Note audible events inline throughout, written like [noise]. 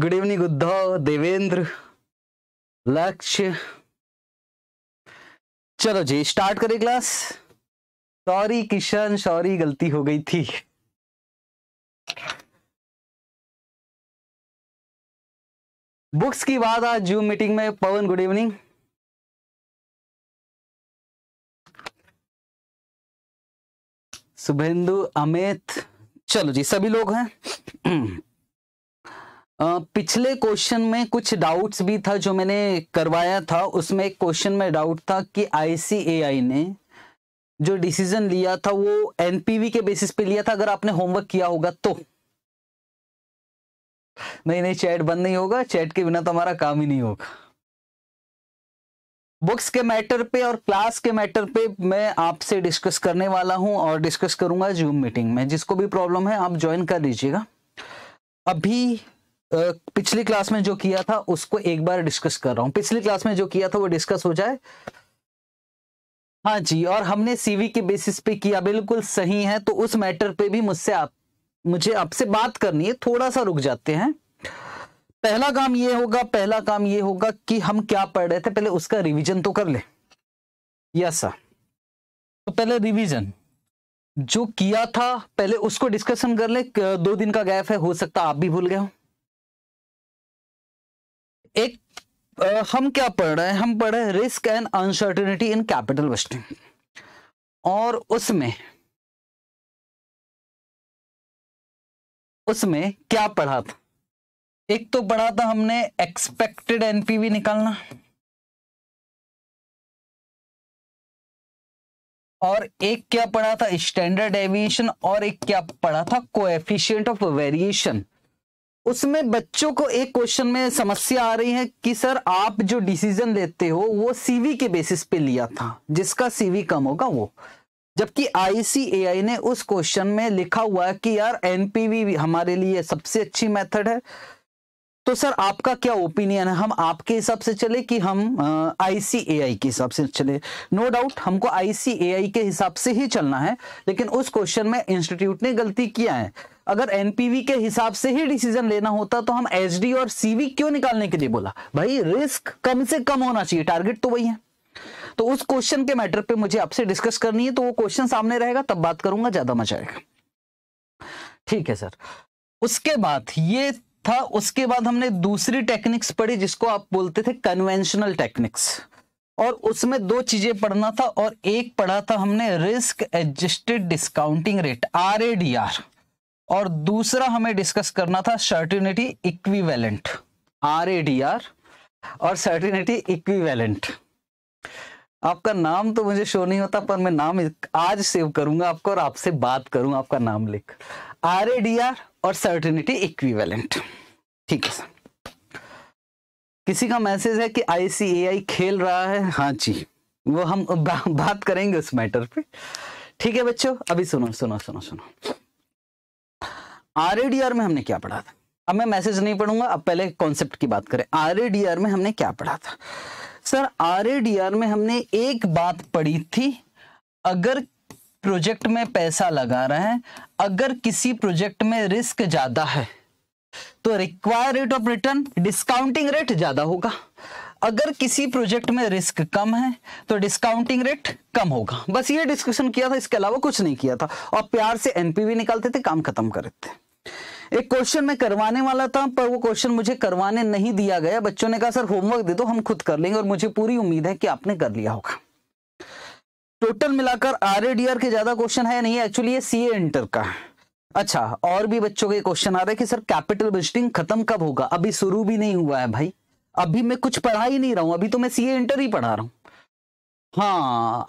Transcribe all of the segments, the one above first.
Good evening Uddhav Devendra Lakshya चलो जी start करें क्लास सॉरी किशन सॉरी गलती हो गई थी बुक्स की बात आज जूम मीटिंग में पवन गुड इवनिंग शुभेंदु अमित चलो जी सभी लोग हैं पिछले क्वेश्चन में कुछ डाउट्स भी था जो मैंने करवाया था उसमें एक क्वेश्चन में डाउट था कि आईसीएआई ने जो डिसीजन लिया था वो एनपीवी के बेसिस पे लिया था अगर आपने होमवर्क किया होगा तो नहीं नहीं चैट बंद नहीं होगा चैट के बिना तो हमारा काम ही नहीं होगा बुक्स के मैटर पे और क्लास के मैटर पे मैं आपसे डिस्कस करने वाला हूं और डिस्कस करूंगा जूम मीटिंग में जिसको भी प्रॉब्लम है आप ज्वाइन कर लीजिएगा अभी पिछली क्लास में जो किया था उसको एक बार डिस्कस कर रहा हूं पिछली क्लास में जो किया था वो डिस्कस हो जाए हाँ जी और हमने सीवी के बेसिस पे किया बिल्कुल सही है तो उस मैटर पे भी मुझसे आप मुझे आपसे बात करनी है थोड़ा सा रुक जाते हैं पहला काम ये होगा पहला काम ये होगा कि हम क्या पढ़ रहे थे पहले उसका रिवीजन तो कर ले यस सर तो पहले रिवीजन जो किया था पहले उसको डिस्कशन कर ले दो दिन का गैप है हो सकता आप भी भूल गए हो एक आ, हम क्या पढ़ रहे हैं हम पढ़ रहे हैं risk and uncertainty in capital vesting और उसमें उसमें क्या पढ़ा था एक तो पढ़ा था हमने एक्सपेक्टेड एनपीवी निकालना और एक क्या पढ़ा था स्टैंडर्ड एविएशन और एक क्या पढ़ा था कोएफिशिएंट ऑफ वेरिएशन उसमें बच्चों को एक क्वेश्चन में समस्या आ रही है कि सर आप जो डिसीजन लेते हो वो सीवी के बेसिस पे लिया था जिसका सीवी कम होगा वो जबकि आईसीएआई ने उस क्वेश्चन में लिखा हुआ है कि यार एनपीवी हमारे लिए सबसे अच्छी मेथड है तो सर आपका क्या ओपिनियन है हम आपके हिसाब से चले कि हम आईसीएआई के हिसाब से चले नो no डाउट हमको आईसीएआई के हिसाब से ही चलना है लेकिन उस क्वेश्चन में इंस्टीट्यूट ने गलती किया है अगर एनपीवी के हिसाब से ही डिसीजन लेना होता तो हम एच और सीवी क्यों निकालने के लिए बोला भाई रिस्क कम से कम होना चाहिए टारगेट तो वही है तो उस क्वेश्चन के मैटर पे मुझे आपसे डिस्कस करनी है तो वो क्वेश्चन सामने रहेगा तब बात करूंगा ज्यादा मजा आएगा ठीक है सर उसके बाद ये था उसके बाद हमने दूसरी टेक्निक्स पढ़ी जिसको आप बोलते थे कन्वेंशनल टेक्निक्स और उसमें दो चीजें पढ़ना था और एक पढ़ा था हमने risk adjusted discounting rate R और दूसरा हमें डिस्कस करना था certainty equivalent R A D R और सर्टिनिटी इक्विवेलेंट आपका नाम तो मुझे शो नहीं होता पर मैं नाम आज सेव करूंगा आपको और आपसे बात करूंगा आपका नाम लिख आर ए डी आर और सर्टिनिटी इक्विवेलेंट ठीक है सर किसी का मैसेज है कि आईसीएआई खेल रहा है हाँ जी वो हम बा, बात करेंगे उस मैटर पे ठीक है बच्चों अभी सुनो सुनो सुनो सुनो आरएडीआर में हमने क्या पढ़ा था अब मैं मैसेज नहीं पढ़ूंगा अब पहले कॉन्सेप्ट की बात करें आरएडीआर में हमने क्या पढ़ा था सर आरएडीआर में हमने एक बात पढ़ी थी अगर प्रोजेक्ट में पैसा लगा रहे हैं अगर किसी प्रोजेक्ट में रिस्क ज्यादा है तो require rate of return discounting rate ज्यादा होगा अगर किसी प्रोजेक्ट में रिस्क कम है तो डिस्काउंटिंग रेट कम होगा बस ये डिस्कशन किया था इसके अलावा कुछ नहीं किया था और प्यार से एनपीवी निकालते थे काम खत्म कर थे एक क्वेश्चन मैं करवाने वाला था पर वो क्वेश्चन मुझे करवाने नहीं दिया गया बच्चों ने कहा सर होमवर्क दे दो हम खुद कर लेंगे और मुझे पूरी उम्मीद है कि आपने कर लिया होगा टोटल मिलाकर आर के ज्यादा क्वेश्चन है नहीं एक्चुअली ये सीए इंटर का है अच्छा और भी बच्चों के क्वेश्चन आ रहे हैं कि सर कैपिटल बजटिंग खत्म कब होगा अभी शुरू भी नहीं हुआ है भाई अभी मैं कुछ पढ़ा ही नहीं रहा हूं अभी तो मैं सीए इंटर ही पढ़ा रहा हूं हाँ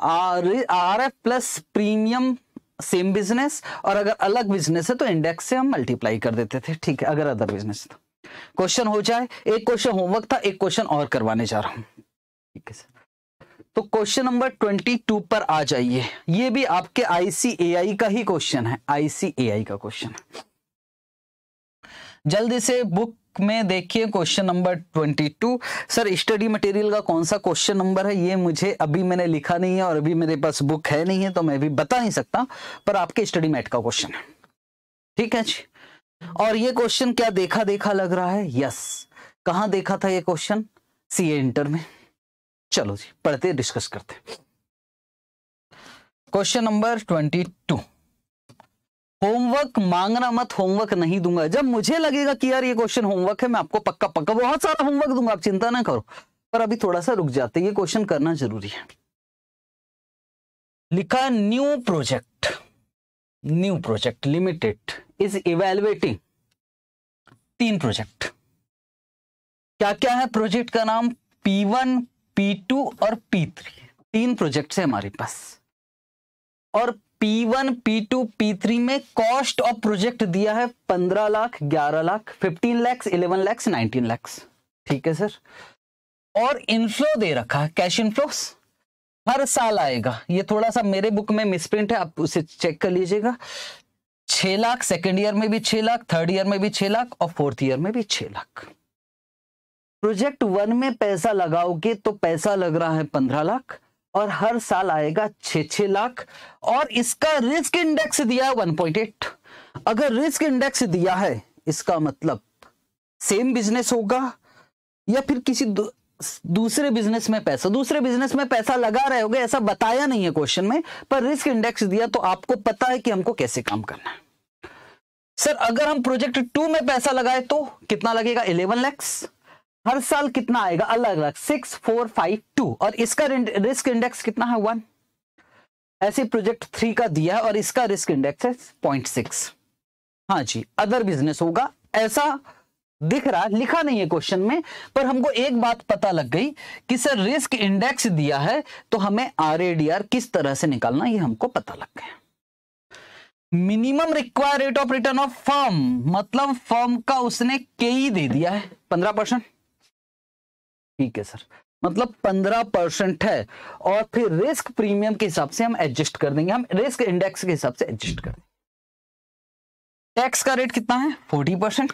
R F plus premium same business और अगर अलग बिजनेस है तो इंडेक्स से हम मल्टीप्लाई कर देते थे ठीक है अगर अदर बिजनेस था क्वेश्चन हो जाए एक क्वेश्चन होमवर्क था एक क्वेश्चन और करवाने जा रहा हूं ठीक है तो क्वेश्चन नंबर ट्वेंटी टू पर आ जाइए ये भी आपके आईसीएआई का ही क्वेश्चन है आईसीएआई का क्वेश्चन है जल्दी से बुक में देखिए question number 22 sir study material का कौन सा क्वेश्चन नंबर है ये मुझे अभी मैंने लिखा नहीं है और अभी मेरे पास बुक है नहीं है तो मैं भी बता नहीं सकता पर आपके स्टडी मैट का क्वेश्चन है ठीक है जी और ये क्वेश्चन क्या देखा देखा लग रहा है यस कहा देखा था ये क्वेश्चन सी इंटर में चलो जी पढ़ते डिस्कस करते question number twenty two homework मांगना मत होमवर्क नहीं दूंगा जब मुझे लगेगा कि यार ये क्वेश्चन होमवर्क है मैं आपको पक्का पक्का बहुत सारा होमवर्क दूंगा आप चिंता ना करो पर अभी थोड़ा सा रुक जाते ये क्वेश्चन करना जरूरी है लिखा new project new project limited is evaluating तीन प्रोजेक्ट क्या क्या है प्रोजेक्ट का नाम पी वन पी टू और पी थ्री तीन प्रोजेक्ट है हमारे पास और one P two P three में कॉस्ट ऑफ प्रोजेक्ट दिया है पंद्रह लाख ग्यारह lakh fifteen lakhs eleven lakhs nineteen lakhs ठीक है सर और इनफ्लो दे रखा है कैश इनफ्लो हर साल आएगा ये थोड़ा सा मेरे बुक में मिसप्रिंट है आप उसे चेक कर लीजिएगा छह लाख सेकेंड ईयर में भी छह लाख थर्ड ईयर में भी छह लाख और फोर्थ ईयर में भी छह लाख प्रोजेक्ट वन में पैसा लगाओगे तो पैसा लग रहा है पंद्रह लाख और हर साल आएगा छ छ लाख और इसका रिस्क इंडेक्स दिया है एट अगर रिस्क इंडेक्स दिया है इसका मतलब सेम बिजनेस होगा या फिर किसी दूसरे बिजनेस में पैसा दूसरे बिजनेस में पैसा लगा रहे होगे ऐसा बताया नहीं है क्वेश्चन में पर रिस्क इंडेक्स दिया तो आपको पता है कि हमको कैसे काम करना है सर अगर हम प्रोजेक्ट टू में पैसा लगाए तो कितना लगेगा इलेवन लैक्स हर साल कितना आएगा अलग अलग सिक्स फोर फाइव टू और इसका रिस्क इंडेक्स कितना है वन ऐसे प्रोजेक्ट थ्री का दिया है और इसका रिस्क इंडेक्स है पॉइंट सिक्स हाँ जी अदर बिजनेस होगा ऐसा दिख रहा लिखा नहीं है क्वेश्चन में पर हमको एक बात पता लग गई कि सर रिस्क इंडेक्स दिया है तो हमें आर किस तरह से निकालना ये हमको पता लग गया minimum require rate of return of firm मतलब फर्म का उसने के ही e दे दिया है पंद्रह परसेंट ठीक है सर मतलब पंद्रह परसेंट है और फिर रिस्क प्रीमियम के हिसाब से हम एडजस्ट कर देंगे हम रिस्क इंडेक्स के हिसाब से एडजस्ट कर देंगे टैक्स का रेट कितना है फोर्टी परसेंट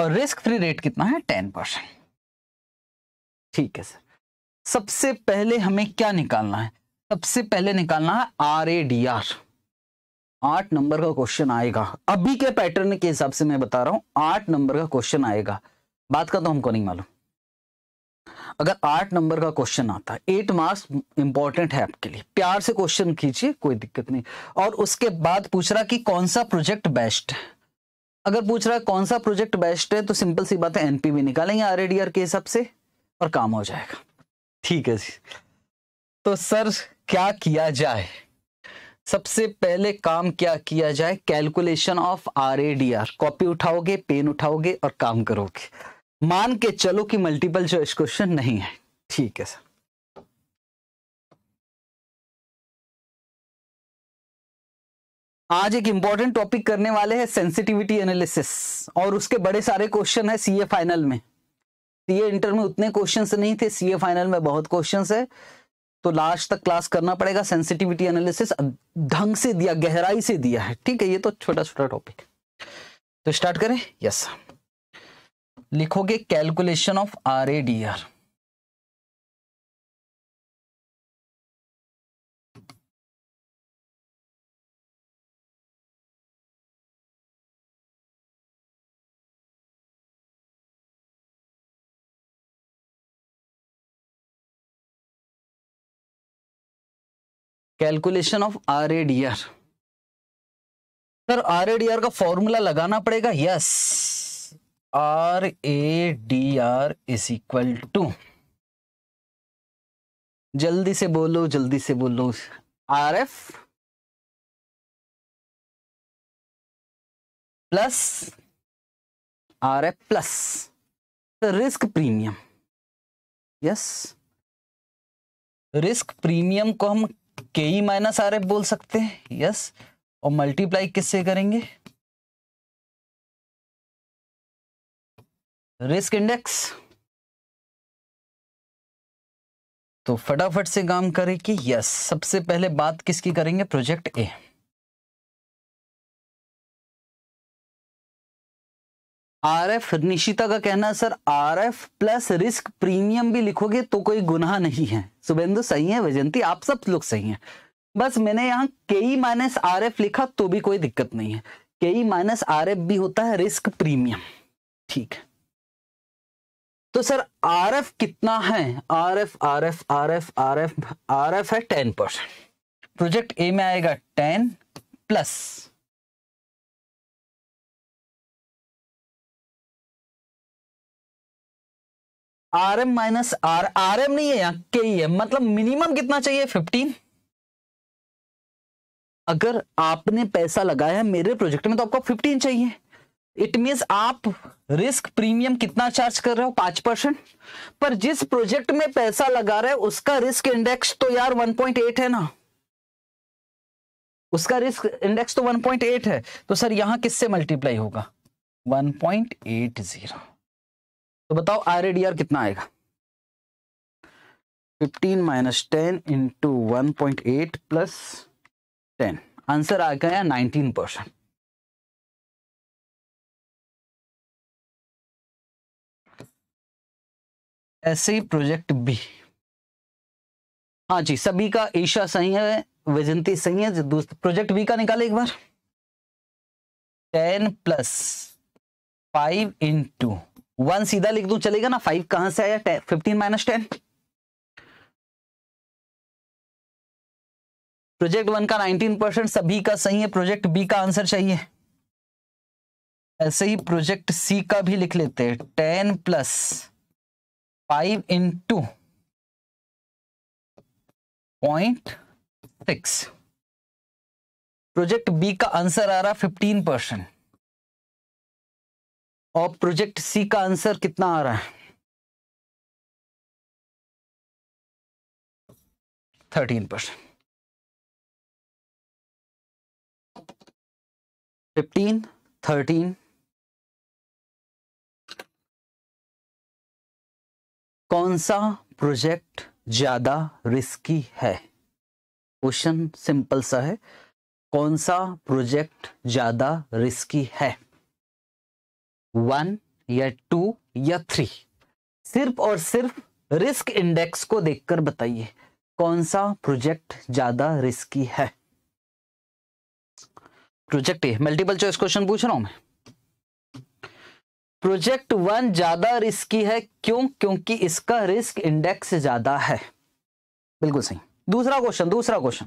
और रिस्क फ्री रेट कितना है टेन परसेंट ठीक है सर सबसे पहले हमें क्या निकालना है सबसे पहले निकालना है आर ए डी आर आठ नंबर का क्वेश्चन आएगा अभी के पैटर्न के हिसाब से मैं बता रहा हूं आठ नंबर का क्वेश्चन आएगा बात का तो हमको नहीं मालूम अगर आठ नंबर का क्वेश्चन आता है एट मार्क्स इंपॉर्टेंट है आपके लिए प्यार से क्वेश्चन कीजिए कोई दिक्कत नहीं और उसके बाद पूछ रहा कि कौन सा प्रोजेक्ट बेस्ट है अगर पूछ रहा है कौन सा प्रोजेक्ट बेस्ट है तो सिंपल सी बात है एनपीवी निकालेंगे आरएडीआर के हिसाब से और काम हो जाएगा ठीक है जी तो सर क्या किया जाए सबसे पहले काम क्या किया जाए calculation of R ADR copy उठाओगे पेन उठाओगे और काम करोगे मान के चलो कि मल्टीपल चॉइस क्वेश्चन नहीं है ठीक है सर आज एक इंपॉर्टेंट टॉपिक करने वाले हैं सेंसिटिविटी एनालिसिस और उसके बड़े सारे क्वेश्चन है सीए फाइनल में सीए इंटर में उतने क्वेश्चंस नहीं थे सीए फाइनल में बहुत क्वेश्चंस है तो लास्ट तक क्लास करना पड़ेगा सेंसिटिविटी एनालिसिस ढंग से दिया गहराई से दिया है ठीक है ये तो छोटा छोटा टॉपिक तो स्टार्ट करें यस yes. लिखोगे calculation of R A D R calculation of R A D R sir R A D R का फॉर्मूला लगाना पड़ेगा yes yes. R A D R is equal to जल्दी से बोलो जल्दी से बोलो R F plus R F plus risk premium yes risk premium को हम के ई माइनस आर एफ बोल सकते हैं यस और मल्टीप्लाई किससे करेंगे रिस्क इंडेक्स तो फटाफट से काम करें कि यस सबसे पहले बात किसकी करेंगे project A R F Nishita का कहना है sir R F plus risk premium भी लिखोगे तो कोई गुनाह नहीं है शुभेंदु सही है वैजंती आप सब लोग सही हैं बस मैंने यहां के माइनस आर एफ लिखा तो भी कोई दिक्कत नहीं है के ई माइनस आर एफ भी होता है रिस्क प्रीमियम ठीक है तो सर आर एफ कितना है R F R F R F R F R F है टेन परसेंट प्रोजेक्ट ए में आएगा ten plus R M minus R R M नहीं है यहाँ के ही है मतलब मिनिमम कितना चाहिए फिफ्टीन अगर आपने पैसा लगाया मेरे प्रोजेक्ट में तो आपको फिफ्टीन चाहिए इट मीन्स आप रिस्क प्रीमियम कितना चार्ज कर रहे हो पांच परसेंट पर जिस प्रोजेक्ट में पैसा लगा रहे हो उसका रिस्क इंडेक्स तो यार 1.8 है ना उसका रिस्क इंडेक्स तो 1.8 है तो सर यहां किससे मल्टीप्लाई होगा 1.80 तो बताओ आरएडीआर कितना आएगा 15 minus ten into one plus ten answer आ गया 19 परसेंट ऐसे ही प्रोजेक्ट बी हाँ जी सभी का ईशा सही है वैजंती सही है दोस्त प्रोजेक्ट बी का निकाले एक बार ten plus five into one सीधा लिख दू चलेगा ना फाइव कहां से आया fifteen minus ten project one का नाइनटीन परसेंट सभी का सही है प्रोजेक्ट बी का आंसर चाहिए ऐसे ही प्रोजेक्ट सी का भी लिख लेते हैं ten plus five two point six project B का आंसर आ रहा फिफ्टीन परसेंट और प्रोजेक्ट सी का आंसर कितना आ रहा है थर्टीन परसेंट फिफ्टीन थर्टीन कौन सा प्रोजेक्ट ज़्यादा रिस्की है क्वेश्चन सिंपल सा है कौन सा प्रोजेक्ट ज़्यादा रिस्की है वन या टू या थ्री सिर्फ और सिर्फ रिस्क इंडेक्स को देखकर बताइए कौन सा प्रोजेक्ट ज्यादा रिस्की है project A multiple choice question पूछ रहा हूं मैं प्रोजेक्ट वन ज्यादा रिस्की है क्यों क्योंकि इसका रिस्क इंडेक्स ज्यादा है बिल्कुल सही दूसरा क्वेश्चन दूसरा क्वेश्चन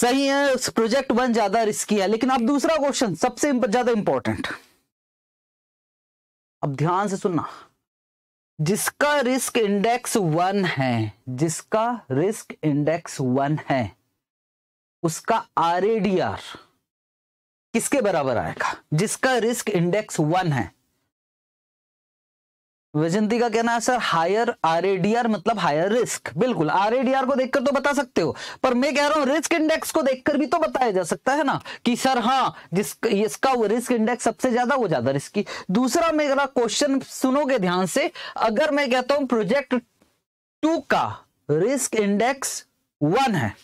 सही है प्रोजेक्ट वन ज्यादा रिस्की है लेकिन अब दूसरा क्वेश्चन सबसे ज्यादा इंपॉर्टेंट अब ध्यान से सुनना जिसका रिस्क इंडेक्स वन है जिसका रिस्क इंडेक्स वन है उसका आरएडीआर किसके बराबर आएगा जिसका रिस्क इंडेक्स वन है वैजंती का कहना है सर हायर आरएडीआर मतलब हायर रिस्क बिल्कुल आरएडीआर को देखकर तो बता सकते हो पर मैं कह रहा हूं रिस्क इंडेक्स को देखकर भी तो बताया जा सकता है ना कि सर हाँ जिस इसका वो रिस्क इंडेक्स सबसे ज्यादा वो ज्यादा रिस्की दूसरा मेरा क्वेश्चन सुनोगे ध्यान से अगर मैं कहता हूं प्रोजेक्ट टू का रिस्क इंडेक्स वन है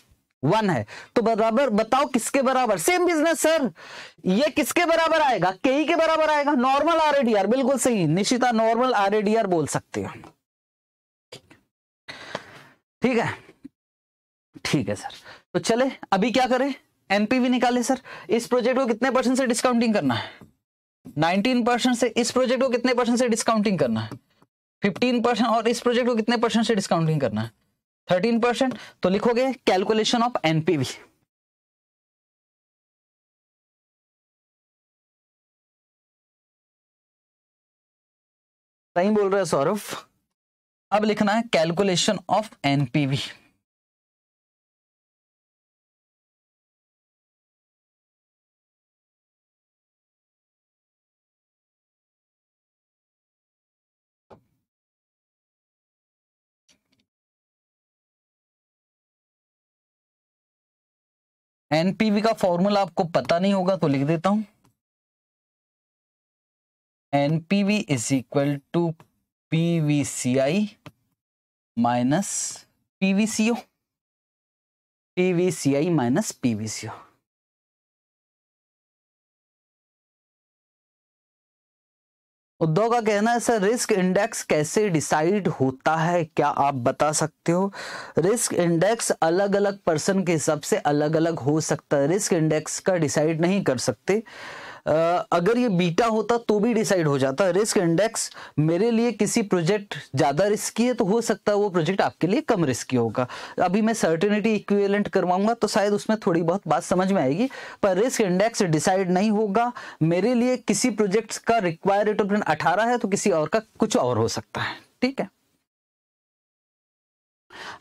वन है तो बराबर बताओ किसके बराबर सेम बिजनेस सर ये किसके बराबर आएगा के के बराबर आएगा नॉर्मल आरएडीआर बिल्कुल सही निशिता नॉर्मल आरएडीआर बोल सकते हो ठीक है ठीक है सर तो चले अभी क्या करें एनपीवी निकाले सर इस प्रोजेक्ट को कितने परसेंट से डिस्काउंटिंग करना है 19 परसेंट से इस प्रोजेक्ट को कितने परसेंट से डिस्काउंटिंग करना है 15 परसेंट और इस प्रोजेक्ट को कितने परसेंट से डिस्काउंटिंग करना है थर्टीन परसेंट तो लिखोगे कैलकुलेशन ऑफ एनपीवी सही बोल रहे सौरभ अब लिखना है कैलकुलेशन ऑफ एनपीवी एनपीवी का फॉर्मूला आपको पता नहीं होगा तो लिख देता हूं NPV is equal to PVCI minus PVCO PVCI minus PVCO Uddhav का कहना है सर रिस्क इंडेक्स कैसे डिसाइड होता है क्या आप बता सकते हो रिस्क इंडेक्स अलग अलग पर्सन के हिसाब से अलग अलग हो सकता है रिस्क इंडेक्स का डिसाइड नहीं कर सकते अगर ये बीटा होता तो भी डिसाइड हो जाता रिस्क इंडेक्स मेरे लिए किसी प्रोजेक्ट ज़्यादा रिस्की है तो हो सकता है वो प्रोजेक्ट आपके लिए कम रिस्की होगा अभी मैं सर्टेनिटी इक्विवेलेंट करवाऊंगा तो शायद उसमें थोड़ी बहुत बात समझ में आएगी पर रिस्क इंडेक्स डिसाइड नहीं होगा मेरे लिए किसी प्रोजेक्ट का रिक्वायर रेट ऑफ अठारह है तो किसी और का कुछ और हो सकता है ठीक है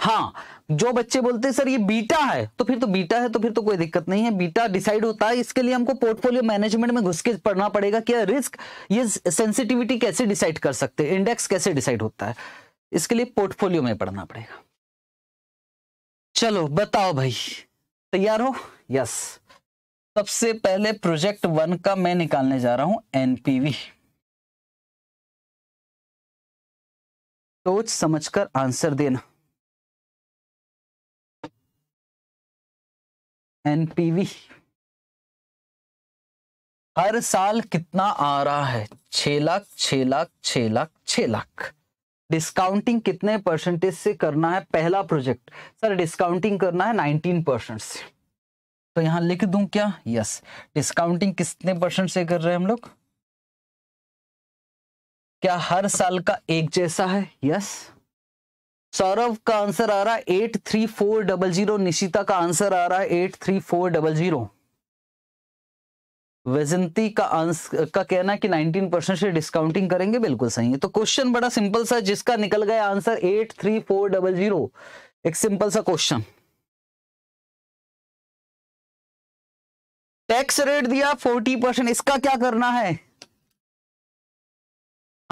हाँ जो बच्चे बोलते हैं सर ये बीटा है तो फिर तो बीटा है तो फिर तो कोई दिक्कत नहीं है बीटा डिसाइड होता है इसके लिए हमको पोर्टफोलियो मैनेजमेंट में घुस के पढ़ना पड़ेगा कि रिस्क ये सेंसिटिविटी कैसे डिसाइड कर सकते हैं इंडेक्स कैसे डिसाइड होता है इसके लिए पोर्टफोलियो में पढ़ना पड़ेगा चलो बताओ भाई तैयार हो यस सबसे पहले प्रोजेक्ट वन का मैं निकालने जा रहा हूं एनपीवी सोच समझकर आंसर देना एनपीवी हर साल कितना आ रहा है छ लाख छ लाख छ लाख छ लाख डिस्काउंटिंग कितने परसेंटेज से करना है पहला प्रोजेक्ट सर डिस्काउंटिंग करना है नाइनटीन परसेंट से तो यहां लिख दूं क्या यस डिस्काउंटिंग कितने परसेंट से कर रहे हैं हम लोग क्या हर साल का एक जैसा है यस सौरभ का आंसर आ रहा है eight three four double zero Nishita का आंसर आ रहा है eight three four double zero Vaijanti का आंसर का कहना है कि नाइनटीन परसेंट से डिस्काउंटिंग करेंगे बिल्कुल सही है तो क्वेश्चन बड़ा सिंपल सा जिसका निकल गया answer eight three four double zero एक सिंपल सा क्वेश्चन टैक्स रेट दिया फोर्टी परसेंट इसका क्या करना है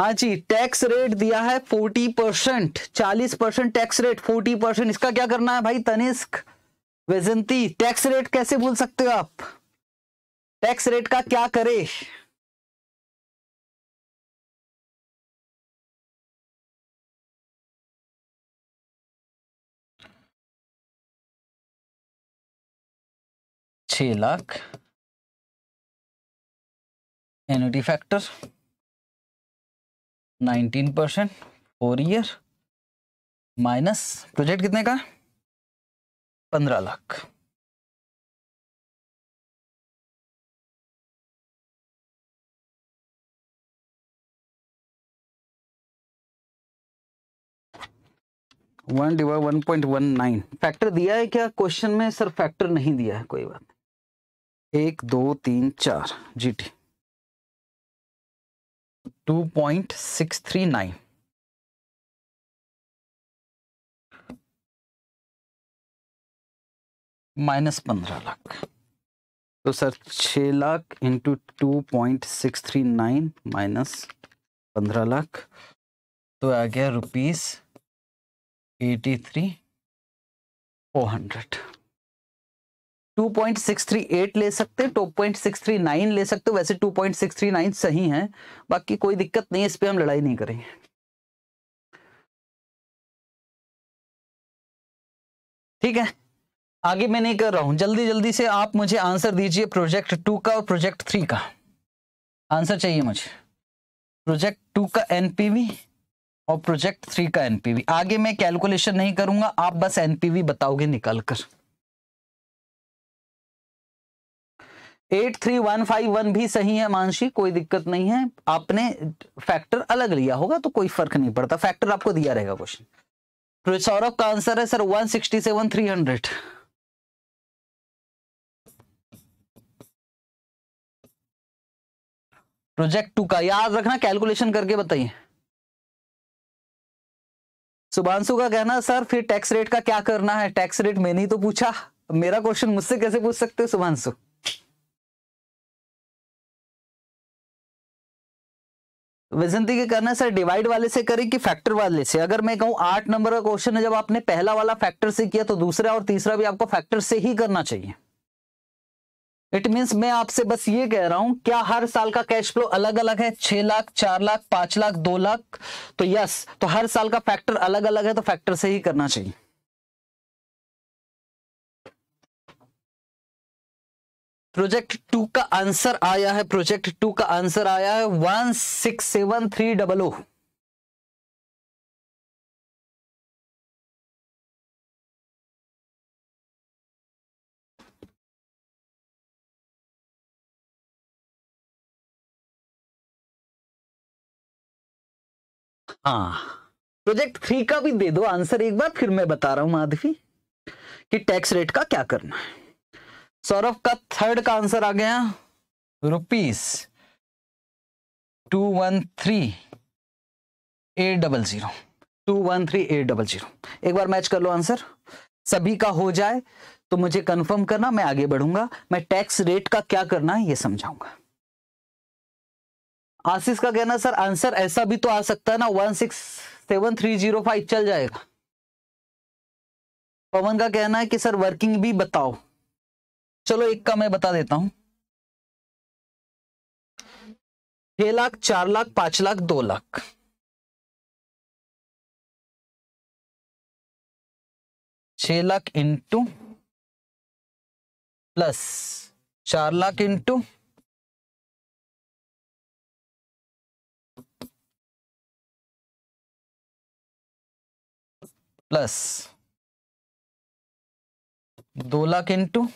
हाँ जी टैक्स रेट दिया है फोर्टी परसेंट चालीस percent tax rate forty percent इसका क्या करना है भाई तनिष्क वैजंती टैक्स रेट कैसे भूल सकते हो आप टैक्स रेट का क्या करे छ lakh annuity factor nineteen percent four year minus project कितने का पंद्रह lakh one divide one point one nine factor दिया है क्या क्वेश्चन में सर फैक्टर नहीं दिया है कोई बात एक दो तीन चार जी ठीक two point six three nine minus पंद्रह लाख तो सर छह lakh into two point six three nine minus पंद्रह लाख तो आ गया rupees eighty three four hundred 2.638 ले सकते हैं 2.639 ले सकते हो वैसे 2.639 सही है बाकी कोई दिक्कत नहीं है इस पर हम लड़ाई नहीं करेंगे ठीक है आगे मैं नहीं कर रहा हूं जल्दी जल्दी से आप मुझे आंसर दीजिए प्रोजेक्ट टू का और प्रोजेक्ट थ्री का आंसर चाहिए मुझे प्रोजेक्ट टू का एनपीवी और प्रोजेक्ट थ्री का एनपीवी आगे मैं कैलकुलेशन नहीं करूंगा आप बस एनपीवी बताओगे निकाल कर eight three one five one भी सही है मानसी कोई दिक्कत नहीं है आपने फैक्टर अलग लिया होगा तो कोई फर्क नहीं पड़ता फैक्टर आपको दिया रहेगा क्वेश्चन सौरभ का आंसर है sir one sixty seven three hundred project two का याद रखना कैलकुलेशन करके बताइए सुभांशु का कहना सर फिर टैक्स रेट का क्या करना है टैक्स रेट मैंने ही तो पूछा मेरा क्वेश्चन मुझसे कैसे पूछ सकते हो सुबांशु विजंती के करना सर डिवाइड वाले से करें कि फैक्टर वाले से अगर मैं कहूं आठ नंबर का क्वेश्चन है जब आपने पहला वाला फैक्टर से किया तो दूसरा और तीसरा भी आपको फैक्टर से ही करना चाहिए इट मीन्स मैं आपसे बस ये कह रहा हूं क्या हर साल का कैश फ्लो अलग अलग है छह लाख चार लाख पांच लाख दो लाख तो यस तो हर साल का फैक्टर अलग अलग है तो फैक्टर से ही करना चाहिए प्रोजेक्ट टू का आंसर आया है प्रोजेक्ट टू का आंसर आया है one six seven three double O हाँ प्रोजेक्ट थ्री का भी दे दो आंसर एक बार फिर मैं बता रहा हूं माधवी कि टैक्स रेट का क्या करना है सौरभ का थर्ड का आंसर आ गया rupees two one three eight double zero two one three eight double zero एक बार मैच कर लो आंसर सभी का हो जाए तो मुझे कंफर्म करना मैं आगे बढ़ूंगा मैं टैक्स रेट का क्या करना है ये समझाऊंगा आशीष का कहना सर आंसर ऐसा भी तो आ सकता है ना one six seven three zero five चल जाएगा पवन का कहना है कि सर वर्किंग भी बताओ चलो एक का मैं बता देता हूं छह लाख चार लाख पांच लाख दो लाख छह लाख इंटू प्लस चार लाख इंटू प्लस दो लाख इंटू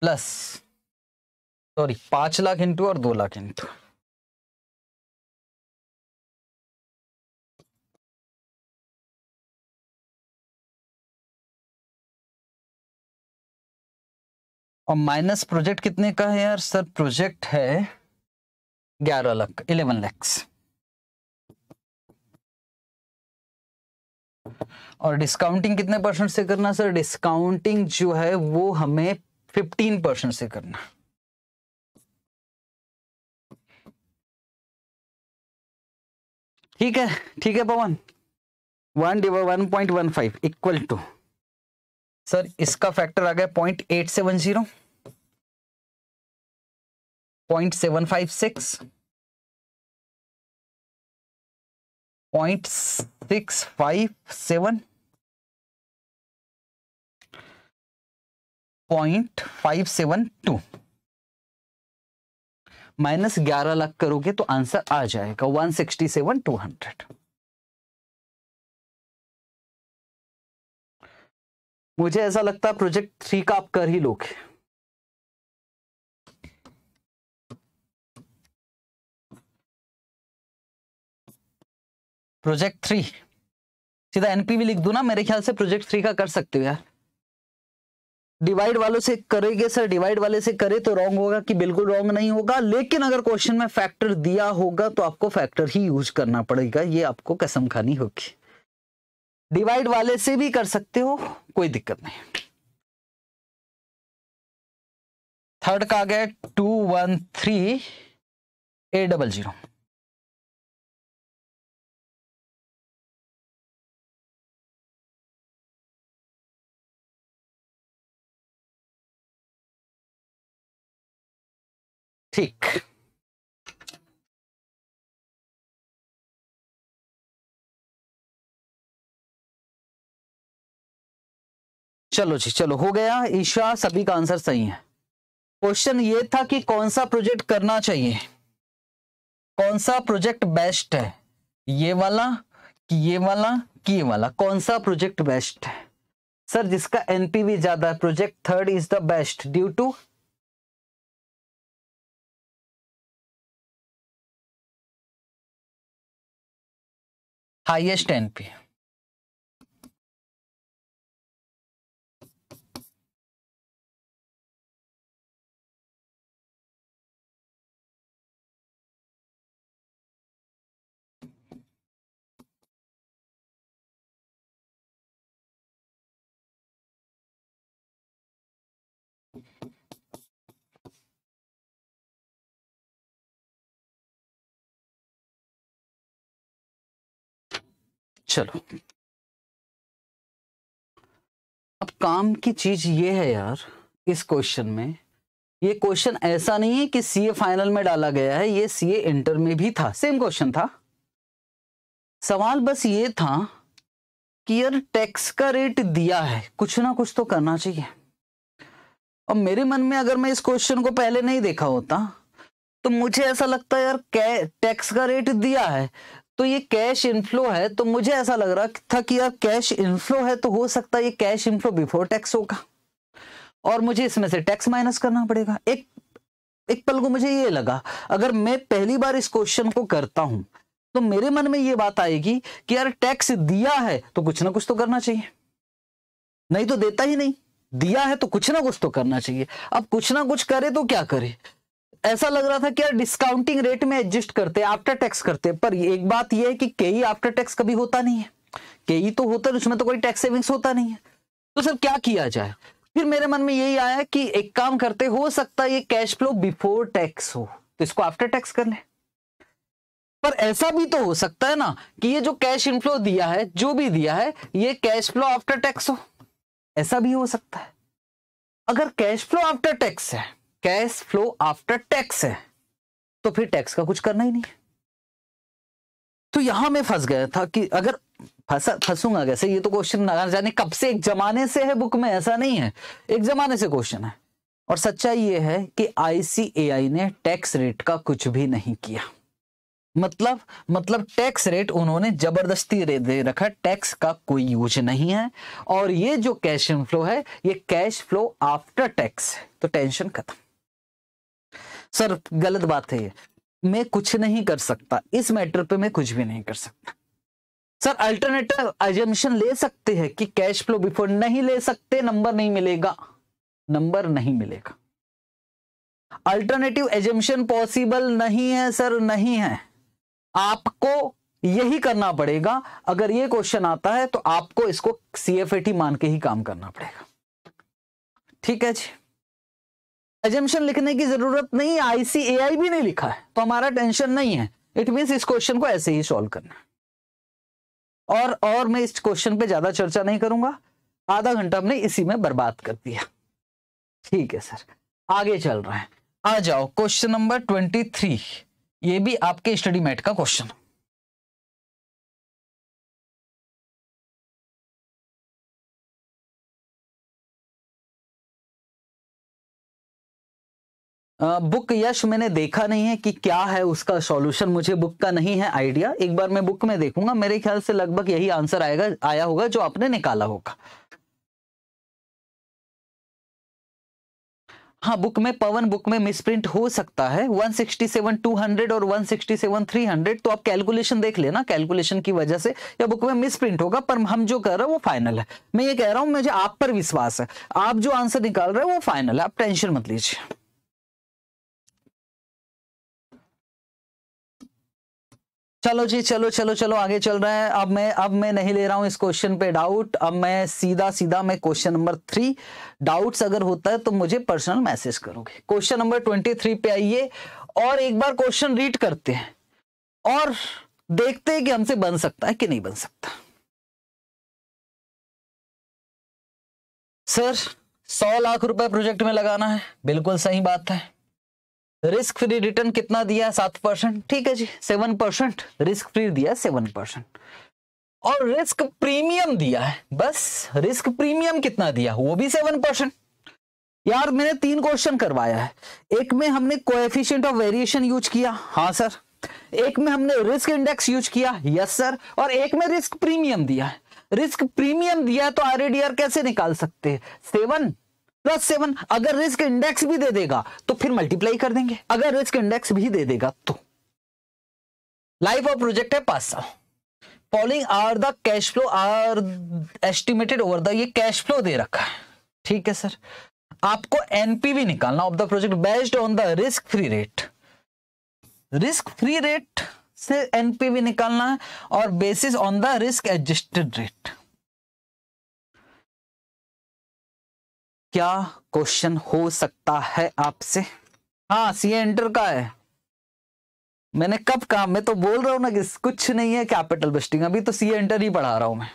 प्लस सॉरी पांच लाख इंटू और दो लाख इंटू और माइनस प्रोजेक्ट कितने का है यार सर प्रोजेक्ट है ग्यारह लाख इलेवन लैक्स और डिस्काउंटिंग कितने परसेंट से करना सर डिस्काउंटिंग जो है वो हमें फिफ्टीन परसेंट से करना ठीक है ठीक है Pawan one divide one point one five equal to sir इसका फैक्टर आ गया point eight seven zero point seven five six point six five seven point five seven two minus ग्यारह लाख करोगे तो आंसर आ जाएगा one sixty seven two hundred मुझे ऐसा लगता है प्रोजेक्ट थ्री का आप कर ही लोगे प्रोजेक्ट थ्री सीधा एनपीवी लिख दू ना मेरे ख्याल से प्रोजेक्ट थ्री का कर सकते हो यार डिवाइड वालों से करेंगे सर डिवाइड वाले से करे तो रॉन्ग होगा कि बिल्कुल रॉन्ग नहीं होगा लेकिन अगर क्वेश्चन में फैक्टर दिया होगा तो आपको फैक्टर ही यूज करना पड़ेगा ये आपको कसम खानी होगी डिवाइड वाले से भी कर सकते हो कोई दिक्कत नहीं थर्ड का आ गया two one three eight double zero ठीक चलो जी चलो हो गया ईशा सभी का आंसर सही है क्वेश्चन ये था कि कौन सा प्रोजेक्ट करना चाहिए कौन सा प्रोजेक्ट बेस्ट है ये वाला कि ये वाला कि ये वाला कौन सा प्रोजेक्ट बेस्ट है सर जिसका एनपीवी ज्यादा है project third is the best due to highest NP चलो अब काम की चीज ये है यार इस क्वेश्चन में ये क्वेश्चन ऐसा नहीं है कि सीए फाइनल में डाला गया है ये सीए इंटर में भी था सेम क्वेश्चन था सवाल बस ये था कि यार टैक्स का रेट दिया है कुछ ना कुछ तो करना चाहिए और मेरे मन में अगर मैं इस क्वेश्चन को पहले नहीं देखा होता तो मुझे ऐसा लगता है यार टैक्स का रेट दिया है तो ये कैश इनफ्लो है तो मुझे ऐसा लग रहा था कि यार कैश इनफ्लो है तो हो सकता है ये कैश इनफ्लो बिफोर टैक्स होगा और मुझे इसमें से टैक्स माइनस करना पड़ेगा एक एक पल को मुझे ये लगा अगर मैं पहली बार इस क्वेश्चन को करता हूं तो मेरे मन में ये बात आएगी कि यार टैक्स दिया है तो कुछ ना कुछ तो करना चाहिए नहीं तो देता ही नहीं दिया है तो कुछ ना कुछ तो करना चाहिए अब कुछ ना कुछ करे तो क्या करे ऐसा लग रहा था कि यार डिस्काउंटिंग रेट में एडजस्ट करते आफ्टर टैक्स करते पर एक बात यह है कि कई आफ्टर टैक्स कभी होता नहीं है कई e तो होता है उसमें तो कोई टैक्स सेविंग्स होता नहीं है तो सर क्या किया जाए फिर मेरे मन में यही आया कि एक काम करते हो सकता है ये कैश फ्लो बिफोर टैक्स हो तो इसको आफ्टर टैक्स कर ले पर ऐसा भी तो हो सकता है ना कि ये जो कैश इनफ्लो दिया है जो भी दिया है ये कैश फ्लो आफ्टर टैक्स हो ऐसा भी हो सकता है अगर कैश फ्लो आफ्टर टैक्स है कैश फ्लो आफ्टर टैक्स है तो फिर टैक्स का कुछ करना ही नहीं तो यहां मैं फंस गया था कि अगर फंसूंगा कैसे ये तो क्वेश्चन ना जाने कब से एक जमाने से है बुक में ऐसा नहीं है एक जमाने से क्वेश्चन है और सच्चाई ये है कि आईसीएआई ने टैक्स रेट का कुछ भी नहीं किया मतलब मतलब टैक्स रेट उन्होंने जबरदस्ती दे रखा टैक्स का कोई यूज नहीं है और ये जो कैश फ्लो है ये कैश फ्लो आफ्टर टैक्स तो टेंशन खत्म सर गलत बात है ये मैं कुछ नहीं कर सकता इस मैटर पे मैं कुछ भी नहीं कर सकता सर अल्टरनेटिव एजेंशन ले सकते हैं कि कैश फ्लो बिफोर नहीं ले सकते नंबर नहीं मिलेगा नंबर नहीं मिलेगा अल्टरनेटिव एजेंशन पॉसिबल नहीं है सर नहीं है आपको यही करना पड़ेगा अगर ये क्वेश्चन आता है तो आपको इसको सीएफएटी मान के ही काम करना पड़ेगा ठीक है जी एजेंशन लिखने की जरूरत नहीं आईसीएआई भी नहीं लिखा है तो हमारा टेंशन नहीं है इट मीन इस क्वेश्चन को ऐसे ही सॉल्व करना है और और मैं इस क्वेश्चन पे ज्यादा चर्चा नहीं करूंगा आधा घंटा हमने इसी में बर्बाद कर दिया ठीक है सर आगे चल रहे हैं आ जाओ क्वेश्चन नंबर ट्वेंटी थ्री ये भी आपके स्टडी मैट का क्वेश्चन बुक यश मैंने देखा नहीं है कि क्या है उसका सॉल्यूशन मुझे बुक का नहीं है आइडिया एक बार मैं बुक में देखूंगा मेरे ख्याल से लगभग यही आंसर आएगा आया होगा जो आपने निकाला होगा हाँ बुक में पवन बुक में मिसप्रिंट हो सकता है 167 200 और 167 300 तो आप कैलकुलेशन देख लेना कैलकुलेशन की वजह से या बुक में मिसप्रिंट होगा पर हम जो कर रहे हैं वो फाइनल है मैं ये कह रहा हूं मुझे आप पर विश्वास है आप जो आंसर निकाल रहे हैं वो फाइनल है आप टेंशन मत लीजिए चलो जी चलो चलो चलो आगे चल रहे हैं अब मैं अब मैं नहीं ले रहा हूं इस क्वेश्चन पे डाउट अब मैं सीधा सीधा मैं क्वेश्चन नंबर थ्री डाउट्स अगर होता है तो मुझे पर्सनल मैसेज करोगे क्वेश्चन नंबर ट्वेंटी थ्री पे आइए और एक बार क्वेश्चन रीड करते हैं और देखते हैं कि हमसे बन सकता है कि नहीं बन सकता सर सौ लाख रुपए प्रोजेक्ट में लगाना है बिल्कुल सही बात है रिस्क फ्री रिटर्न कितना दिया है सात परसेंट ठीक है जी सेवन परसेंट रिस्क फ्री दिया है सेवन परसेंट और रिस्क प्रीमियम दिया है बस रिस्क प्रीमियम कितना दिया वो भी सेवन परसेंट यार मैंने तीन क्वेश्चन करवाया है एक में हमने कोएफिशिएंट ऑफ वेरिएशन यूज किया हाँ सर एक में हमने रिस्क इंडेक्स यूज किया यस सर और एक में रिस्क प्रीमियम दिया है रिस्क प्रीमियम दिया तो आर कैसे निकाल सकते हैं सेवन प्लस सेवन अगर रिस्क इंडेक्स भी दे देगा तो फिर मल्टीप्लाई कर देंगे अगर रिस्क इंडेक्स भी दे देगा तो लाइफ ऑफ प्रोजेक्ट है पांच साल following are the cash flow are estimated over the ये कैश फ्लो दे रखा है ठीक है सर आपको एनपीवी निकालना of the project based on the risk free rate risk free rate से एनपीवी निकालना है और basis on the risk adjusted rate क्या क्वेश्चन हो सकता है आपसे हाँ सी एंटर का है मैंने कब कहा मैं तो बोल रहा हूं ना कि कुछ नहीं है कैपिटल बस्टिंग अभी तो सी एंटर ही पढ़ा रहा हूं मैं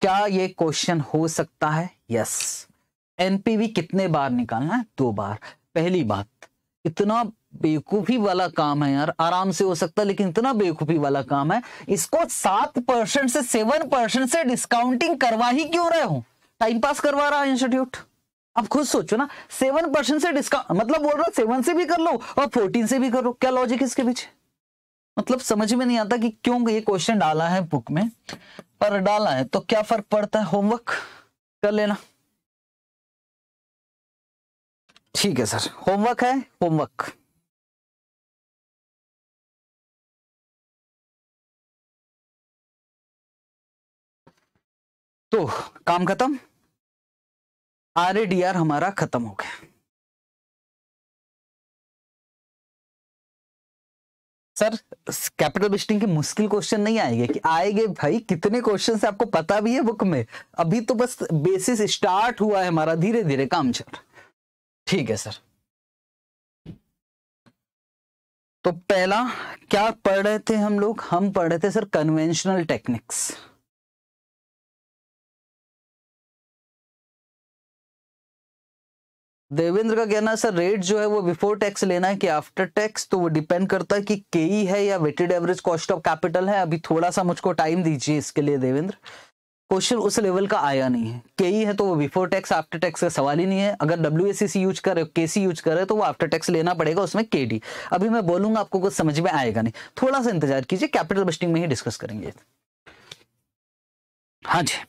क्या ये क्वेश्चन हो सकता है यस एनपीवी कितने बार निकालना है दो बार पहली बात इतना बेवकूफी वाला काम है यार आराम से हो सकता है लेकिन इतना बेवकूफी वाला काम है इसको सात परसेंट से सेवन परसेंट से डिस्काउंटिंग करवा ही क्यों रहे हो टाइम पास करवा रहा है इंस्टीट्यूट अब खुद सोचो ना सेवन परसेंट से डिस्काउंट मतलब बोल रहा सेवन से भी कर लो और फोर्टीन से भी करो क्या लॉजिक इसके पीछे मतलब समझ में नहीं आता कि क्यों ये क्वेश्चन डाला है बुक में पर डाला है तो क्या फर्क पड़ता है होमवर्क कर लेना ठीक है सर होमवर्क है होमवर्क तो काम खत्म आर एडीआर डी आर हमारा खत्म हो गया सर कैपिटल बिस्टिंग के मुश्किल क्वेश्चन नहीं आएंगे कि आएंगे भाई कितने क्वेश्चन से आपको पता भी है बुक में अभी तो बस बेसिस स्टार्ट हुआ है हमारा धीरे धीरे काम चल रहा ठीक है सर तो पहला क्या पढ़ रहे थे हम लोग हम पढ़ रहे थे सर कन्वेंशनल टेक्निक्स देवेंद्र का कहना है सर रेट जो है वो बिफोर टैक्स लेना है कि आफ्टर टैक्स तो वो डिपेंड करता है कि के e है या weighted average cost of capital है अभी थोड़ा सा मुझको टाइम दीजिए इसके लिए देवेंद्र क्वेश्चन उस लेवल का आया नहीं है केई e है तो वो बिफोर टैक्स आफ्टर टैक्स का सवाल ही नहीं है अगर डब्ल्यू यूज कर रहे हो केसी यूज कर रहे हो तो वो आफ्टर टैक्स लेना पड़ेगा उसमें डी अभी मैं बोलूंगा आपको कुछ समझ में आएगा नहीं थोड़ा सा इंतजार कीजिए कैपिटल बस्टिंग में ही डिस्कस करेंगे हाँ जी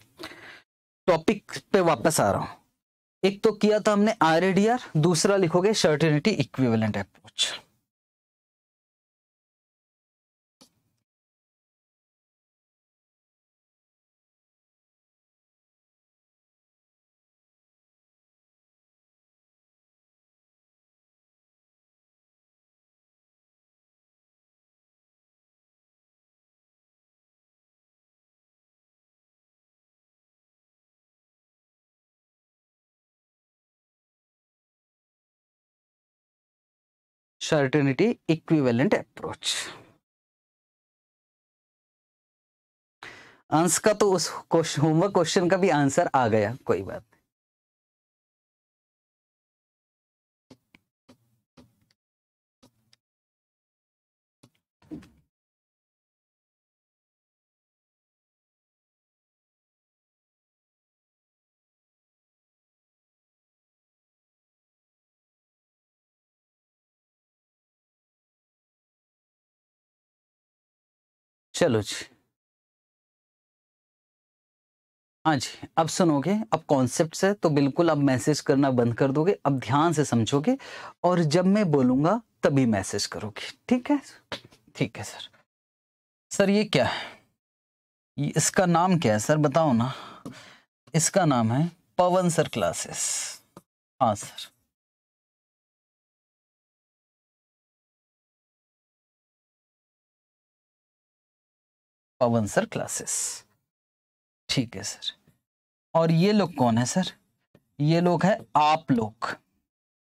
टॉपिक पे वापस आ रहा हूँ एक तो किया था हमने आर दूसरा लिखोगे certainty equivalent approach certainty equivalent approach Ansh का तो उस क्वेश्चन होमवर्क क्वेश्चन का भी आंसर आ गया कोई बात चलो जी हाँ जी अब सुनोगे अब कॉन्सेप्ट है तो बिल्कुल अब मैसेज करना बंद कर दोगे अब ध्यान से समझोगे और जब मैं बोलूंगा तभी मैसेज करोगे ठीक है ठीक है सर सर ये क्या है इसका नाम क्या है सर बताओ ना इसका नाम है पवन सर क्लासेस हाँ सर पवन सर क्लासेस ठीक है सर और ये लोग कौन है सर ये लोग हैं आप लोग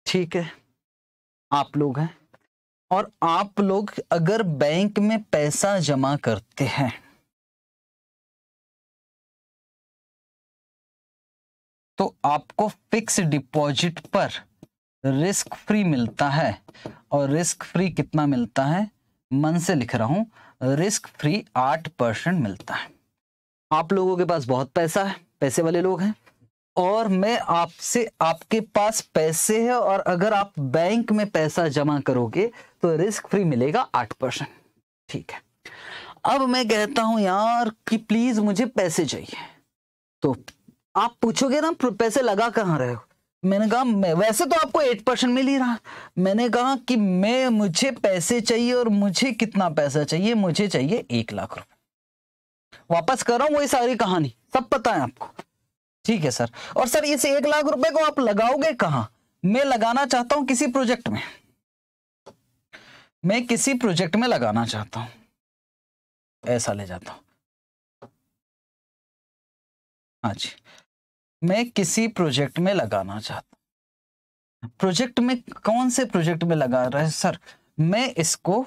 ठीक है आप लोग हैं और आप लोग अगर बैंक में पैसा जमा करते हैं तो आपको फिक्स डिपॉजिट पर रिस्क फ्री मिलता है और रिस्क फ्री कितना मिलता है मन से लिख रहा हूं रिस्क फ्री आठ परसेंट मिलता है आप लोगों के पास बहुत पैसा है पैसे वाले लोग हैं और मैं आपसे आपके पास पैसे है और अगर आप बैंक में पैसा जमा करोगे तो रिस्क फ्री मिलेगा आठ परसेंट ठीक है अब मैं कहता हूं यार कि प्लीज मुझे पैसे चाहिए तो आप पूछोगे ना पैसे लगा कहां रहे हो मैंने कहा मैं वैसे तो आपको एट परसेंट मिल ही रहा मैंने कहा कि मैं मुझे पैसे चाहिए और मुझे कितना पैसा चाहिए मुझे चाहिए एक लाख रुपए वापस कर रहा हूं वही सारी कहानी सब पता है आपको ठीक है सर और सर इस एक लाख रुपए को आप लगाओगे कहा मैं लगाना चाहता हूं किसी प्रोजेक्ट में मैं किसी प्रोजेक्ट में लगाना चाहता हूं ऐसा ले जाता हूं हाँ जी मैं किसी प्रोजेक्ट में लगाना चाहता प्रोजेक्ट में कौन से प्रोजेक्ट में लगा रहा है सर मैं इसको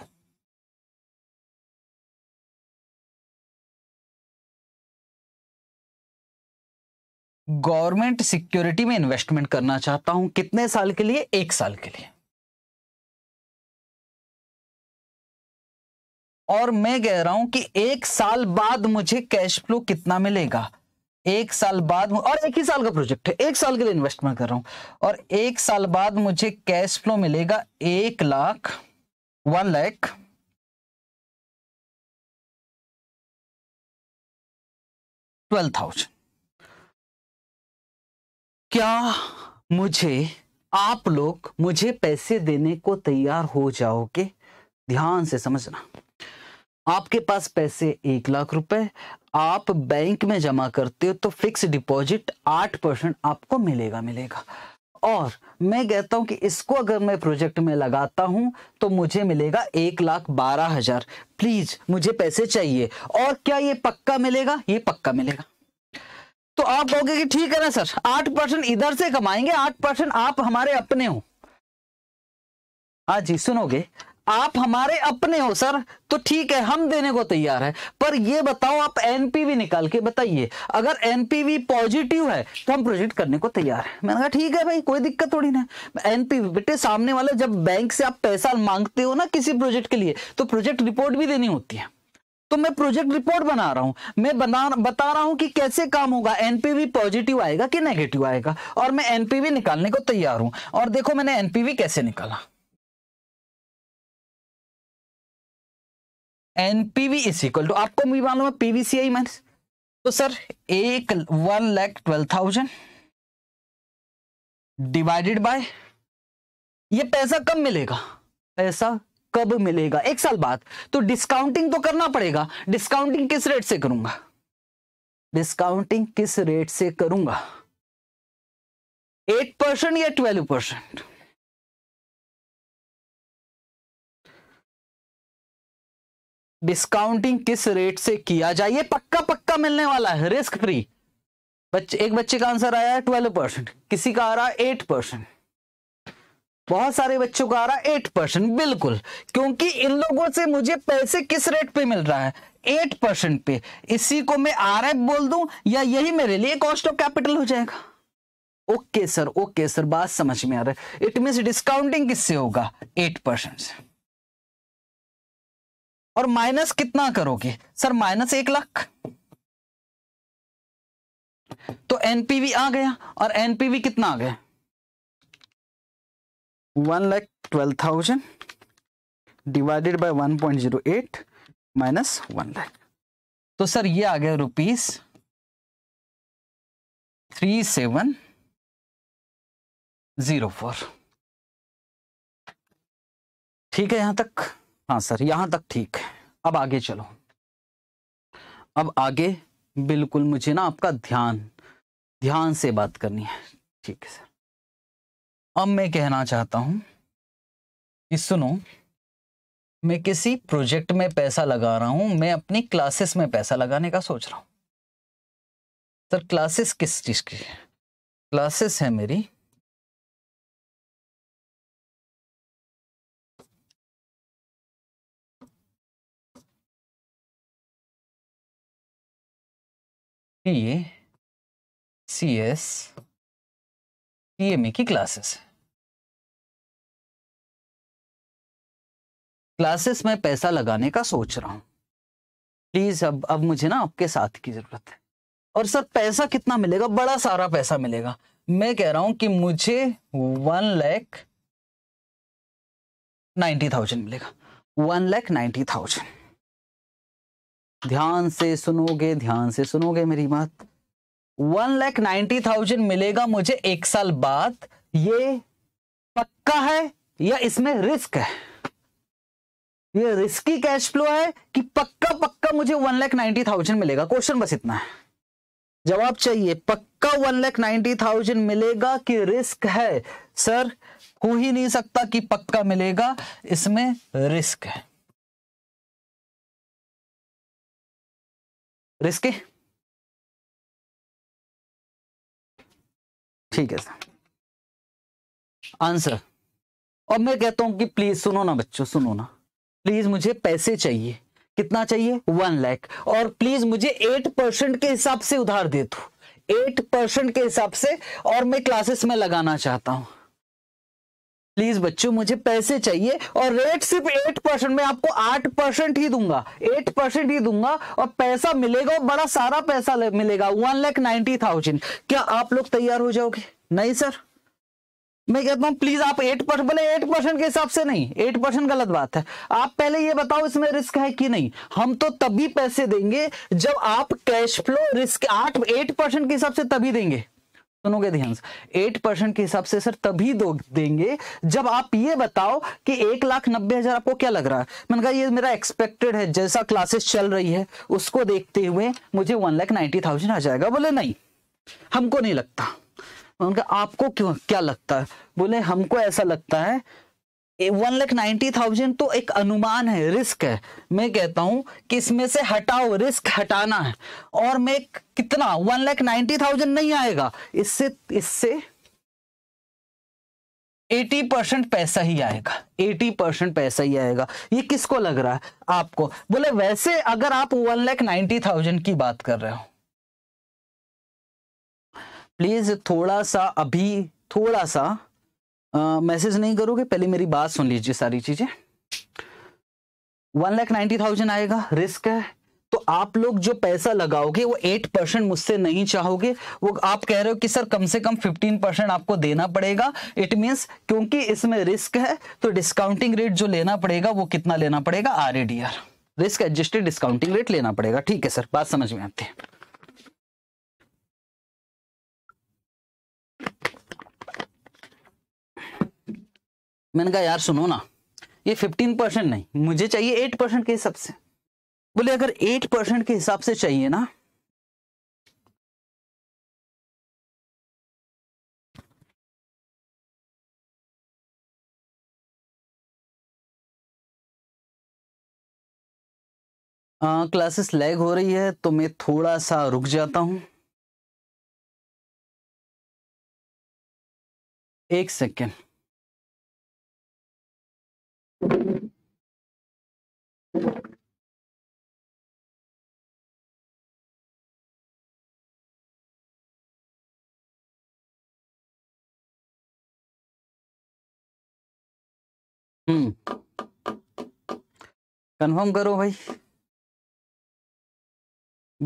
गवर्नमेंट सिक्योरिटी में इन्वेस्टमेंट करना चाहता हूं कितने साल के लिए एक साल के लिए और मैं कह रहा हूं कि एक साल बाद मुझे कैश फ्लो कितना मिलेगा एक साल बाद और एक ही साल का प्रोजेक्ट है एक साल के लिए इन्वेस्टमेंट कर रहा हूं और एक साल बाद मुझे कैश फ्लो मिलेगा एक lakh one lakh twelve thousand क्या मुझे आप लोग मुझे पैसे देने को तैयार हो जाओगे ध्यान से समझना आपके पास पैसे एक लाख रुपए आप बैंक में जमा करते हो तो फिक्स डिपॉजिट आठ परसेंट आपको मिलेगा मिलेगा और मैं कहता हूं कि इसको अगर मैं प्रोजेक्ट में लगाता हूं तो मुझे मिलेगा एक लाख बारह हजार प्लीज मुझे पैसे चाहिए और क्या ये पक्का मिलेगा ये पक्का मिलेगा तो आप कहोगे कि ठीक है ना सर आठ परसेंट इधर से कमाएंगे आठ परसेंट आप हमारे अपने हो हाँ जी सुनोगे आप हमारे अपने हो सर तो ठीक है हम देने को तैयार है पर यह बताओ आप एनपीवी निकाल के बताइए अगर एनपीवी पॉजिटिव है तो हम प्रोजेक्ट करने को तैयार है मैंने कहा ठीक है भाई कोई दिक्कत थोड़ी ना एनपीवी बेटे सामने वाले जब बैंक से आप पैसा मांगते हो ना किसी प्रोजेक्ट के लिए तो प्रोजेक्ट रिपोर्ट भी देनी होती है तो मैं प्रोजेक्ट रिपोर्ट बना रहा हूं मैं बना बता रहा हूं कि कैसे काम होगा एनपीवी पॉजिटिव आएगा कि नेगेटिव आएगा और मैं एनपीवी निकालने को तैयार हूं और देखो मैंने एनपीवी कैसे निकाला एनपीवी इज इक्वल टू आपको भी मालूम है पीवीसीआई माइनस तो सर एक one lakh twelve thousand divided by ये पैसा कब मिलेगा पैसा कब मिलेगा एक साल बाद तो डिस्काउंटिंग तो करना पड़ेगा डिस्काउंटिंग किस रेट से करूंगा डिस्काउंटिंग किस रेट से करूंगा एट परसेंट या ट्वेल्व परसेंट डिस्काउंटिंग किस रेट से किया जाए ये पक्का पक्का मिलने वाला है रिस्क फ्री बच्चे एक बच्चे का आंसर आया है ट्वेल्व परसेंट किसी का आ रहा है एट परसेंट बहुत सारे बच्चों का आ रहा है एट परसेंट बिल्कुल क्योंकि इन लोगों से मुझे पैसे किस रेट पे मिल रहा है एट परसेंट पे इसी को मैं आर एफ बोल दूं या यही मेरे लिए कॉस्ट ऑफ कैपिटल हो जाएगा ओके सर ओके सर बात समझ में आ रहा है इट मीन डिस्काउंटिंग किससे होगा एट परसेंट से और माइनस कितना करोगे सर माइनस एक लाख तो एनपीवी आ गया और एनपीवी कितना आ गया one lakh twelve thousand divided by one point zero eight minus one lakh तो सर ये आ गया rupees three seven zero four ठीक है यहां तक हाँ सर यहाँ तक ठीक है अब आगे चलो अब आगे बिल्कुल मुझे ना आपका ध्यान ध्यान से बात करनी है ठीक है सर अब मैं कहना चाहता हूँ कि सुनो मैं किसी प्रोजेक्ट में पैसा लगा रहा हूँ मैं अपनी क्लासेस में पैसा लगाने का सोच रहा हूँ सर क्लासेस किस चीज़ की क्लासेस है मेरी ये C S C M A की क्लासेस क्लासेस में पैसा लगाने का सोच रहा हूं प्लीज अब अब मुझे ना आपके साथ की जरूरत है और सर पैसा कितना मिलेगा बड़ा सारा पैसा मिलेगा मैं कह रहा हूं कि मुझे वन लैख नाइन्टी थाउजेंड मिलेगा वन लैख नाइन्टी थाउजेंड ध्यान से सुनोगे ध्यान से सुनोगे मेरी बात वन लैख नाइन्टी थाउजेंड मिलेगा मुझे एक साल बाद ये पक्का है या इसमें रिस्क है ये रिस्की कैश फ्लो है कि पक्का पक्का मुझे वन लैख नाइन्टी थाउजेंड मिलेगा क्वेश्चन बस इतना है जवाब चाहिए पक्का वन लैख नाइन्टी थाउजेंड मिलेगा कि रिस्क है सर हो ही नहीं सकता कि पक्का मिलेगा इसमें रिस्क है रिस्क ठीक है सर आंसर अब मैं कहता हूं कि प्लीज सुनो ना बच्चों सुनो ना प्लीज मुझे पैसे चाहिए कितना चाहिए वन लैख और प्लीज मुझे एट परसेंट के हिसाब से उधार दे दो एट परसेंट के हिसाब से और मैं क्लासेस में लगाना चाहता हूं प्लीज बच्चों मुझे पैसे चाहिए और रेट सिर्फ एट परसेंट मैं आपको आठ परसेंट ही दूंगा एट परसेंट ही दूंगा और पैसा मिलेगा और बड़ा सारा पैसा मिलेगा वन लैख नाइन्टी थाउजेंड क्या आप लोग तैयार हो जाओगे नहीं सर मैं कहता हूँ प्लीज आप एट परसेंट बोले एट परसेंट के हिसाब से नहीं एट परसेंट गलत बात है आप पहले ये बताओ इसमें रिस्क है कि नहीं हम तो तभी पैसे देंगे जब आप कैश फ्लो रिस्क आठ एट परसेंट के हिसाब से तभी देंगे सुनोगे ध्यान से एट परसेंट के हिसाब से सर तभी दो देंगे जब आप ये बताओ कि एक लाख नब्बे हजार आपको क्या लग रहा है मैंने कहा ये मेरा एक्सपेक्टेड है जैसा क्लासेस चल रही है उसको देखते हुए मुझे वन लाख नाइनटी थाउजेंड आ जाएगा बोले नहीं हमको नहीं लगता उनका आपको क्यों क्या लगता है बोले हमको ऐसा लगता है वन लाख नाइनटी थाउजेंड तो एक अनुमान है रिस्क है मैं कहता हूं कि इसमें से हटाओ रिस्क हटाना है और मैं कितना वन लाख नाइनटी थाउजेंड नहीं आएगा इससे इससे एटी परसेंट पैसा ही आएगा एटी परसेंट पैसा ही आएगा ये किसको लग रहा है आपको बोले वैसे अगर आप वन लाख नाइनटी थाउजेंड की बात कर रहे हो प्लीज थोड़ा सा अभी थोड़ा सा मैसेज नहीं करोगे पहले मेरी बात सुन लीजिए सारी चीजें वन लाख नाइन्टी थाउजेंड आएगा रिस्क है तो आप लोग जो पैसा लगाओगे वो एट परसेंट मुझसे नहीं चाहोगे वो आप कह रहे हो कि सर कम से कम फिफ्टीन परसेंट आपको देना पड़ेगा इट मीन्स क्योंकि इसमें रिस्क है तो डिस्काउंटिंग रेट जो लेना पड़ेगा वो कितना लेना पड़ेगा R risk adjusted discounting rate लेना पड़ेगा ठीक है सर बात समझ में आती है मैंने कहा यार सुनो ना ये फिफ्टीन परसेंट नहीं मुझे चाहिए एट परसेंट के हिसाब से बोले अगर एट परसेंट के हिसाब से चाहिए ना क्लासेस लैग हो रही है तो मैं थोड़ा सा रुक जाता हूं एक सेकेंड कंफर्म हम्म। करो भाई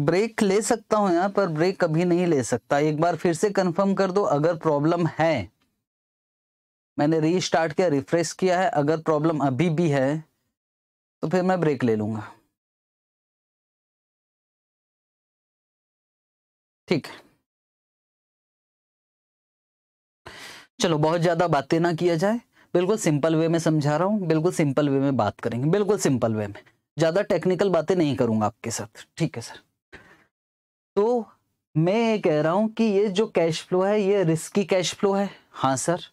ब्रेक ले सकता हूं यहां पर ब्रेक कभी नहीं ले सकता एक बार फिर से कंफर्म कर दो अगर प्रॉब्लम है मैंने रीस्टार्ट किया रिफ्रेश किया है अगर प्रॉब्लम अभी भी है तो फिर मैं ब्रेक ले लूँगा ठीक है चलो बहुत ज़्यादा बातें ना किया जाए बिल्कुल सिंपल वे में समझा रहा हूँ बिल्कुल सिंपल वे में बात करेंगे बिल्कुल सिंपल वे में ज़्यादा टेक्निकल बातें नहीं करूँगा आपके साथ ठीक है सर तो मैं ये कह रहा हूँ कि ये जो कैश फ्लो है ये रिस्की कैश फ्लो है हाँ सर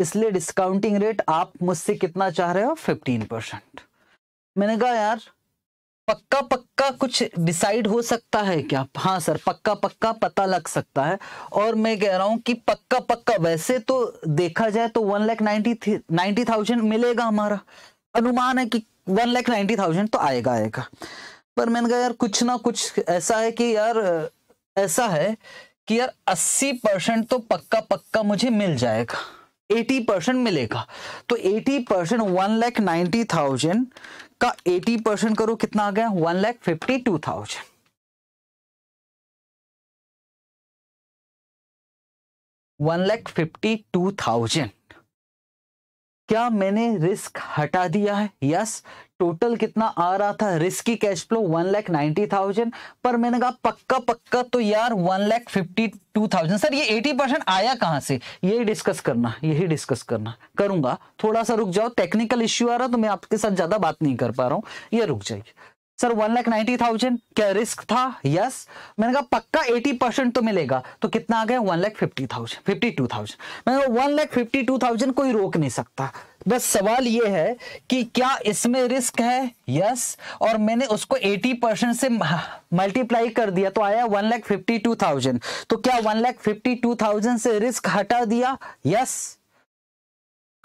इसलिए डिस्काउंटिंग रेट आप मुझसे कितना चाह रहे हो फिफ्टीन परसेंट मैंने कहा यार पक्का पक्का कुछ डिसाइड हो सकता है क्या हाँ सर पक्का पक्का पता लग सकता है और मैं कह रहा हूं कि पक्का पक्का वैसे तो देखा जाए तो one lakh ninety ninety thousand मिलेगा हमारा अनुमान है कि वन लैख नाइन्टी थाउजेंड तो आएगा आएगा पर मैंने कहा यार कुछ ना कुछ ऐसा है कि यार ऐसा है कि यार अस्सी परसेंट तो पक्का पक्का मुझे मिल जाएगा एटी परसेंट मिलेगा तो eighty percent one lakh ninety thousand का एटी परसेंट करो कितना आ गया one lakh fifty two thousand one lakh fifty two thousand क्या मैंने रिस्क हटा दिया है यस टोटल कितना आ रहा था रिस्क की cash flow one lakh ninety thousand पर मैंने कहा पक्का पक्का तो यार one lakh fifty two thousand sir ये एटी परसेंट आया कहां से यही डिस्कस करना यही डिस्कस करना करूंगा थोड़ा सा रुक जाओ टेक्निकल इश्यू आ रहा तो मैं आपके साथ ज्यादा बात नहीं कर पा रहा हूँ ये रुक जाइए sir one lakh ninety thousand क्या रिस्क था यस मैंने कहा पक्का एटी परसेंट तो मिलेगा तो कितना आ गया one lakh fifty thousand fifty two thousand मैंने कहा one lakh fifty two thousand कोई रोक नहीं सकता बस सवाल ये है कि क्या इसमें रिस्क है यस और मैंने उसको एटी परसेंट से मल्टीप्लाई कर दिया तो आया one lakh fifty two thousand तो क्या one lakh fifty two thousand से रिस्क हटा दिया यस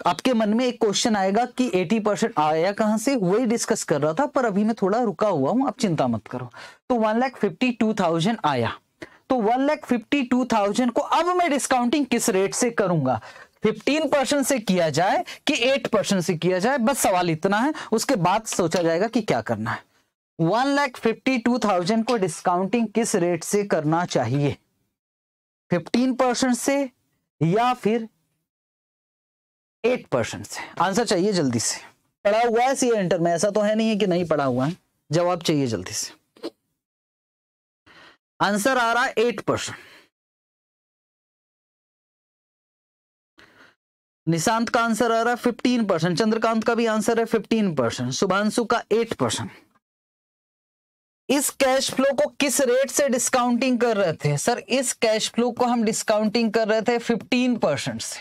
आपके मन में एक क्वेश्चन आएगा कि 80 परसेंट आया कहां से वही डिस्कस कर रहा था पर अभी मैं थोड़ा रुका हुआ हूं आप चिंता मत करो तो one lakh fifty two thousand आया तो one lakh fifty two thousand को अब मैं डिस्काउंटिंग किस रेट से करूंगा 15 परसेंट से किया जाए कि 8 परसेंट से किया जाए बस सवाल इतना है उसके बाद सोचा जाएगा कि क्या करना है one lakh fifty two thousand को डिस्काउंटिंग किस रेट से करना चाहिए 15 परसेंट से या फिर एट परसेंट से आंसर चाहिए जल्दी से पढ़ा हुआ है सी इंटर में ऐसा तो है नहीं है कि नहीं पढ़ा हुआ है जवाब चाहिए जल्दी से आंसर आ रहा है एट परसेंट निशांत का आंसर आ रहा है फिफ्टीन परसेंट चंद्रकांत का भी आंसर है फिफ्टीन परसेंट शुभांशु का एट परसेंट इस कैश फ्लो को किस रेट से डिस्काउंटिंग कर रहे थे सर इस कैश फ्लो को हम डिस्काउंटिंग कर रहे थे फिफ्टीन परसेंट से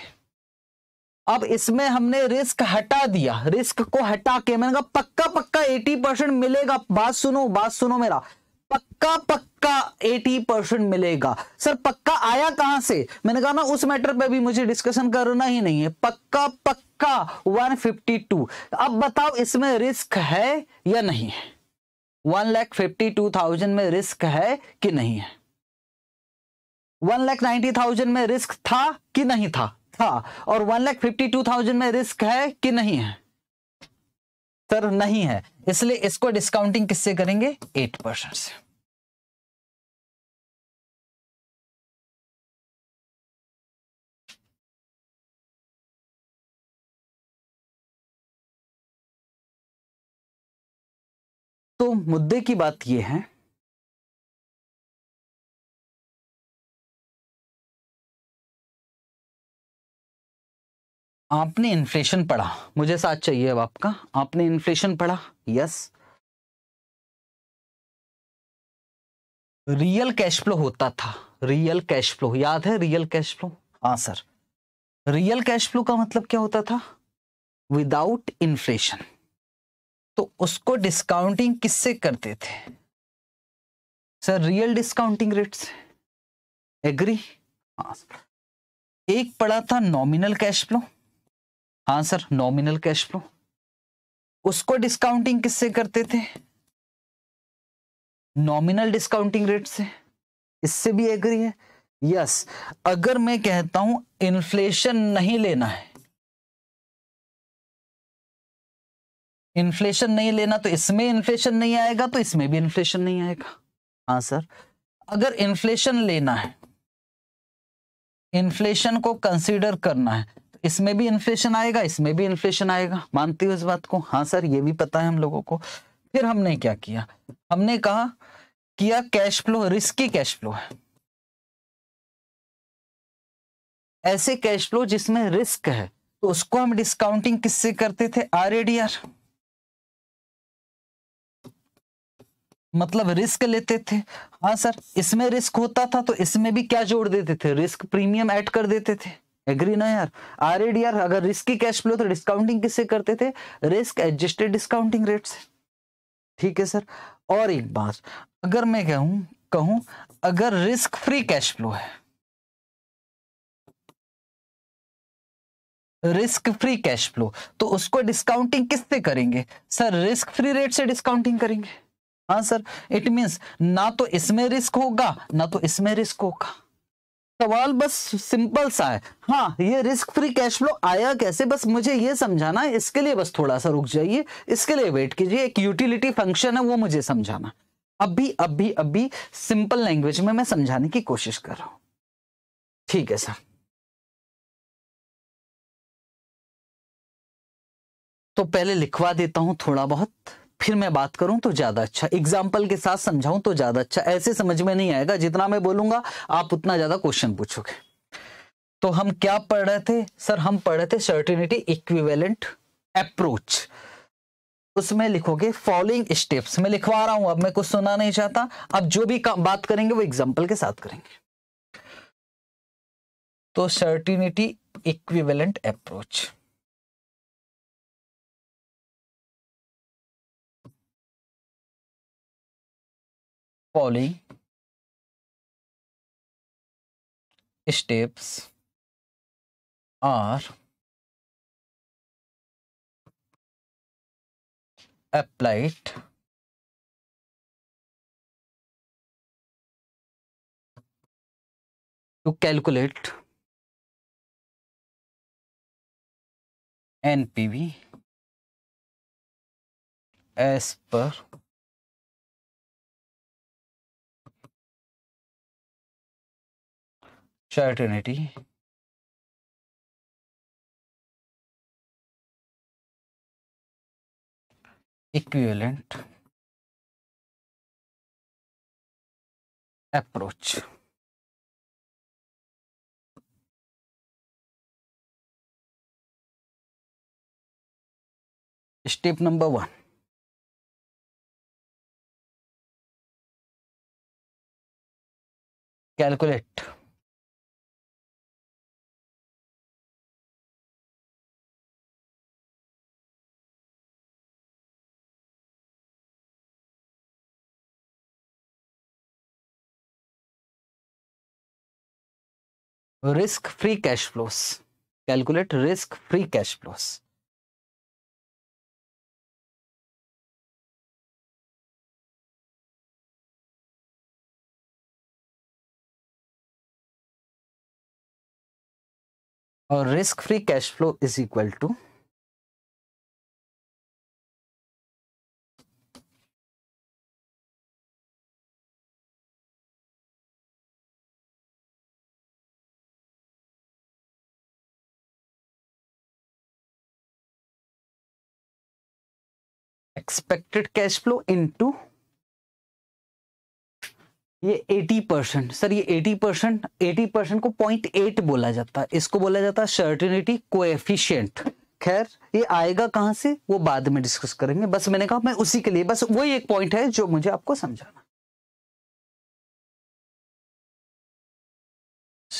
अब इसमें हमने रिस्क हटा दिया रिस्क को हटा के मैंने कहा पक्का पक्का 80 परसेंट मिलेगा बात सुनो बात सुनो मेरा पक्का पक्का 80 परसेंट मिलेगा सर पक्का आया कहां से मैंने कहा ना उस मैटर पे भी मुझे डिस्कशन करना ही नहीं है पक्का पक्का 152 अब बताओ इसमें रिस्क है या नहीं है one lakh fifty two thousand में रिस्क है कि नहीं है वन लैख नाइन्टी थाउजेंड में रिस्क था कि नहीं था था हाँ, और one lakh fifty two thousand में रिस्क है कि नहीं है सर नहीं है इसलिए इसको डिस्काउंटिंग किससे करेंगे एट परसेंट से तो मुद्दे की बात यह है आपने इन्फ्लेशन पढ़ा मुझे साथ चाहिए अब आपका आपने इन्फ्लेशन पढ़ा यस रियल कैश फ्लो होता था रियल कैश फ्लो याद है रियल कैश फ्लो हाँ सर रियल कैश फ्लो का मतलब क्या होता था विदाउट इन्फ्लेशन तो उसको डिस्काउंटिंग किससे करते थे सर रियल डिस्काउंटिंग रेट से एग्री हाँ एक पड़ा था nominal cash flow answer nominal cash flow उसको डिस्काउंटिंग किससे करते थे नॉमिनल डिस्काउंटिंग रेट से इससे भी एग्री है यस yes, अगर मैं कहता हूं इन्फ्लेशन नहीं लेना है इन्फ्लेशन नहीं लेना तो इसमें इन्फ्लेशन नहीं आएगा तो इसमें भी इन्फ्लेशन नहीं आएगा हाँ सर अगर इन्फ्लेशन लेना है इन्फ्लेशन को कंसीडर करना है इसमें भी इन्फ्लेशन आएगा इसमें भी इन्फ्लेशन आएगा मानते हो इस बात को हाँ सर ये भी पता है हम लोगों को फिर हमने क्या किया हमने कहा किया cash flow risky cash flow है ऐसे कैश फ्लो जिसमें रिस्क है तो उसको हम डिस्काउंटिंग किससे करते थे आरएडीआर मतलब रिस्क लेते थे हाँ सर इसमें रिस्क होता था तो इसमें भी क्या जोड़ देते थे रिस्क प्रीमियम ऐड कर देते थे एग्री ना यार आरएडीआर अगर रिस्की कैश फ्लो तो डिस्काउंटिंग किससे करते थे रिस्क एडजस्टेड डिस्काउंटिंग रेट से ठीक है सर और एक बात अगर मैं कहूं कहूं अगर रिस्क फ्री कैश फ्लो है रिस्क फ्री कैश फ्लो तो उसको डिस्काउंटिंग किससे करेंगे सर रिस्क फ्री रेट से डिस्काउंटिंग करेंगे हाँ सर इट मींस ना तो इसमें रिस्क होगा ना तो इसमें रिस्क होगा सवाल बस सिंपल सा है हाँ ये रिस्क फ्री कैश फ्लो आया कैसे बस मुझे ये समझाना है इसके लिए बस थोड़ा सा रुक जाइए इसके लिए वेट कीजिए एक यूटिलिटी फंक्शन है वो मुझे समझाना अभी अभी अभी सिंपल लैंग्वेज में मैं समझाने की कोशिश कर रहा हूं ठीक है सर तो पहले लिखवा देता हूं थोड़ा बहुत फिर मैं बात करूं तो ज्यादा अच्छा एग्जाम्पल के साथ समझाऊं तो ज्यादा अच्छा ऐसे समझ में नहीं आएगा जितना मैं बोलूंगा आप उतना ज्यादा क्वेश्चन पूछोगे तो हम क्या पढ़ रहे थे सर हम पढ़ रहे थे सर्टिनिटी इक्विवेलेंट अप्रोच उसमें लिखोगे फॉलोइंग स्टेप्स मैं लिखवा रहा हूं अब मैं कुछ सुना नहीं चाहता अब जो भी बात करेंगे वो एग्जाम्पल के साथ करेंगे तो certainty equivalent approach following steps are applied to calculate NPV as per certainty equivalent approach. Step number one. Calculate risk free cash flows calculate risk free cash flows और risk free cash flow is equal to expected cash flow into ये 80 percent sir ये 80 percent eighty percent को point eight बोला जाता है इसको बोला जाता है सर्टिनिटी को खैर ये आएगा कहां से वो बाद में डिस्कस करेंगे बस मैंने कहा मैं उसी के लिए बस वही एक पॉइंट है जो मुझे आपको समझाना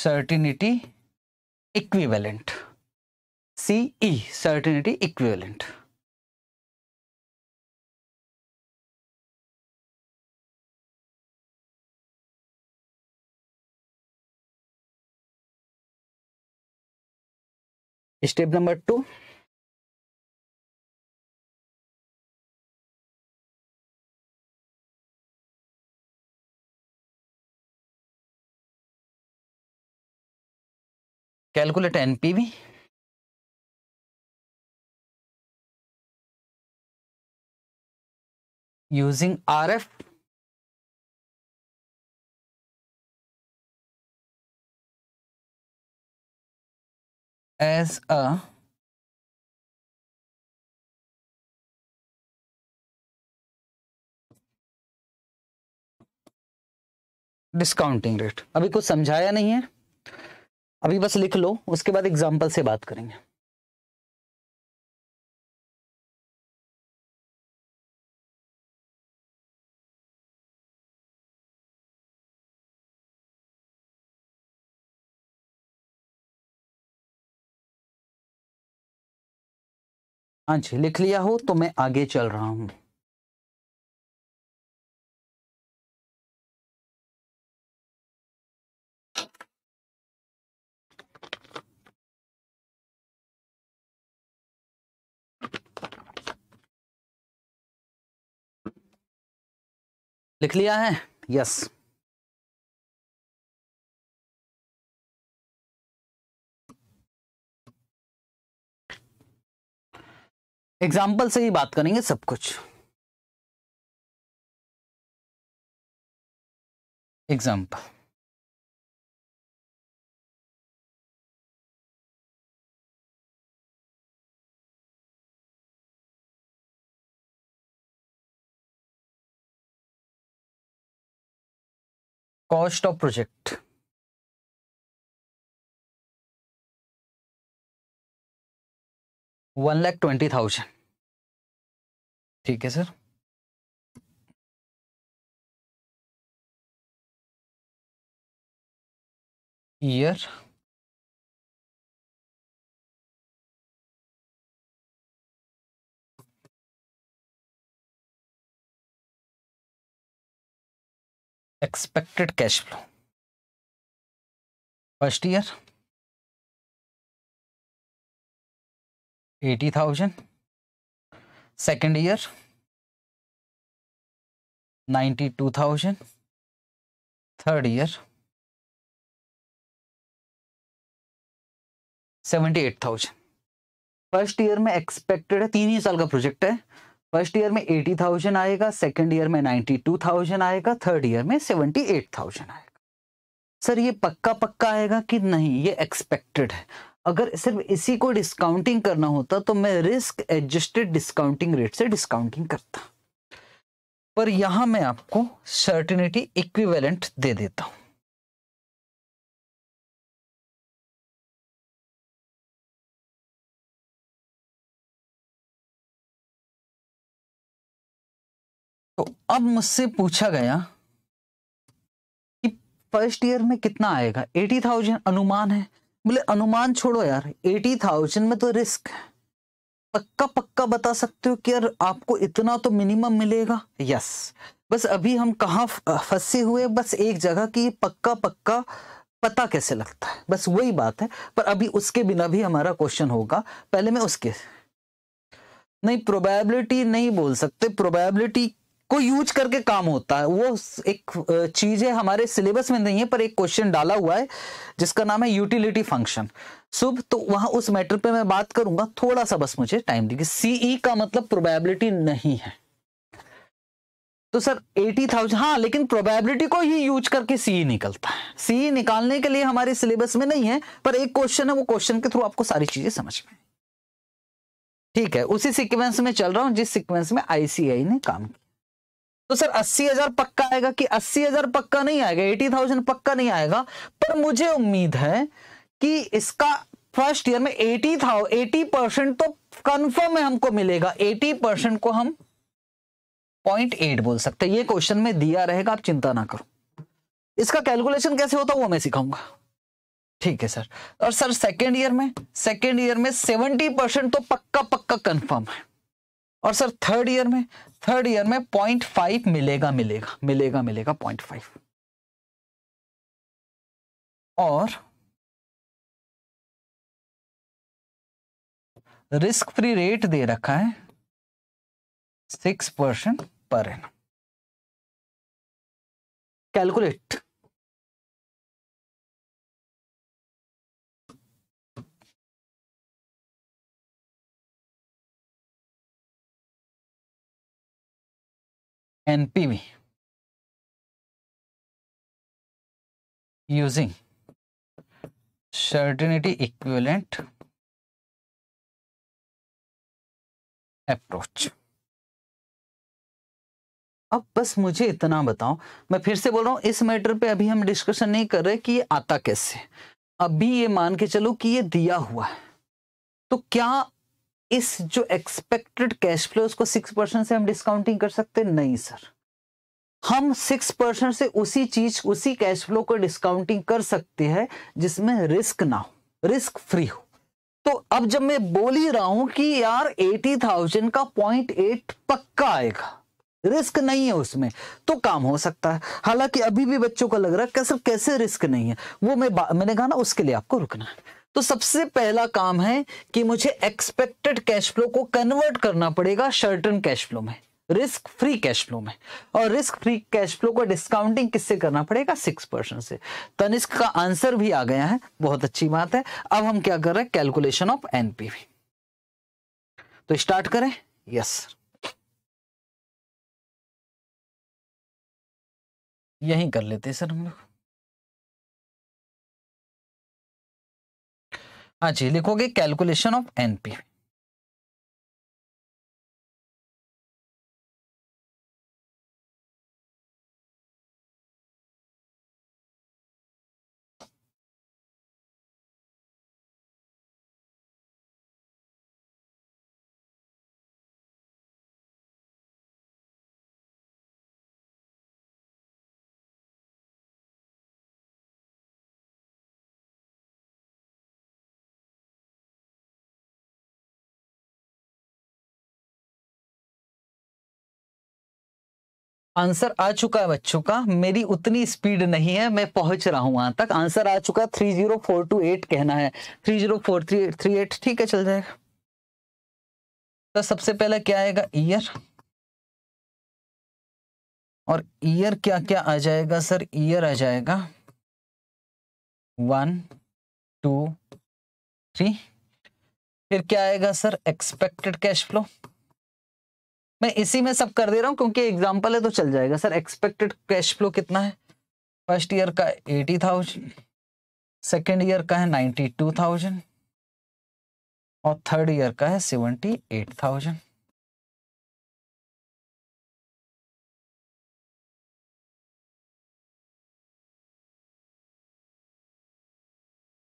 certainty equivalent CE certainty equivalent step number two calculate NPV using RF as a discounting rate अभी कुछ समझाया नहीं है अभी बस लिख लो उसके बाद एग्जाम्पल से बात करेंगे हाँ जी लिख लिया हो तो मैं आगे चल रहा हूं लिख लिया है यस yes. एग्जाम्पल से ही बात करेंगे सब कुछ example cost of project one lakh twenty thousand ठीक है sir year expected cash flow first year eighty thousand second year ninety two thousand third year seventy eight thousand first year में expected है तीन ही साल का प्रोजेक्ट है फर्स्ट ईयर में एटी थाउजेंड आएगा सेकेंड ईयर में नाइन्टी टू थाउजेंड आएगा थर्ड ईयर में सेवेंटी एट थाउजेंड आएगा सर ये पक्का पक्का आएगा कि नहीं ये एक्सपेक्टेड है अगर सिर्फ इसी को डिस्काउंटिंग करना होता तो मैं रिस्क एडजस्टेड डिस्काउंटिंग रेट से डिस्काउंटिंग करता पर यहां मैं आपको सर्टिनिटी इक्विवेलेंट दे देता हूं तो अब मुझसे पूछा गया कि फर्स्ट ईयर में कितना आएगा एटी थाउजेंड अनुमान है बोले अनुमान छोड़ो यार एटी थाउजेंड में तो रिस्क है पक्का पक्का बता सकते हो कि यार आपको इतना तो मिनिमम मिलेगा यस बस अभी हम कहाँ फंसे हुए बस एक जगह की पक्का पक्का पता कैसे लगता है बस वही बात है पर अभी उसके बिना भी हमारा क्वेश्चन होगा पहले मैं उसके नहीं प्रोबेबिलिटी नहीं बोल सकते प्रोबेबिलिटी को यूज करके काम होता है वो एक चीज है हमारे सिलेबस में नहीं है पर एक क्वेश्चन डाला हुआ है जिसका नाम है यूटिलिटी फंक्शन शुभ तो वहां उस मैटर पे मैं बात करूंगा थोड़ा सा बस मुझे टाइम दीजिए सीई e का मतलब प्रोबेबिलिटी नहीं है तो सर एटी थाउजेंड हाँ लेकिन प्रोबेबिलिटी को ही यूज करके सीई e निकलता है सीई e निकालने के लिए हमारे सिलेबस में नहीं है पर एक क्वेश्चन है वो क्वेश्चन के थ्रू आपको सारी चीजें समझ में ठीक है उसी सीक्वेंस में चल रहा हूं जिस सीक्वेंस में आईसीआई ने काम किया तो सर अस्सी हजार पक्का आएगा कि अस्सी हजार पक्का नहीं आएगा एटी थाउजेंड पक्का नहीं आएगा पर मुझे उम्मीद है कि इसका फर्स्ट ईयर में एटी थाउ एटी परसेंट तो कंफर्म है हमको मिलेगा एटी परसेंट को हम पॉइंट एट बोल सकते हैं ये क्वेश्चन में दिया रहेगा आप चिंता ना करो इसका कैलकुलेशन कैसे होता है वो मैं सिखाऊंगा ठीक है सर और सर सेकेंड ईयर में सेकेंड ईयर में सेवेंटी परसेंट तो पक्का पक्का कन्फर्म है और सर थर्ड ईयर में थर्ड ईयर में पॉइंट फाइव मिलेगा मिलेगा मिलेगा मिलेगा पॉइंट फाइव और रिस्क फ्री रेट दे रखा है सिक्स परसेंट पर एन calculate NPV using certainty equivalent approach अब बस मुझे इतना बताओ मैं फिर से बोल रहा हूं इस मैटर पे अभी हम डिस्कशन नहीं कर रहे कि ये आता कैसे अभी ये मान के चलो कि ये दिया हुआ है तो क्या इस जो एक्सपेक्टेड कैश फ्लो को सिक्स परसेंट से हम डिस्काउंटिंग कर सकते नहीं सर हम सिक्स परसेंट से उसी चीज उसी कैश फ्लो को डिस्काउंटिंग कर सकते हैं जिसमें रिस्क ना हो रिस्क फ्री हो तो अब जब मैं बोल ही रहा हूं कि यार एटी थाउजेंड का पॉइंट एट पक्का आएगा रिस्क नहीं है उसमें तो काम हो सकता है हालांकि अभी भी बच्चों को लग रहा है कैसे कैसे रिस्क नहीं है वो मैं मैंने कहा ना उसके लिए आपको रुकना है तो सबसे पहला काम है कि मुझे एक्सपेक्टेड कैश फ्लो को कन्वर्ट करना पड़ेगा शर्टन कैश फ्लो में रिस्क फ्री कैश फ्लो में और रिस्क फ्री कैश फ्लो को डिस्काउंटिंग किससे करना पड़ेगा सिक्स परसेंट से तनिष्क का आंसर भी आ गया है बहुत अच्छी बात है अब हम क्या कर रहे हैं कैलकुलेशन ऑफ एनपीवी तो स्टार्ट करें यस यही कर लेते हैं सर हम लोग हाँ जी लिखोगे कैलकुलेशन ऑफ एनपी आंसर आ चुका है बच्चों का मेरी उतनी स्पीड नहीं है मैं पहुंच रहा हूं वहां तक आंसर आ चुका है three zero four two eight कहना है three zero four three eight three eight ठीक है चल जाएगा तो सबसे पहले क्या आएगा ईयर और ईयर क्या क्या आ जाएगा सर ईयर आ जाएगा वन टू थ्री फिर क्या आएगा सर एक्सपेक्टेड कैश फ्लो मैं इसी में सब कर दे रहा हूँ क्योंकि एग्जाम्पल है तो चल जाएगा सर एक्सपेक्टेड कैश फ्लो कितना है फर्स्ट ईयर का एटी थाउजेंड सेकेंड ईयर का है नाइन्टी टू थाउजेंड और थर्ड ईयर का है सेवेंटी एट थाउजेंड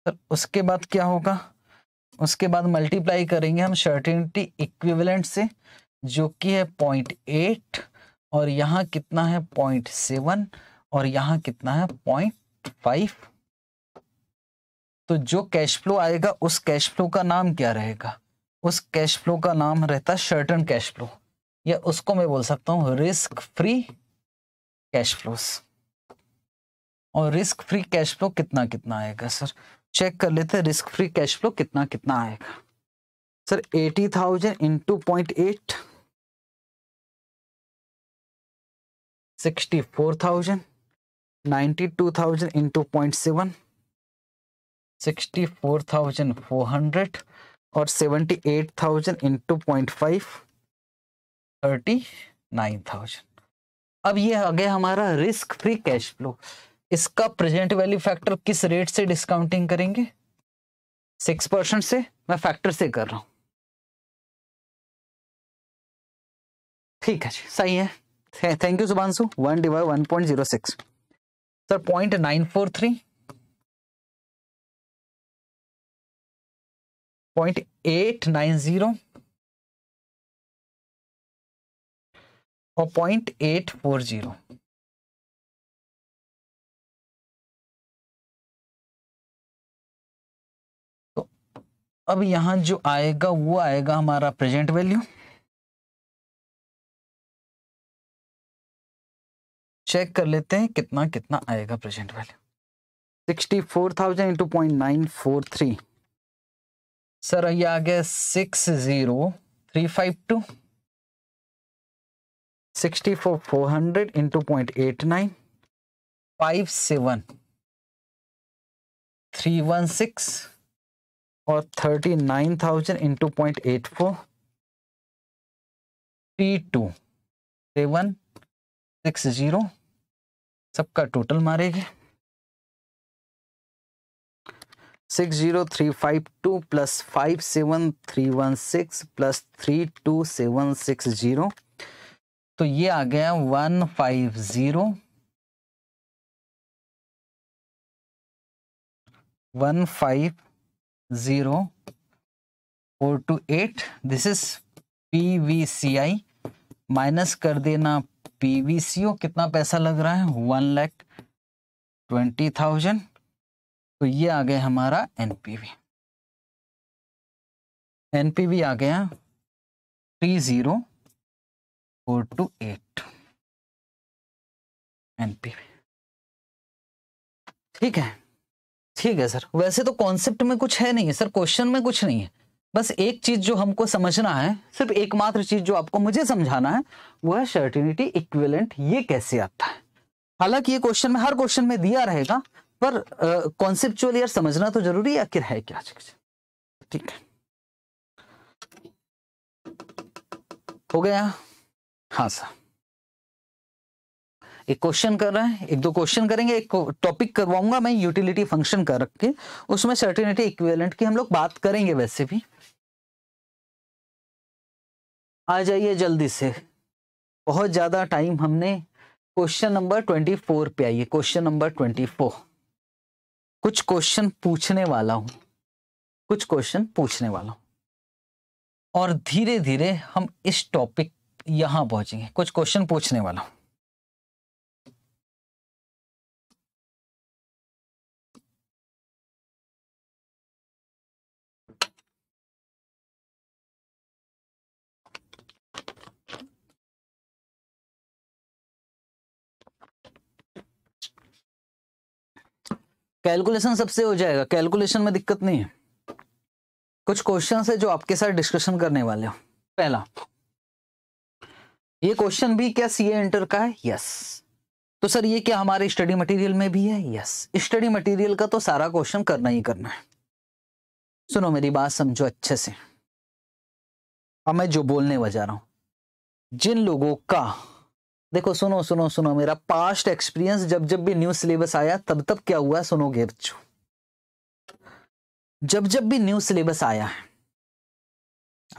सर उसके बाद क्या होगा उसके बाद मल्टीप्लाई करेंगे हम सर्टेनिटी इक्विवेलेंट से जो कि है पॉइंट एट और यहाँ कितना है पॉइंट सेवन और यहाँ कितना है पॉइंट फाइव तो जो कैश फ्लो आएगा उस कैश फ्लो का नाम क्या रहेगा उस कैश फ्लो का नाम रहता है शर्टन कैश फ्लो या उसको मैं बोल सकता हूँ रिस्क फ्री कैश फ्लोस और रिस्क फ्री कैश फ्लो कितना कितना आएगा सर चेक कर लेते हैं रिस्क फ्री कैश फ्लो कितना कितना आएगा sir eighty thousand into point eight sixty four thousand ninety two thousand into point seven sixty four thousand four hundred और seventy eight thousand into point five thirty nine thousand अब ये आ गया हमारा risk free cash flow इसका present value factor किस rate से discounting करेंगे सिक्स परसेंट से मैं फैक्टर से कर रहा हूं ठीक है जी सही है thank you Subanshu one divide one point zero six sir point nine four three point eight nine zero और पॉइंट एट फोर जीरो अब यहां जो आएगा वो आएगा हमारा प्रेजेंट वैल्यू चेक कर लेते हैं कितना कितना आएगा present value sixty four thousand into point nine four three sir ये आ गया six zero three five two sixty four four hundred into point eight nine five seven three one six और thirty nine thousand into point eight four three two seven six zero सबका total मारेंगे six zero three five two plus five seven three one six plus three two seven six zero तो ये आ गया one five zero one five zero four two eight this is P V C I minus कर देना PVCO कितना पैसा लग रहा है वन लैख ट्वेंटी थाउजेंड तो ये आ गया हमारा एनपीवी एनपीवी आ गया three zero four two eight NPV ठीक है ठीक है सर वैसे तो कॉन्सेप्ट में कुछ है नहीं है सर क्वेश्चन में कुछ नहीं है बस एक चीज जो हमको समझना है सिर्फ एकमात्र चीज जो आपको मुझे समझाना है वो है सर्टिनिटी इक्विवेलेंट ये कैसे आता है हालांकि ये क्वेश्चन में हर क्वेश्चन में दिया रहेगा पर कॉन्सेप्चुअल uh, समझना तो जरूरी है आखिर है क्या ठीक है हो गया हाँ सर एक क्वेश्चन कर रहा है एक दो क्वेश्चन करेंगे एक टॉपिक करवाऊंगा मैं यूटिलिटी फंक्शन कर रख के उसमें सर्टिनिटी इक्वेलेंट की हम लोग बात करेंगे वैसे भी आ जाइए जल्दी से बहुत ज़्यादा टाइम हमने क्वेश्चन नंबर ट्वेंटी फोर पे आइए क्वेश्चन नंबर ट्वेंटी फोर कुछ क्वेश्चन पूछने वाला हूं कुछ क्वेश्चन पूछने वाला हूं और धीरे धीरे हम इस टॉपिक यहां पहुंचेंगे कुछ क्वेश्चन पूछने वाला हूँ कैलकुलेशन सबसे हो जाएगा कैलकुलेशन में दिक्कत नहीं है कुछ क्वेश्चन है जो आपके साथ डिस्कशन करने वाले हो पहला ये क्वेश्चन भी क्या सीए इंटर का है यस तो सर ये क्या हमारे स्टडी मटेरियल में भी है यस स्टडी मटेरियल का तो सारा क्वेश्चन करना ही करना है सुनो मेरी बात समझो अच्छे से अब मैं जो बोलने जा रहा हूं जिन लोगों का देखो सुनो सुनो सुनो मेरा पास्ट एक्सपीरियंस जब जब भी न्यू सिलेबस आया तब तब क्या हुआ सुनोगे बच्चों जब जब भी न्यू सिलेबस आया है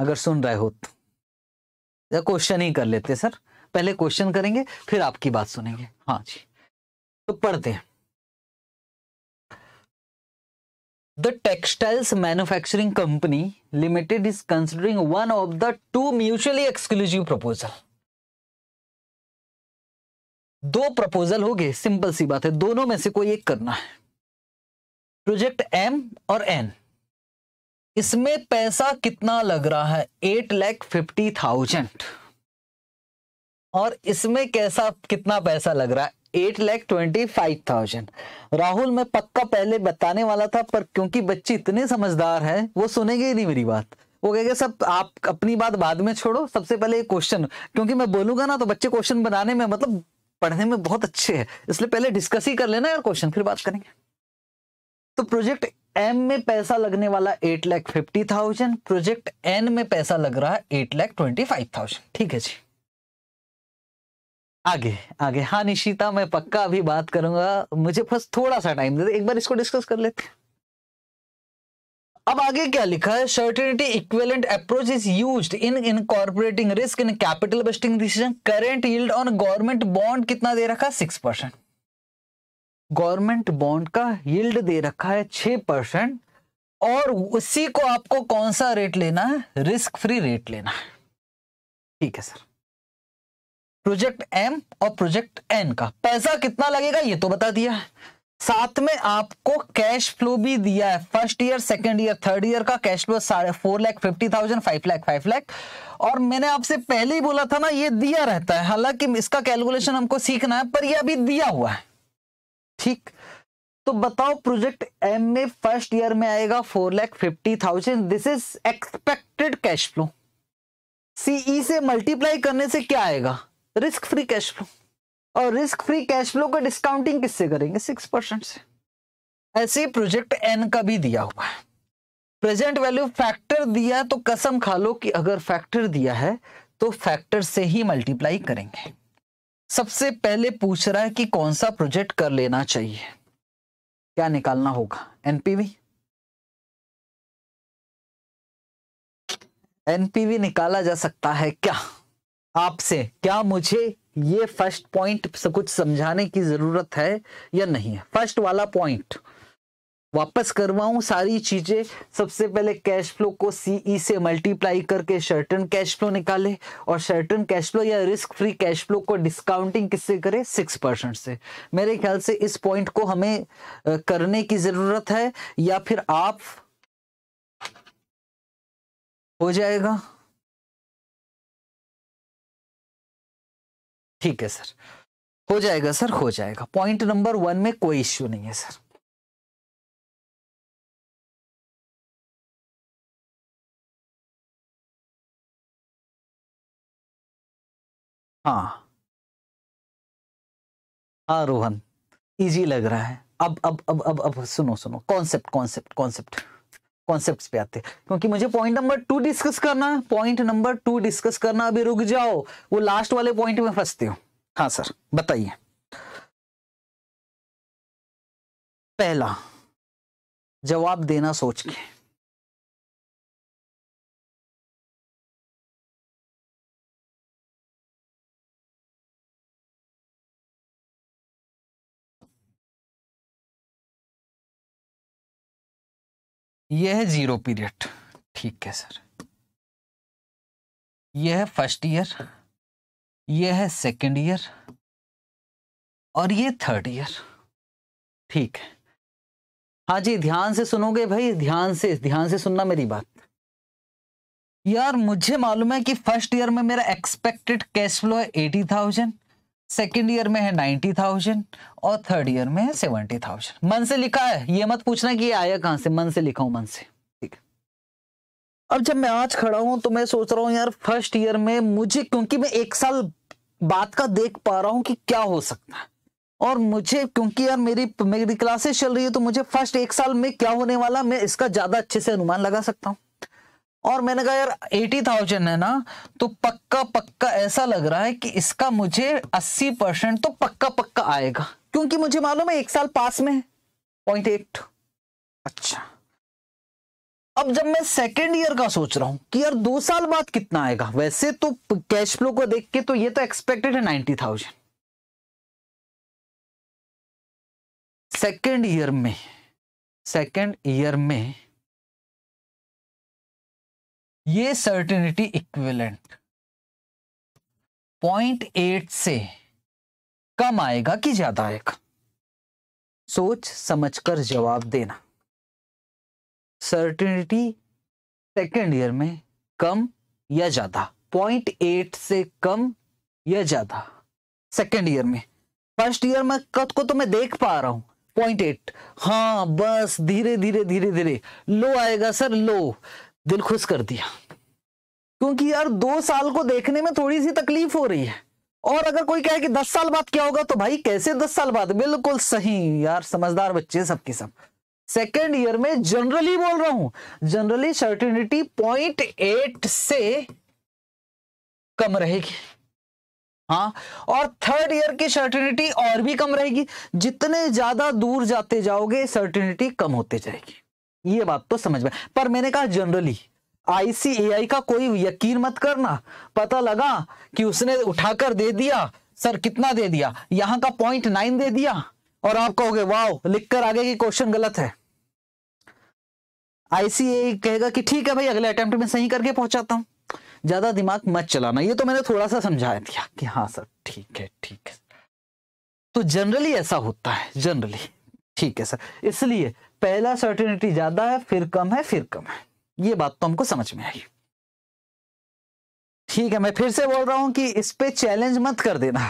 अगर सुन रहे हो तो क्वेश्चन ही कर लेते सर पहले क्वेश्चन करेंगे फिर आपकी बात सुनेंगे हाँ जी तो पढ़ते हैं the textiles manufacturing company limited is considering one of the two mutually exclusive proposal दो प्रपोजल हो गए सिंपल सी बात है दोनों में से कोई एक करना है प्रोजेक्ट एम और एन इसमें पैसा कितना लग रहा है एट लैख फिफ्टी थाउजेंड और इसमें कैसा कितना पैसा लग रहा है eight lakh twenty five thousand Rahul मैं पक्का पहले बताने वाला था पर क्योंकि बच्चे इतने समझदार हैं वो सुनेंगे ही नहीं मेरी बात वो कहेगा सब आप अपनी बात बाद में छोड़ो सबसे पहले एक क्वेश्चन क्योंकि मैं बोलूंगा ना तो बच्चे क्वेश्चन बनाने में मतलब पढ़ने में बहुत अच्छे हैं इसलिए पहले डिस्कस ही कर लेना यार क्वेश्चन फिर बात करेंगे तो प्रोजेक्ट एम में पैसा लगने वाला eight lakh fifty thousand project N में पैसा लग रहा है eight lakh twenty five thousand ठीक है जी आगे आगे हाँ निशिता मैं पक्का अभी बात करूंगा मुझे फर्स्ट थोड़ा सा टाइम दे दे एक बार इसको डिस्कस कर लेते हैं अब आगे क्या लिखा है certainty equivalent approach is use in incorporating risk in capital investing decision current yield on government bond कितना दे रखा है सिक्स परसेंट गवर्नमेंट बॉन्ड का यील्ड दे रखा है छह परसेंट और उसी को आपको कौन सा रेट लेना है रिस्क फ्री रेट लेना है ठीक है सर प्रोजेक्ट एम और प्रोजेक्ट एन का पैसा कितना लगेगा ये तो बता दिया है साथ में आपको कैश फ्लो भी दिया है first year second year third year का कैश फ्लो साढ़े four lakh fifty thousand five lakh five lakh और मैंने आपसे पहले ही बोला था ना ये दिया रहता है हालांकि इसका कैलकुलेशन हमको सीखना है पर ये अभी दिया हुआ है ठीक तो बताओ प्रोजेक्ट एम में फर्स्ट ईयर में आएगा four lakh fifty thousand this is expected cash flow CE से मल्टीप्लाई करने से क्या आएगा रिस्क फ्री कैश फ्लो और रिस्क फ्री कैश फ्लो का डिस्काउंटिंग किससे करेंगे सिक्स परसेंट से ऐसे प्रोजेक्ट एन का भी दिया हुआ है प्रेजेंट वैल्यू फैक्टर दिया तो कसम खा लो कि अगर फैक्टर दिया है तो फैक्टर से ही मल्टीप्लाई करेंगे सबसे पहले पूछ रहा है कि कौन सा प्रोजेक्ट कर लेना चाहिए क्या निकालना होगा एनपीवी एनपीवी निकाला जा सकता है क्या आपसे क्या मुझे ये फर्स्ट पॉइंट कुछ समझाने की जरूरत है या नहीं है फर्स्ट वाला पॉइंट वापस करवाऊं सारी चीजें सबसे पहले कैश फ्लो को सीई e से मल्टीप्लाई करके शर्टन कैश फ्लो निकाले और शर्टन कैश फ्लो या रिस्क फ्री कैश फ्लो को डिस्काउंटिंग किससे करे सिक्स परसेंट से मेरे ख्याल से इस पॉइंट को हमें करने की जरूरत है या फिर आप हो जाएगा ठीक है सर हो जाएगा सर हो जाएगा पॉइंट नंबर वन में कोई इश्यू नहीं है सर हाँ हाँ रोहन इजी लग रहा है अब अब अब अब अब सुनो सुनो कॉन्सेप्ट कॉन्सेप्ट कॉन्सेप्ट कॉन्सेप्ट्स पे आते क्योंकि मुझे पॉइंट नंबर टू डिस्कस करना है पॉइंट नंबर टू डिस्कस करना अभी रुक जाओ वो लास्ट वाले पॉइंट में फंसते हो हाँ सर बताइए पहला जवाब देना सोच के ये है जीरो पीरियड ठीक है सर यह है फर्स्ट ईयर यह है सेकंड ईयर और ये थर्ड ईयर ठीक है हाँ जी ध्यान से सुनोगे भाई ध्यान से ध्यान से सुनना मेरी बात यार मुझे मालूम है कि फर्स्ट ईयर में मेरा एक्सपेक्टेड कैश फ्लो है एटी थाउजेंड सेकेंड ईयर में है नाइन्टी थाउजेंड और थर्ड ईयर में है सेवेंटी थाउजेंड मन से लिखा है ये मत पूछना कि ये आया कहां से मन से लिखा हूं मन से ठीक अब जब मैं आज खड़ा हूँ तो मैं सोच रहा हूँ यार फर्स्ट ईयर में मुझे क्योंकि मैं एक साल बात का देख पा रहा हूँ कि क्या हो सकता है और मुझे क्योंकि यार मेरी मेरी क्लासेस चल रही है तो मुझे फर्स्ट एक साल में क्या होने वाला मैं इसका ज्यादा अच्छे से अनुमान लगा सकता हूँ और मैंने कहा यार एटी थाउजेंड है ना तो पक्का पक्का ऐसा लग रहा है कि इसका मुझे अस्सी परसेंट तो पक्का पक्का आएगा क्योंकि मुझे मालूम है एक साल पास में है पॉइंट एट अच्छा अब जब मैं सेकेंड ईयर का सोच रहा हूं कि यार दो साल बाद कितना आएगा वैसे तो कैश फ्लो को देख के तो ये तो एक्सपेक्टेड है नाइन्टी थाउजेंड सेकेंड ईयर में सेकेंड ईयर में ये सर्टिनिटी इक्विवेलेंट एट से कम आएगा कि ज्यादा आएगा सोच समझकर जवाब देना सर्टिनिटी सेकेंड ईयर में कम या ज्यादा पॉइंट एट से कम या ज्यादा सेकेंड ईयर में फर्स्ट ईयर में कद को तो मैं देख पा रहा हूं पॉइंट एट हाँ बस धीरे धीरे धीरे धीरे लो आएगा सर लो दिल खुश कर दिया क्योंकि यार दो साल को देखने में थोड़ी सी तकलीफ हो रही है और अगर कोई कहे कि दस साल बाद क्या होगा तो भाई कैसे दस साल बाद बिल्कुल सही यार समझदार बच्चे सबके सब सेकेंड ईयर में जनरली बोल रहा हूं जनरली सर्टिनिटी पॉइंट एट से कम रहेगी हाँ और थर्ड ईयर की सर्टिनिटी और भी कम रहेगी जितने ज्यादा दूर जाते जाओगे सर्टिनिटी कम होते जाएगी ये बात तो समझ में पर मैंने कहा जनरली आईसीएआई का कोई यकीन मत करना पता लगा कि उसने उठाकर दे दिया सर कितना दे दिया यहां का पॉइंट नाइन दे दिया और आप कहोगे वाओ लिखकर आगे की क्वेश्चन गलत है आईसीए कहेगा कि ठीक है भाई अगले अटेम्प्ट में सही करके पहुंचाता हूं ज्यादा दिमाग मत चलाना ये तो मैंने थोड़ा सा समझाया दिया कि हाँ सर ठीक है ठीक है तो जनरली ऐसा होता है जनरली ठीक है सर इसलिए पहला सर्टिनिटी ज्यादा है फिर कम है फिर कम है ये बात तो हमको समझ में आई ठीक है मैं फिर से बोल रहा हूं कि इस पर चैलेंज मत कर देना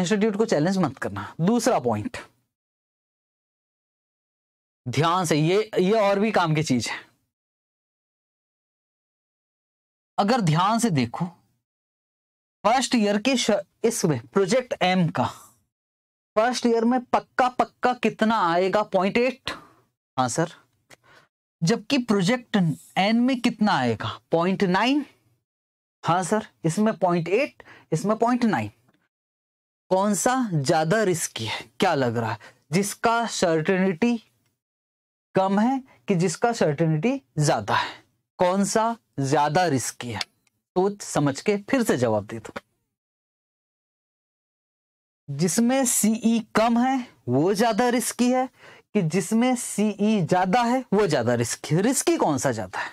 इंस्टीट्यूट को चैलेंज मत करना दूसरा पॉइंट ध्यान से ये ये और भी काम की चीज है अगर ध्यान से देखो फर्स्ट ईयर के इसमें प्रोजेक्ट एम का फर्स्ट ईयर में पक्का पक्का कितना आएगा पॉइंट एट हाँ सर जबकि प्रोजेक्ट एन में कितना आएगा पॉइंट नाइन हाँ सर इसमें पॉइंट एट इसमें पॉइंट नाइन कौन सा ज्यादा रिस्की है क्या लग रहा है जिसका सर्टेनिटी कम है कि जिसका सर्टेनिटी ज्यादा है कौन सा ज्यादा रिस्की है सोच समझ के फिर से जवाब दे दो जिसमें सीई e कम है वो ज्यादा रिस्की है कि जिसमें सीई e ज्यादा है वो ज्यादा रिस्की रिस्की कौन सा ज्यादा है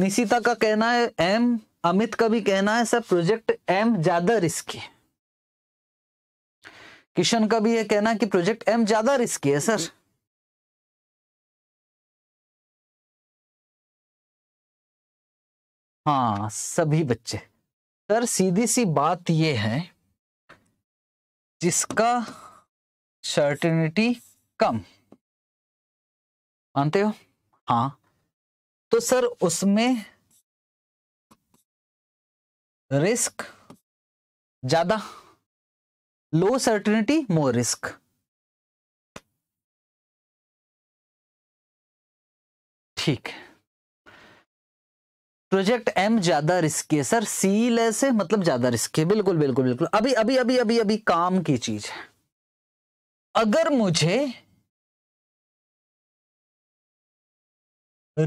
निशिता का कहना है एम अमित का भी कहना है सर प्रोजेक्ट एम ज्यादा रिस्की है किशन का भी यह कहना है कि प्रोजेक्ट एम ज्यादा रिस्की है सर हाँ सभी बच्चे सर सीधी सी बात यह है जिसका सर्टिनिटी कम मानते हो हाँ तो सर उसमें रिस्क ज्यादा लो सर्टिनिटी मोर रिस्क ठीक है प्रोजेक्ट एम ज्यादा रिस्की है सर सी लेस है मतलब ज्यादा रिस्की है बिल्कुल बिल्कुल बिल्कुल अभी अभी अभी अभी अभी अभी काम की चीज है अगर मुझे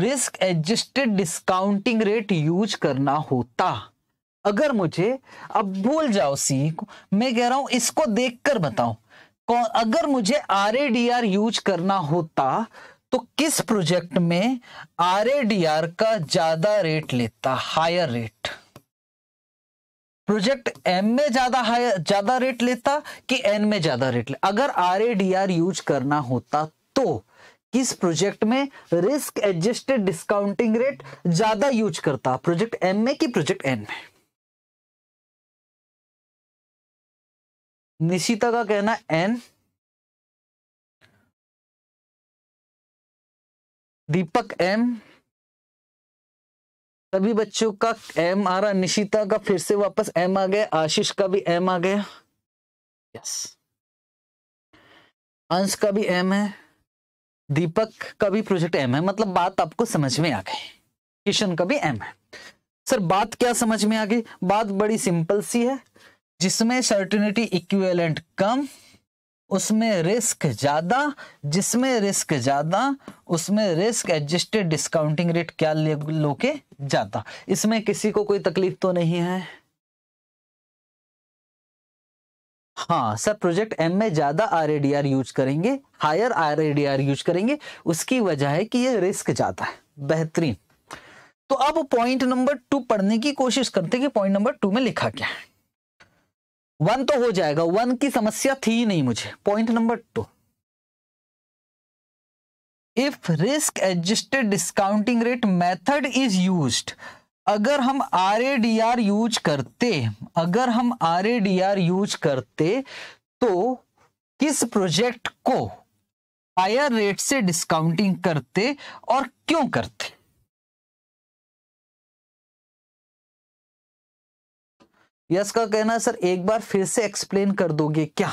risk adjusted discounting rate use करना होता अगर मुझे अब भूल जाओ सी को मैं कह रहा हूं इसको देखकर बताओ कौन अगर मुझे आर यूज करना होता तो किस प्रोजेक्ट में आर का ज्यादा रेट लेता हायर रेट प्रोजेक्ट एम में ज्यादा हायर ज्यादा रेट लेता कि एन में ज्यादा रेट ले अगर आर यूज करना होता तो किस प्रोजेक्ट में रिस्क एडजस्टेड डिस्काउंटिंग रेट ज्यादा यूज करता प्रोजेक्ट एम में कि प्रोजेक्ट एन में निशिता का कहना एन दीपक एम सभी बच्चों का एम आ रहा निशिता का फिर से वापस एम आ गया आशीष का भी एम आ गया यस अंश का भी एम है दीपक का भी प्रोजेक्ट एम है मतलब बात आपको समझ में आ गई किशन का भी एम है सर बात क्या समझ में आ गई बात बड़ी सिंपल सी है जिसमें सर्टिनिटी इक्विवेलेंट कम उसमें रिस्क ज़्यादा जिसमें रिस्क ज़्यादा उसमें रिस्क एडजस्टेड डिस्काउंटिंग रेट क्या ले के ज़्यादा इसमें किसी को कोई तकलीफ तो नहीं है हाँ सर प्रोजेक्ट एम में ज़्यादा आर यूज करेंगे हायर आर यूज करेंगे उसकी वजह है कि ये रिस्क ज़्यादा है बेहतरीन तो अब पॉइंट नंबर टू पढ़ने की कोशिश करते हैं कि पॉइंट नंबर टू में लिखा क्या है वन तो हो जाएगा वन की समस्या थी ही नहीं मुझे point number two if risk adjusted discounting rate method is use अगर हम R A D R use करते अगर हम R A D R use करते तो किस प्रोजेक्ट को हायर रेट से डिस्काउंटिंग करते और क्यों करते यश का कहना है सर एक बार फिर से एक्सप्लेन कर दोगे क्या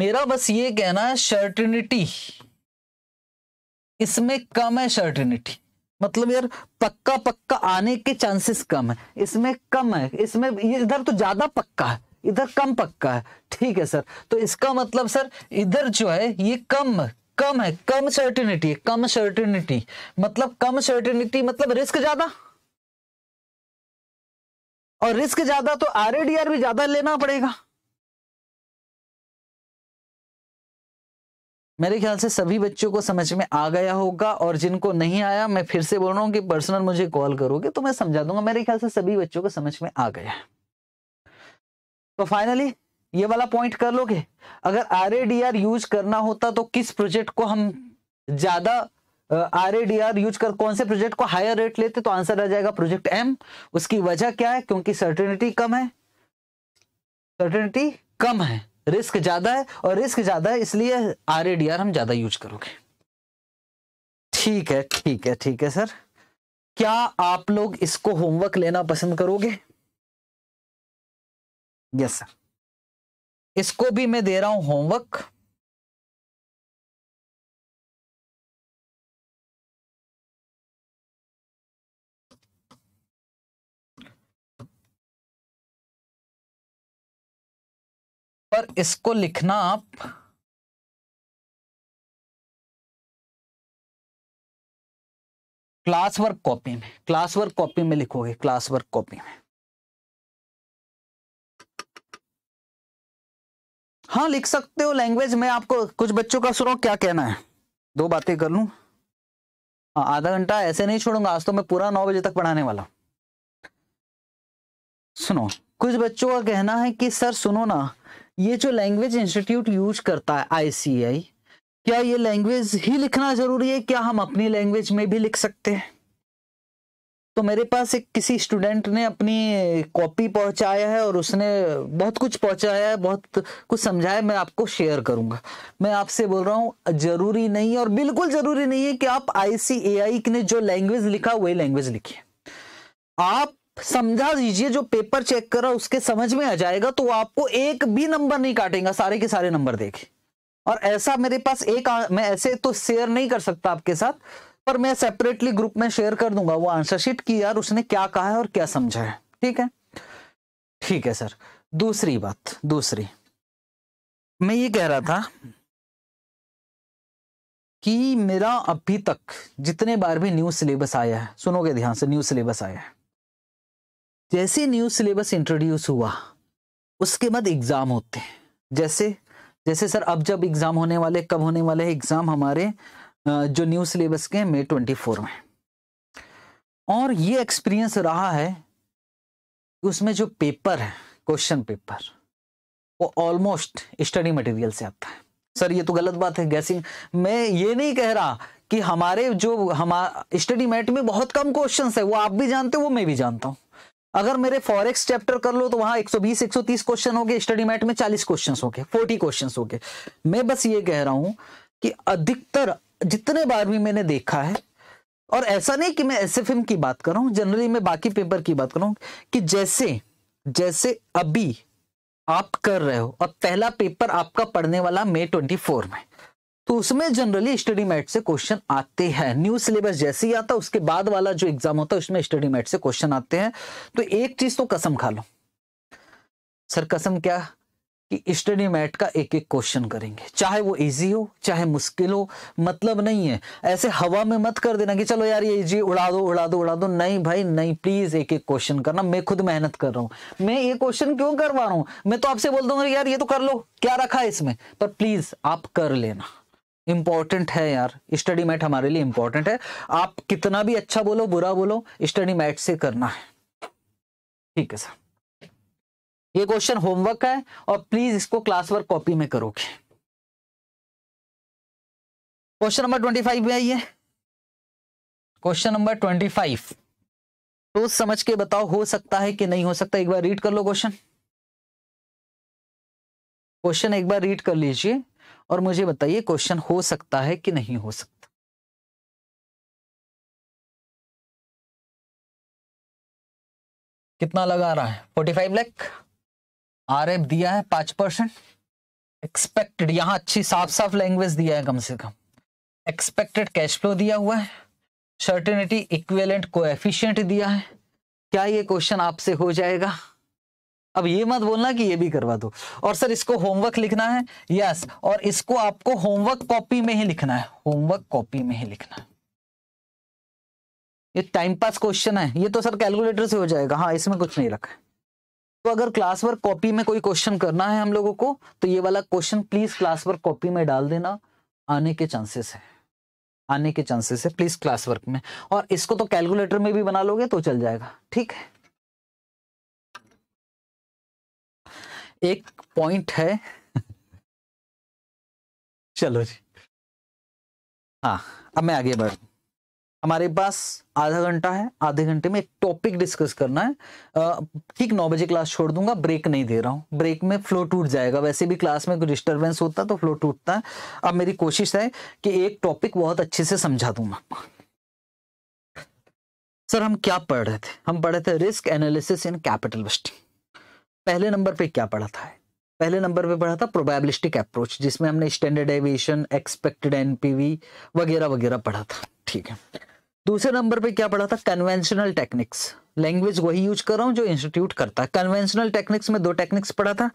मेरा बस ये कहना है सर्टिनिटी इसमें कम है सर्टिनिटी मतलब यार पक्का पक्का आने के चांसेस कम है इसमें कम है इसमें इधर तो ज्यादा पक्का है इधर कम पक्का है ठीक है सर तो इसका मतलब सर इधर जो है ये कम कम है कम सर्टिनिटी कम सर्टिनिटी मतलब कम सर्टिनिटी मतलब रिस्क ज्यादा और रिस्क ज्यादा तो आरएडीआर भी ज्यादा लेना पड़ेगा मेरे ख्याल से सभी बच्चों को समझ में आ गया होगा और जिनको नहीं आया मैं फिर से बोल रहा हूँ कि पर्सनल मुझे कॉल करोगे तो मैं समझा दूंगा मेरे ख्याल से सभी बच्चों को समझ में आ गया है तो फाइनली ये वाला पॉइंट कर लोगे अगर आर यूज करना होता तो किस प्रोजेक्ट को हम ज्यादा आर ए आर यूज कर कौन से प्रोजेक्ट को हायर रेट लेते तो आंसर आ जाएगा प्रोजेक्ट एम उसकी वजह क्या है क्योंकि सर्टेनिटी कम है सर्टेनिटी कम है रिस्क ज्यादा है और रिस्क ज्यादा है इसलिए आर ए आर हम ज्यादा यूज करोगे ठीक है ठीक है ठीक है सर क्या आप लोग इसको होमवर्क लेना पसंद करोगे यस सर इसको भी मैं दे रहा हूं होमवर्क पर इसको लिखना आप क्लास वर्क कॉपी में क्लास वर्क कॉपी में लिखोगे क्लास वर्क कॉपी में हाँ लिख सकते हो लैंग्वेज में आपको कुछ बच्चों का सुनो क्या कहना है दो बातें कर लू हाँ आधा घंटा ऐसे नहीं छोड़ूंगा आज तो मैं पूरा नौ बजे तक पढ़ाने वाला सुनो कुछ बच्चों का कहना है कि सर सुनो ना ये जो लैंग्वेज इंस्टीट्यूट यूज करता है आईसीआई क्या ये लैंग्वेज ही लिखना जरूरी है क्या हम अपनी लैंग्वेज में भी लिख सकते हैं तो मेरे पास एक किसी स्टूडेंट ने अपनी कॉपी पहुंचाया है और उसने बहुत कुछ पहुंचाया है बहुत कुछ समझाया मैं आपको शेयर करूंगा मैं आपसे बोल रहा हूँ जरूरी नहीं और बिल्कुल जरूरी नहीं है कि आप आई ने जो लैंग्वेज लिखा वही लैंग्वेज लिखिए आप समझा दीजिए जो पेपर चेक करा उसके समझ में आ जाएगा तो आपको एक भी नंबर नहीं काटेगा सारे के सारे नंबर देखे और ऐसा मेरे पास एक आ, मैं ऐसे तो शेयर नहीं कर सकता आपके साथ पर मैं सेपरेटली ग्रुप में शेयर कर दूंगा वो आंसर शीट की यार उसने क्या कहा है और क्या समझा है ठीक है ठीक है सर दूसरी बात दूसरी मैं ये कह रहा था कि मेरा अभी तक जितने बार भी न्यू सिलेबस आया है सुनोगे ध्यान से न्यू सिलेबस आया है जैसे न्यू सिलेबस इंट्रोड्यूस हुआ उसके बाद एग्ज़ाम होते हैं जैसे जैसे सर अब जब एग्ज़ाम होने वाले कब होने वाले हैं एग्ज़ाम हमारे जो न्यू सिलेबस के मे ट्वेंटी फोर में और ये एक्सपीरियंस रहा है उसमें जो पेपर है क्वेश्चन पेपर वो ऑलमोस्ट स्टडी मटेरियल से आता है सर ये तो गलत बात है गैसिंग मैं ये नहीं कह रहा कि हमारे जो हमारा स्टडी मैट में बहुत कम क्वेश्चन है वो आप भी जानते हो वो मैं भी जानता हूँ अगर मेरे फॉरेक्स चैप्टर कर लो तो वहां 120 130 क्वेश्चन हो गए स्टडी मैट में 40 क्वेश्चन हो गए 40 क्वेश्चन हो गए मैं बस ये कह रहा हूं कि अधिकतर जितने बार भी मैंने देखा है और ऐसा नहीं कि मैं एस की बात कर रहा हूं जनरली मैं बाकी पेपर की बात कर रहा हूं कि जैसे जैसे अभी आप कर रहे हो और पहला पेपर आपका पढ़ने वाला मे ट्वेंटी फोर में तो उसमें जनरली स्टडी मैट से क्वेश्चन आते हैं न्यू सिलेबस जैसे ही आता उसके बाद वाला जो एग्जाम होता है उसमें स्टडी मैट से क्वेश्चन आते हैं तो एक चीज तो कसम खा लो सर कसम क्या कि स्टडी मैट का एक एक क्वेश्चन करेंगे चाहे वो इजी हो चाहे मुश्किल हो मतलब नहीं है ऐसे हवा में मत कर देना कि चलो यार ये इजी उड़ा दो उड़ा दो उड़ा दो नहीं भाई नहीं प्लीज एक एक क्वेश्चन करना मैं खुद मेहनत कर रहा हूं मैं ये क्वेश्चन क्यों करवा रहा हूं मैं तो आपसे बोल दूंगा यार ये तो कर लो क्या रखा है इसमें पर प्लीज आप कर लेना इंपॉर्टेंट है यार स्टडी मैट हमारे लिए इंपॉर्टेंट है आप कितना भी अच्छा बोलो बुरा बोलो स्टडी मैट से करना है ठीक है सर ये क्वेश्चन होमवर्क है और प्लीज इसको क्लास वर्क कॉपी में करोगे क्वेश्चन नंबर ट्वेंटी फाइव में आइए क्वेश्चन नंबर ट्वेंटी फाइव तो समझ के बताओ हो सकता है कि नहीं हो सकता एक बार रीड कर लो क्वेश्चन क्वेश्चन एक बार रीड कर लीजिए और मुझे बताइए क्वेश्चन हो सकता है कि नहीं हो सकता कितना लगा रहा है forty five lakh R F दिया है पांच परसेंट एक्सपेक्टेड यहां अच्छी साफ साफ लैंग्वेज दिया है कम से कम एक्सपेक्टेड कैश फ्लो दिया हुआ है सर्टेनिटी इक्वेलेंट को दिया है क्या ये क्वेश्चन आपसे हो जाएगा अब ये मत बोलना कि ये भी करवा दो और सर इसको होमवर्क लिखना है यस और इसको आपको होमवर्क कॉपी में ही लिखना है होमवर्क कॉपी में ही लिखना है ये टाइम पास क्वेश्चन है ये तो सर कैलकुलेटर से हो जाएगा हाँ इसमें कुछ नहीं रखा है तो अगर क्लास वर्क कॉपी में कोई क्वेश्चन करना है हम लोगों को तो ये वाला question please class work copy में डाल देना आने के चांसेस है आने के चांसेस है प्लीज क्लास वर्क में और इसको तो कैलकुलेटर में भी बना लोगे तो चल जाएगा ठीक है एक पॉइंट है [laughs] चलो जी हाँ अब मैं आगे बढ़ हमारे पास आधा घंटा है आधे घंटे में एक टॉपिक डिस्कस करना है ठीक नौ बजे क्लास छोड़ दूंगा ब्रेक नहीं दे रहा हूँ ब्रेक में फ्लो टूट जाएगा वैसे भी क्लास में कोई डिस्टर्बेंस होता तो फ्लो टूटता है अब मेरी कोशिश है कि एक टॉपिक बहुत अच्छे से समझा दूंगा सर हम क्या पढ़ रहे थे हम पढ़े थे risk analysis in capital vesting पहले नंबर पे क्या पढ़ा था पहले नंबर पे पढ़ा था प्रोबेबलिस्टिक अप्रोच जिसमें हमने स्टैंडर्ड एविएशन एक्सपेक्टेड एनपीवी वगैरह वगैरह पढ़ा था ठीक है दूसरे नंबर पे क्या पढ़ा था कन्वेंशनल टेक्निक्स लैंग्वेज वही यूज कर रहा हूँ जो इंस्टीट्यूट करता है कन्वेंशनल टेक्निक्स में दो टेक्निक्स पढ़ा था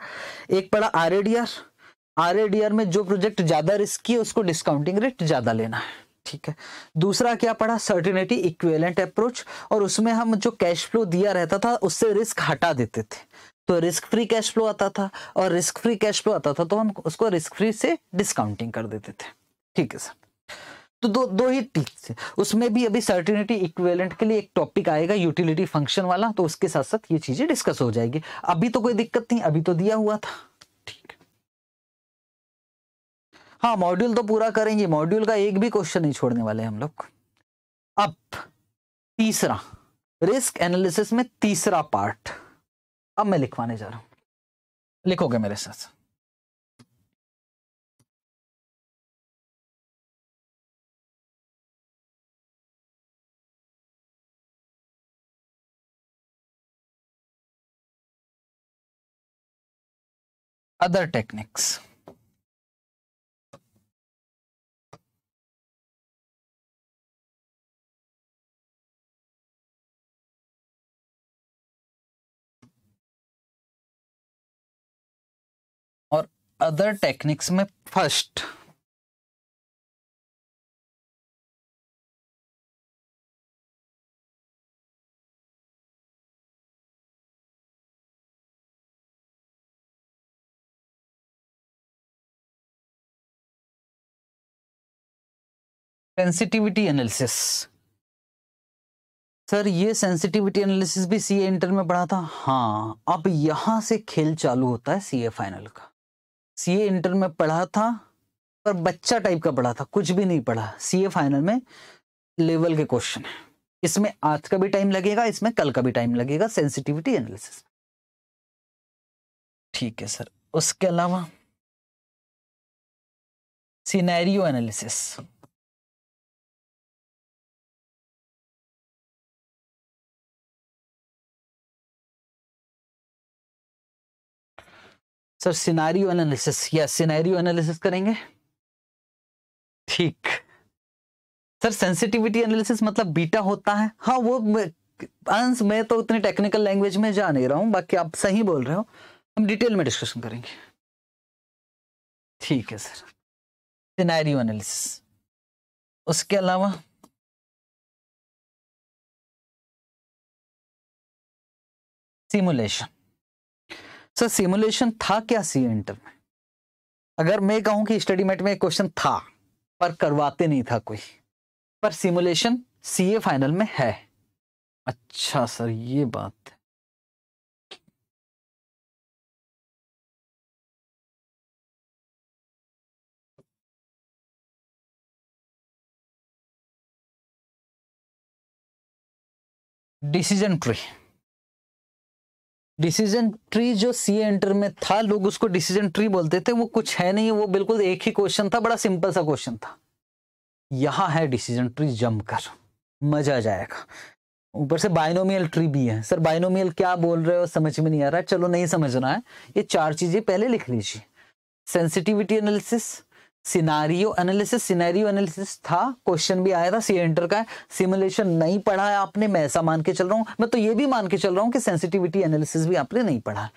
एक पढ़ा आर आरएडीआर में जो प्रोजेक्ट ज्यादा रिस्की है उसको डिस्काउंटिंग रेट ज्यादा लेना है ठीक है दूसरा क्या पढ़ा सर्टिनिटी इक्वेलेंट अप्रोच और उसमें हम जो कैश फ्लो दिया रहता था उससे रिस्क हटा देते थे तो रिस्क फ्री कैश फ्लो आता था और रिस्क फ्री कैश फ्लो आता था तो हम उसको रिस्क फ्री से डिस्काउंटिंग कर देते थे ठीक है सर तो दो दो ही से उसमें भी अभी सर्टिनिटी इक्वेलेंट के लिए एक टॉपिक आएगा यूटिलिटी फंक्शन वाला तो उसके साथ साथ ये चीजें डिस्कस हो जाएगी अभी तो कोई दिक्कत नहीं अभी तो दिया हुआ था ठीक हाँ मॉड्यूल तो पूरा करेंगे मॉड्यूल का एक भी क्वेश्चन नहीं छोड़ने वाले हम लोग अब तीसरा रिस्क एनालिसिस में तीसरा पार्ट अब मैं लिखवाने जा रहा हूं लिखोगे मेरे साथ अदर टेक्निक्स अदर टेक्निक्स में फर्स्ट सेंसिटिविटी एनालिसिस सर ये सेंसिटिविटी एनालिसिस भी सीए इंटर में पढ़ा था हाँ अब यहां से खेल चालू होता है सीए फाइनल का सी ए इंटर में पढ़ा था पर बच्चा टाइप का पढ़ा था कुछ भी नहीं पढ़ा सी ए फाइनल में लेवल के क्वेश्चन है इसमें आज का भी टाइम लगेगा इसमें कल का भी टाइम लगेगा सेंसिटिविटी एनालिसिस ठीक है सर उसके अलावा scenario analysis sir scenario analysis या सिनेरियो एनालिसिस करेंगे ठीक सर सेंसिटिविटी एनालिसिस मतलब बीटा होता है हाँ वो अंश मैं तो उतनी टेक्निकल लैंग्वेज में जा नहीं रहा हूं बाकी आप सही बोल रहे हो हम डिटेल में डिस्कशन करेंगे ठीक है सर सिनेरियो एनालिसिस उसके अलावा सिमुलेशन सर सिमुलेशन था क्या सी इंटर में अगर मैं कहूं कि स्टडी मेट में क्वेश्चन था पर करवाते नहीं था कोई पर सिमुलेशन सीए फाइनल में है अच्छा सर ये बात है डिसीजन ट्री डिसीजन ट्री जो सी एंटर में था लोग उसको डिसीजन ट्री बोलते थे वो कुछ है नहीं वो बिल्कुल एक ही क्वेश्चन था बड़ा सिंपल सा क्वेश्चन था यहाँ है डिसीजन ट्री जमकर मजा आ जाएगा ऊपर से बाइनोमियल ट्री भी है सर बाइनोमियल क्या बोल रहे हो समझ में नहीं आ रहा चलो नहीं समझना है ये चार चीजें पहले लिख लीजिए sensitivity analysis scenario analysis scenario analysis था क्वेश्चन भी आया था सी एंटर का सिमुलेशन नहीं पढ़ा है आपने मैं ऐसा मान के चल रहा हूं मैं तो ये भी मान के चल रहा हूं कि सेंसिटिविटी एनालिसिस भी आपने नहीं पढ़ा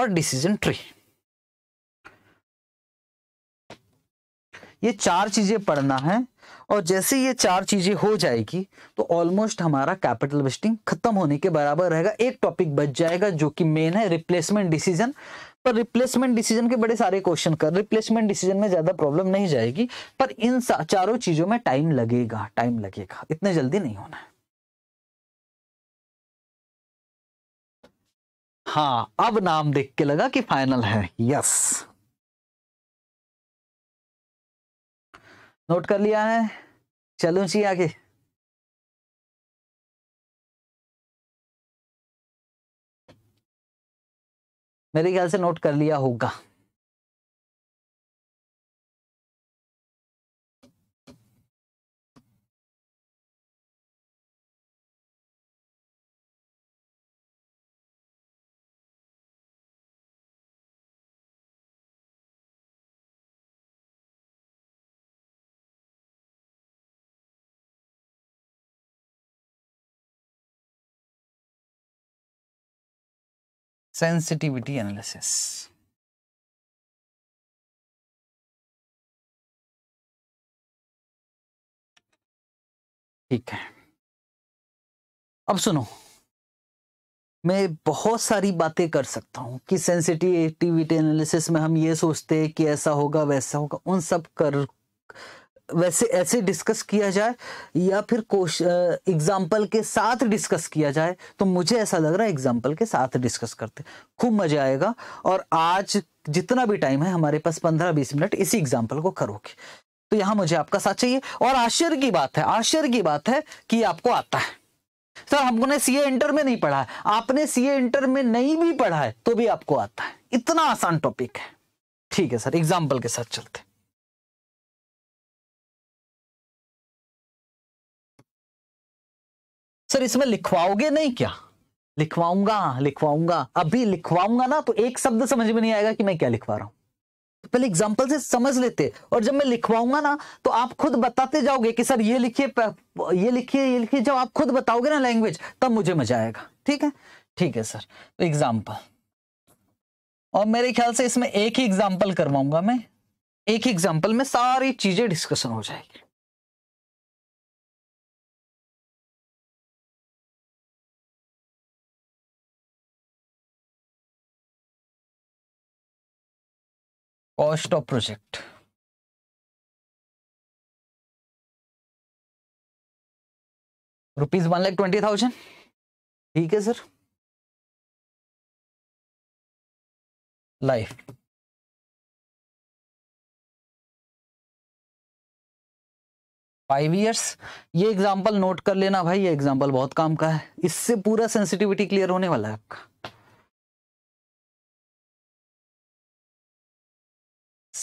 और डिसीजन ट्री ये चार चीजें पढ़ना है और जैसे ये चार चीजें हो जाएगी तो ऑलमोस्ट हमारा कैपिटल वेस्टिंग खत्म होने के बराबर रहेगा एक टॉपिक बच जाएगा जो कि मेन है रिप्लेसमेंट डिसीजन पर रिप्लेसमेंट डिसीजन के बड़े सारे क्वेश्चन कर रिप्लेसमेंट डिसीजन में ज्यादा प्रॉब्लम नहीं जाएगी पर इन चारों चीजों में टाइम लगेगा टाइम लगेगा इतने जल्दी नहीं होना है हाँ अब नाम देख के लगा कि फाइनल है यस नोट कर लिया है चलो जी आगे मेरे ख्याल से नोट कर लिया होगा sensitivity analysis. ठीक है अब सुनो मैं बहुत सारी बातें कर सकता हूं कि सेंसिटिविटी एनालिसिस में हम ये सोचते हैं कि ऐसा होगा वैसा होगा उन सब कर वैसे ऐसे डिस्कस किया जाए या फिर कोश एग्जाम्पल के साथ डिस्कस किया जाए तो मुझे ऐसा लग रहा है एग्जाम्पल के साथ डिस्कस करते खूब मजा आएगा और आज जितना भी टाइम है हमारे पास पंद्रह बीस मिनट इसी एग्जाम्पल को करोगे तो यहां मुझे आपका साथ चाहिए और आश्चर्य की बात है आश्चर्य की बात है कि आपको आता है सर हमको ने सीए इंटर में नहीं पढ़ा है आपने सीए इंटर में नहीं भी पढ़ा है तो भी आपको आता है इतना आसान टॉपिक है ठीक है सर एग्जाम्पल के साथ चलते सर इसमें लिखवाओगे नहीं क्या लिखवाऊंगा लिखवाऊंगा अभी लिखवाऊंगा ना तो एक शब्द समझ में नहीं आएगा कि मैं क्या लिखवा रहा हूं तो पहले एग्जाम्पल से समझ लेते और जब मैं लिखवाऊंगा ना तो आप खुद बताते जाओगे कि सर ये लिखिए ये लिखिए ये लिखिए जब आप खुद बताओगे ना लैंग्वेज तब मुझे मजा आएगा ठीक है ठीक है सर तो एग्जाम्पल और मेरे ख्याल से इसमें एक ही एग्जाम्पल करवाऊंगा मैं एक ही एग्जाम्पल में सारी चीजें डिस्कशन हो जाएगी cost of project rupees one lakh twenty thousand ठीक है सर लाइफ फाइव इयर्स ये एग्जांपल नोट कर लेना भाई ये एग्जांपल बहुत काम का है इससे पूरा सेंसिटिविटी क्लियर होने वाला है आपका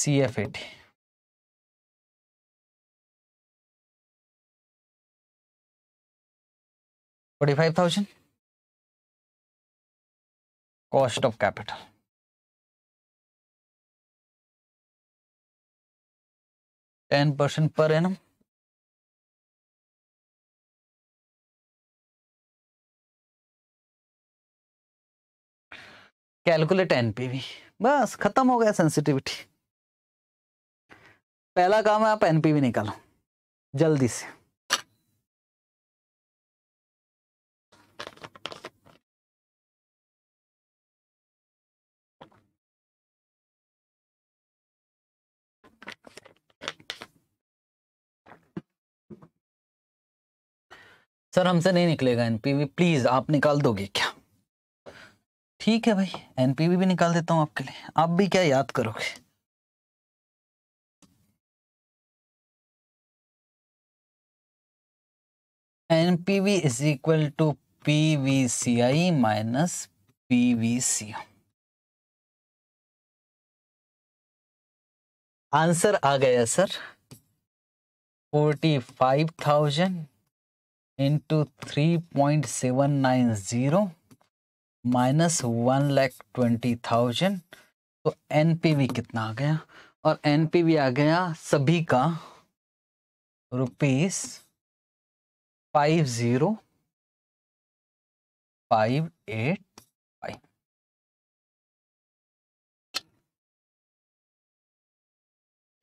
C F A T forty five thousand cost of capital ten percent per annum calculate NPV बस खत्म हो गया सेंसिटिविटी पहला काम है आप एनपीवी निकालो जल्दी से सर हमसे नहीं निकलेगा एनपीवी प्लीज आप निकाल दोगे क्या ठीक है भाई एनपीवी भी निकाल देता हूँ आपके लिए आप भी क्या याद करोगे N P P V is equal to V C I minus P V C answer आ गया sir forty five thousand into three point seven nine zero minus one lakh twenty thousand तो एन पी वी कितना आ गया और N P we आ गया सभी का rupees five zero five eight five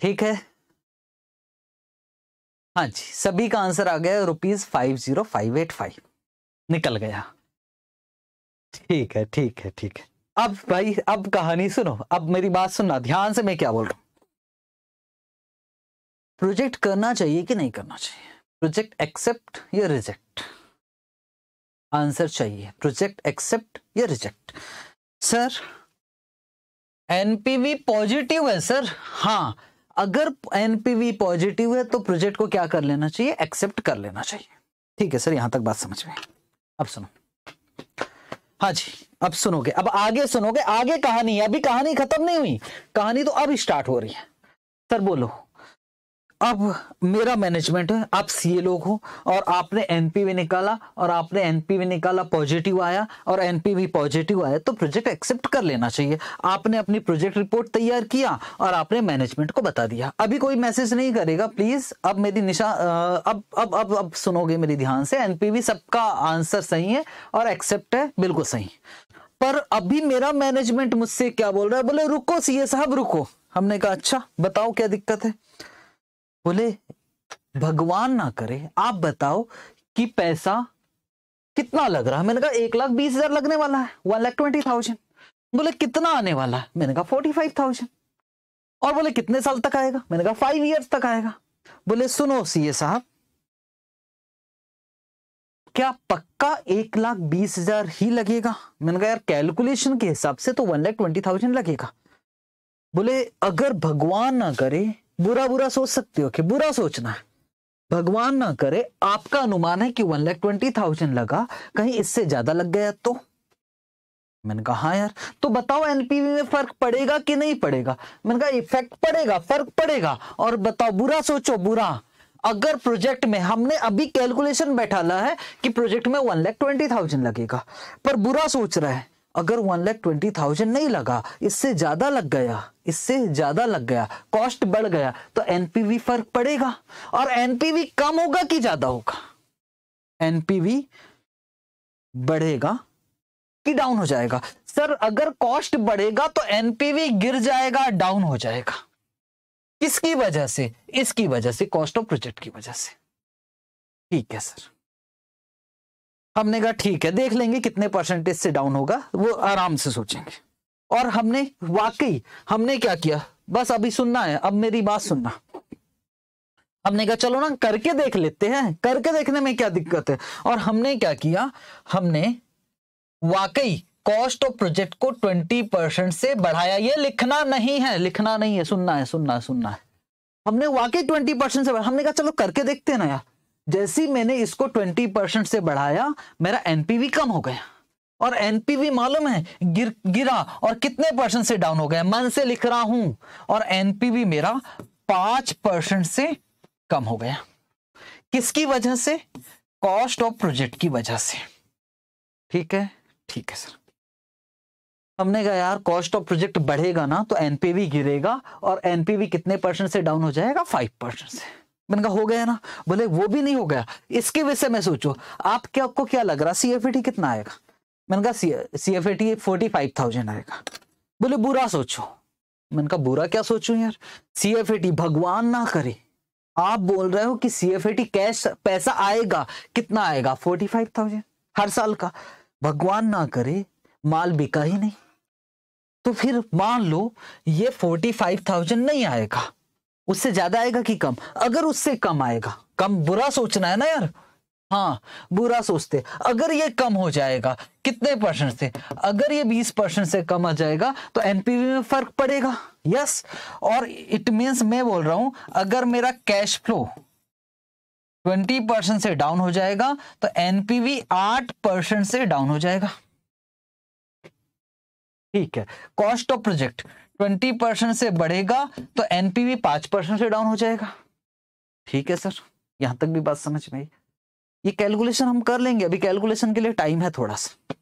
ठीक है हाँ जी सभी का आंसर आ गया rupees five zero five eight five निकल गया ठीक है ठीक है ठीक है अब भाई अब कहानी सुनो अब मेरी बात सुनना ध्यान से मैं क्या बोल रहा हूं प्रोजेक्ट करना चाहिए कि नहीं करना चाहिए प्रोजेक्ट एक्सेप्ट या रिजेक्ट आंसर चाहिए प्रोजेक्ट एक्सेप्ट या रिजेक्ट सर एनपीवी पॉजिटिव है सर हाँ अगर एनपीवी पॉजिटिव है तो प्रोजेक्ट को क्या कर लेना चाहिए एक्सेप्ट कर लेना चाहिए ठीक है सर यहां तक बात समझ में अब सुनो हाँ जी अब सुनोगे अब आगे सुनोगे आगे कहानी है अभी कहानी खत्म नहीं हुई कहानी तो अब स्टार्ट हो रही है सर बोलो अब मेरा मैनेजमेंट है आप सी लोग हो और आपने एनपीवी निकाला और आपने एनपीवी निकाला पॉजिटिव आया और एनपीवी पॉजिटिव आया तो प्रोजेक्ट एक्सेप्ट कर लेना चाहिए आपने अपनी प्रोजेक्ट रिपोर्ट तैयार किया और आपने मैनेजमेंट को बता दिया अभी कोई मैसेज नहीं करेगा प्लीज अब मेरी निशा अब अब अब अब सुनोगे मेरी ध्यान से एनपीवी सबका आंसर सही है और एक्सेप्ट है बिल्कुल सही पर अभी मेरा मैनेजमेंट मुझसे क्या बोल रहा है बोले रुको सीए साहब रुको हमने कहा अच्छा बताओ क्या दिक्कत है बोले भगवान ना करे आप बताओ कि पैसा कितना लग रहा है मैंने कहा एक लाख बीस हजार लगने वाला है वन लाख ट्वेंटी थाउजेंड बोले कितना आने वाला है मैंने कहा फोर्टी फाइव थाउजेंड और बोले कितने साल तक आएगा मैंने कहा फाइव ईयर्स तक आएगा बोले सुनो सीए साहब क्या पक्का एक लाख बीस हजार ही लगेगा मैंने कहा यार कैलकुलेशन के हिसाब से तो वन लाख ट्वेंटी थाउजेंड लगेगा बोले अगर भगवान ना करे बुरा बुरा सोच सकते हो कि बुरा सोचना भगवान ना करे आपका अनुमान है कि वन लैख ट्वेंटी थाउजेंड लगा कहीं इससे ज्यादा लग गया तो मैंने कहा हाँ यार तो बताओ एनपीवी में फर्क पड़ेगा कि नहीं पड़ेगा मैंने कहा इफेक्ट पड़ेगा फर्क पड़ेगा और बताओ बुरा सोचो बुरा अगर प्रोजेक्ट में हमने अभी कैलकुलेशन बैठा ला है कि प्रोजेक्ट में वन लैख ट्वेंटी थाउजेंड लगेगा पर बुरा सोच रहा है अगर वन लैख ट्वेंटी थाउजेंड नहीं लगा इससे ज़्यादा लग गया इससे ज़्यादा लग गया कॉस्ट बढ़ गया तो एनपीवी फर्क पड़ेगा और एनपीवी कम होगा कि ज़्यादा होगा एनपीवी बढ़ेगा कि डाउन हो जाएगा सर अगर कॉस्ट बढ़ेगा तो एनपीवी गिर जाएगा डाउन हो जाएगा किसकी वजह से इसकी वजह से कॉस्ट ऑफ प्रोजेक्ट की वजह से ठीक है सर हमने कहा ठीक है देख लेंगे कितने परसेंटेज से डाउन होगा वो आराम से सोचेंगे और हमने वाकई हमने क्या किया बस अभी सुनना है अब मेरी बात सुनना हमने कहा चलो ना करके देख लेते हैं करके देखने में क्या दिक्कत है और हमने क्या किया हमने वाकई कॉस्ट ऑफ प्रोजेक्ट को 20 परसेंट से बढ़ाया ये लिखना नहीं है लिखना नहीं है सुनना है सुनना है सुनना है हमने वाकई 20 परसेंट से हमने कहा चलो करके देखते हैं ना यार जैसी मैंने इसको 20 परसेंट से बढ़ाया मेरा एनपीवी कम हो गया और एनपीवी मालूम है गिर गिरा और कितने परसेंट से डाउन हो गया मन से लिख रहा हूं और एनपीवी मेरा पांच परसेंट से कम हो गया किसकी वजह से कॉस्ट ऑफ प्रोजेक्ट की वजह से ठीक है ठीक है सर हमने कहा यार कॉस्ट ऑफ प्रोजेक्ट बढ़ेगा ना तो एनपीवी गिरेगा और एनपीवी कितने परसेंट से डाउन हो जाएगा फाइव परसेंट से मैंने कहा हो गया ना बोले वो भी नहीं हो गया इसके वजह से मैं सोचो आप क्या आपको क्या लग रहा सी एफ टी कितना आएगा मैंने कहा C F A T forty five thousand आएगा बोले बुरा सोचो मैंने कहा बुरा क्या सोचू यार सी एफ टी भगवान ना करे आप बोल रहे हो कि सी एफ टी कैश पैसा आएगा कितना आएगा फोर्टी फाइव थाउजेंड हर साल का भगवान ना करे माल बिका ही नहीं तो फिर मान लो ये फोर्टी फाइव थाउजेंड नहीं आएगा उससे ज्यादा आएगा कि कम अगर उससे कम आएगा कम बुरा सोचना है ना यार हाँ बुरा सोचते अगर ये कम हो जाएगा कितने परसेंट से अगर ये बीस परसेंट से कम आ जाएगा तो एनपीवी में फर्क पड़ेगा यस और इट मीन्स मैं बोल रहा हूं अगर मेरा कैश फ्लो ट्वेंटी परसेंट से डाउन हो जाएगा तो एनपीवी आठ परसेंट से डाउन हो जाएगा ठीक है cost of project twenty percent से बढ़ेगा तो एनपीवी पांच परसेंट से डाउन हो जाएगा ठीक है सर यहां तक भी बात समझ में ये कैलकुलेशन हम कर लेंगे अभी कैलकुलेशन के लिए टाइम है थोड़ा सा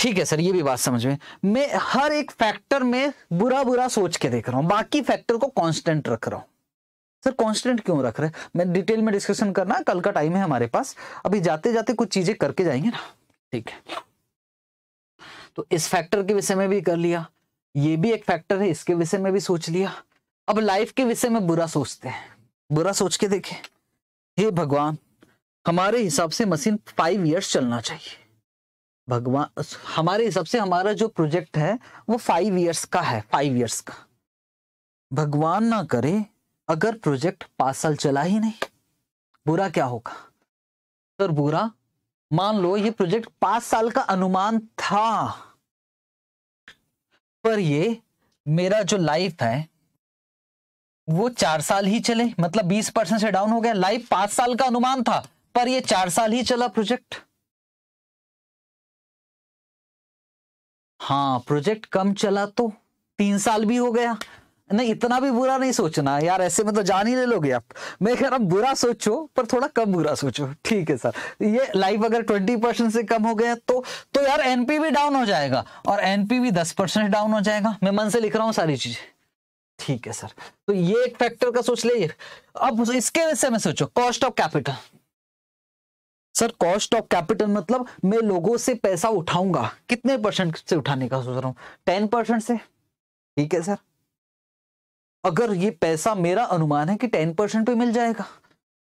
ठीक है सर ये भी बात समझ में मैं हर एक फैक्टर में बुरा बुरा सोच के देख रहा हूं बाकी फैक्टर को कांस्टेंट रख रहा हूं सर कांस्टेंट क्यों रख रहे हैं मैं डिटेल में डिस्कशन करना कल का टाइम है हमारे पास अभी जाते जाते कुछ चीजें करके जाएंगे ना ठीक है तो इस फैक्टर के विषय में भी कर लिया ये भी एक फैक्टर है इसके विषय में भी सोच लिया अब लाइफ के विषय में बुरा सोचते हैं बुरा सोच के देखे हे भगवान हमारे हिसाब से मशीन फाइव ईयर्स चलना चाहिए भगवान हमारे हिसाब से हमारा जो प्रोजेक्ट है वो फाइव ईयर्स का है फाइव ईयर्स का भगवान ना करे अगर प्रोजेक्ट पांच साल चला ही नहीं बुरा क्या होगा सर बुरा मान लो ये प्रोजेक्ट पांच साल का अनुमान था पर ये मेरा जो लाइफ है वो चार साल ही चले मतलब बीस परसेंट से डाउन हो गया लाइफ पांच साल का अनुमान था पर ये चार साल ही चला प्रोजेक्ट हाँ प्रोजेक्ट कम चला तो तीन साल भी हो गया नहीं इतना भी बुरा नहीं सोचना यार ऐसे में तो जान ही ले लोगे आप मैं कह रहा हूँ बुरा सोचो पर थोड़ा कम बुरा सोचो ठीक है सर ये लाइफ अगर ट्वेंटी परसेंट से कम हो गया तो तो यार भी डाउन हो जाएगा और एनपी भी दस परसेंट डाउन हो जाएगा मैं मन से लिख रहा हूँ सारी चीजें ठीक है सर तो ये एक फैक्टर का सोच लीजिए अब इसके से में सोचो cost of capital sir cost of capital मतलब मैं लोगों से पैसा उठाऊंगा कितने परसेंट से उठाने का सोच रहा हूँ टेन परसेंट से ठीक है सर अगर ये पैसा मेरा अनुमान है कि टेन परसेंट पे मिल जाएगा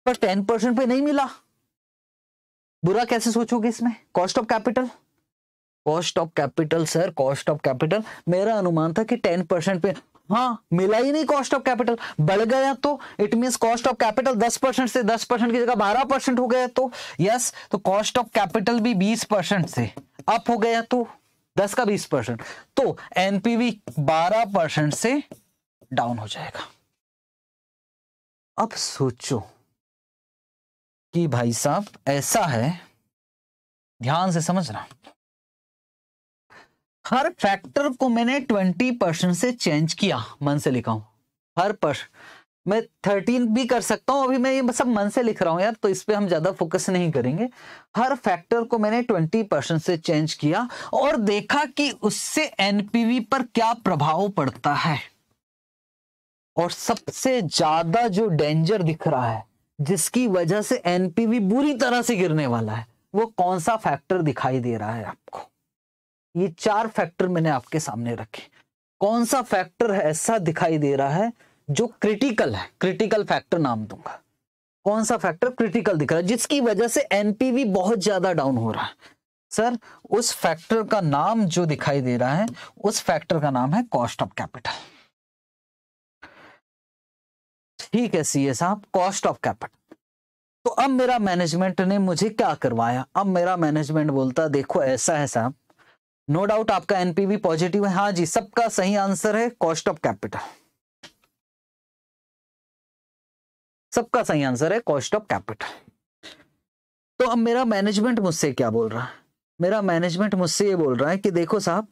पर टेन परसेंट पे नहीं मिला बुरा कैसे सोचोगे इसमें cost of capital cost of capital sir cost of capital मेरा अनुमान था कि टेन परसेंट पे हाँ मिला ही नहीं कॉस्ट ऑफ कैपिटल बढ़ गया तो it mean cost of capital दस परसेंट से दस परसेंट की जगह बारह परसेंट हो गया तो यस तो कॉस्ट ऑफ कैपिटल भी बीस परसेंट से अप हो गया तो दस का बीस परसेंट तो एनपीवी बारह परसेंट से डाउन हो जाएगा अब सोचो कि भाई साहब ऐसा है ध्यान से समझना हर फैक्टर को मैंने ट्वेंटी परसेंट से चेंज किया मन से लिखा हूं हर पर मैं थर्टीन भी कर सकता हूं अभी मैं ये सब मन से लिख रहा हूं यार तो इस पर हम ज्यादा फोकस नहीं करेंगे हर फैक्टर को मैंने ट्वेंटी परसेंट से चेंज किया और देखा कि उससे एनपीवी पर क्या प्रभाव पड़ता है और सबसे ज्यादा जो डेंजर दिख रहा है जिसकी वजह से एनपीवी बुरी तरह से गिरने वाला है वो कौन सा फैक्टर दिखाई दे रहा है आपको ये चार फैक्टर मैंने आपके सामने रखे कौन सा फैक्टर ऐसा दिखाई दे रहा है जो क्रिटिकल है क्रिटिकल फैक्टर नाम दूंगा कौन सा फैक्टर क्रिटिकल दिख रहा है जिसकी वजह से एनपीवी बहुत ज्यादा डाउन हो रहा है सर उस फैक्टर का नाम जो दिखाई दे रहा है उस फैक्टर का नाम है कॉस्ट ऑफ कैपिटल ठीक है सीए साहब कॉस्ट ऑफ कैपिटल तो अब मेरा मैनेजमेंट ने मुझे क्या करवाया अब मेरा मैनेजमेंट बोलता देखो ऐसा है साहब नो डाउट आपका एनपीवी पॉजिटिव है हाँ जी सबका सही आंसर है कॉस्ट ऑफ कैपिटल सबका सही आंसर है कॉस्ट ऑफ कैपिटल तो अब मेरा मैनेजमेंट मुझसे क्या बोल रहा है मेरा मैनेजमेंट मुझसे ये बोल रहा है कि देखो साहब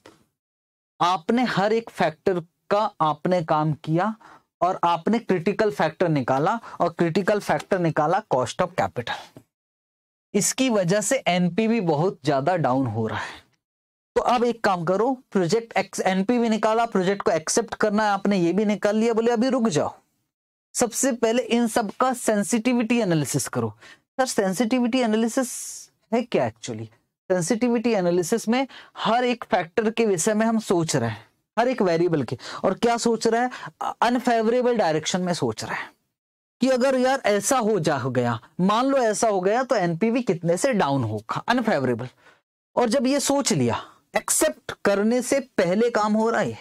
आपने हर एक फैक्टर का आपने काम किया और आपने क्रिटिकल फैक्टर निकाला और क्रिटिकल फैक्टर निकाला कॉस्ट ऑफ कैपिटल इसकी वजह से एनपीवी बहुत ज्यादा डाउन हो रहा है तो अब एक काम करो प्रोजेक्ट एक्स एनपीवी निकाला प्रोजेक्ट को एक्सेप्ट करना है आपने ये भी निकाल लिया बोले अभी रुक जाओ सबसे पहले इन सब का सेंसिटिविटी एनालिसिस करो सर सेंसिटिविटी एनालिसिस है क्या एक्चुअली सेंसिटिविटी एनालिसिस में हर एक फैक्टर के विषय में हम सोच रहे हैं हर एक वेरिएबल के और क्या सोच रहा है अनफेवरेबल डायरेक्शन में सोच रहा है कि अगर यार ऐसा हो जा हो गया मान लो ऐसा हो गया तो एनपीवी कितने से डाउन होगा अनफेवरेबल और जब ये सोच लिया एक्सेप्ट करने से पहले काम हो रहा है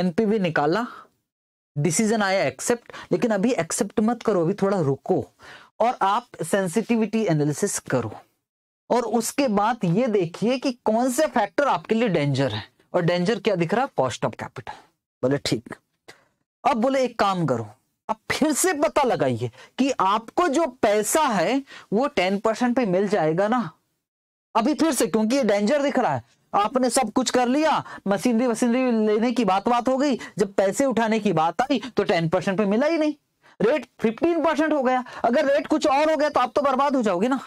एनपीवी निकाला डिसीजन आया एक्सेप्ट लेकिन अभी एक्सेप्ट मत करो अभी थोड़ा रुको और आप सेंसिटिविटी एनालिसिस करो और उसके बाद ये देखिए कि कौन से फैक्टर आपके लिए डेंजर है और डेंजर क्या दिख रहा है कॉस्ट ऑफ कैपिटल बोले ठीक अब बोले एक काम करो अब फिर से पता लगाइए कि आपको जो पैसा है वो टेन परसेंट पे मिल जाएगा ना अभी फिर से क्योंकि ये डेंजर दिख रहा है आपने सब कुछ कर लिया मशीनरी वशीनरी लेने की बात बात हो गई जब पैसे उठाने की बात आई तो टेन परसेंट पे मिला ही नहीं रेट फिफ्टीन परसेंट हो गया अगर रेट कुछ और हो गया तो आप तो बर्बाद हो जाओगे ना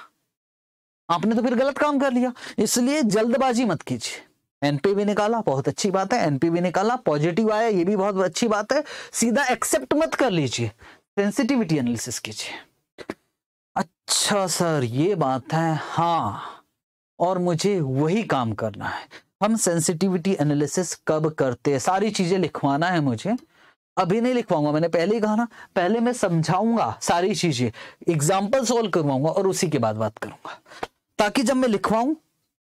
आपने तो फिर गलत काम कर लिया इसलिए जल्दबाजी मत कीजिए एनपीवी निकाला बहुत अच्छी बात है एनपीवी निकाला पॉजिटिव आया ये भी बहुत अच्छी बात है सीधा एक्सेप्ट मत कर लीजिए सेंसिटिविटी एनालिसिस कीजिए अच्छा सर ये बात है हाँ और मुझे वही काम करना है हम सेंसिटिविटी एनालिसिस कब करते हैं सारी चीजें लिखवाना है मुझे अभी नहीं लिखवाऊंगा मैंने पहले ही कहा ना पहले मैं समझाऊंगा सारी चीजें एग्जाम्पल सोल्व करवाऊंगा और उसी के बाद बात करूंगा ताकि जब मैं लिखवाऊं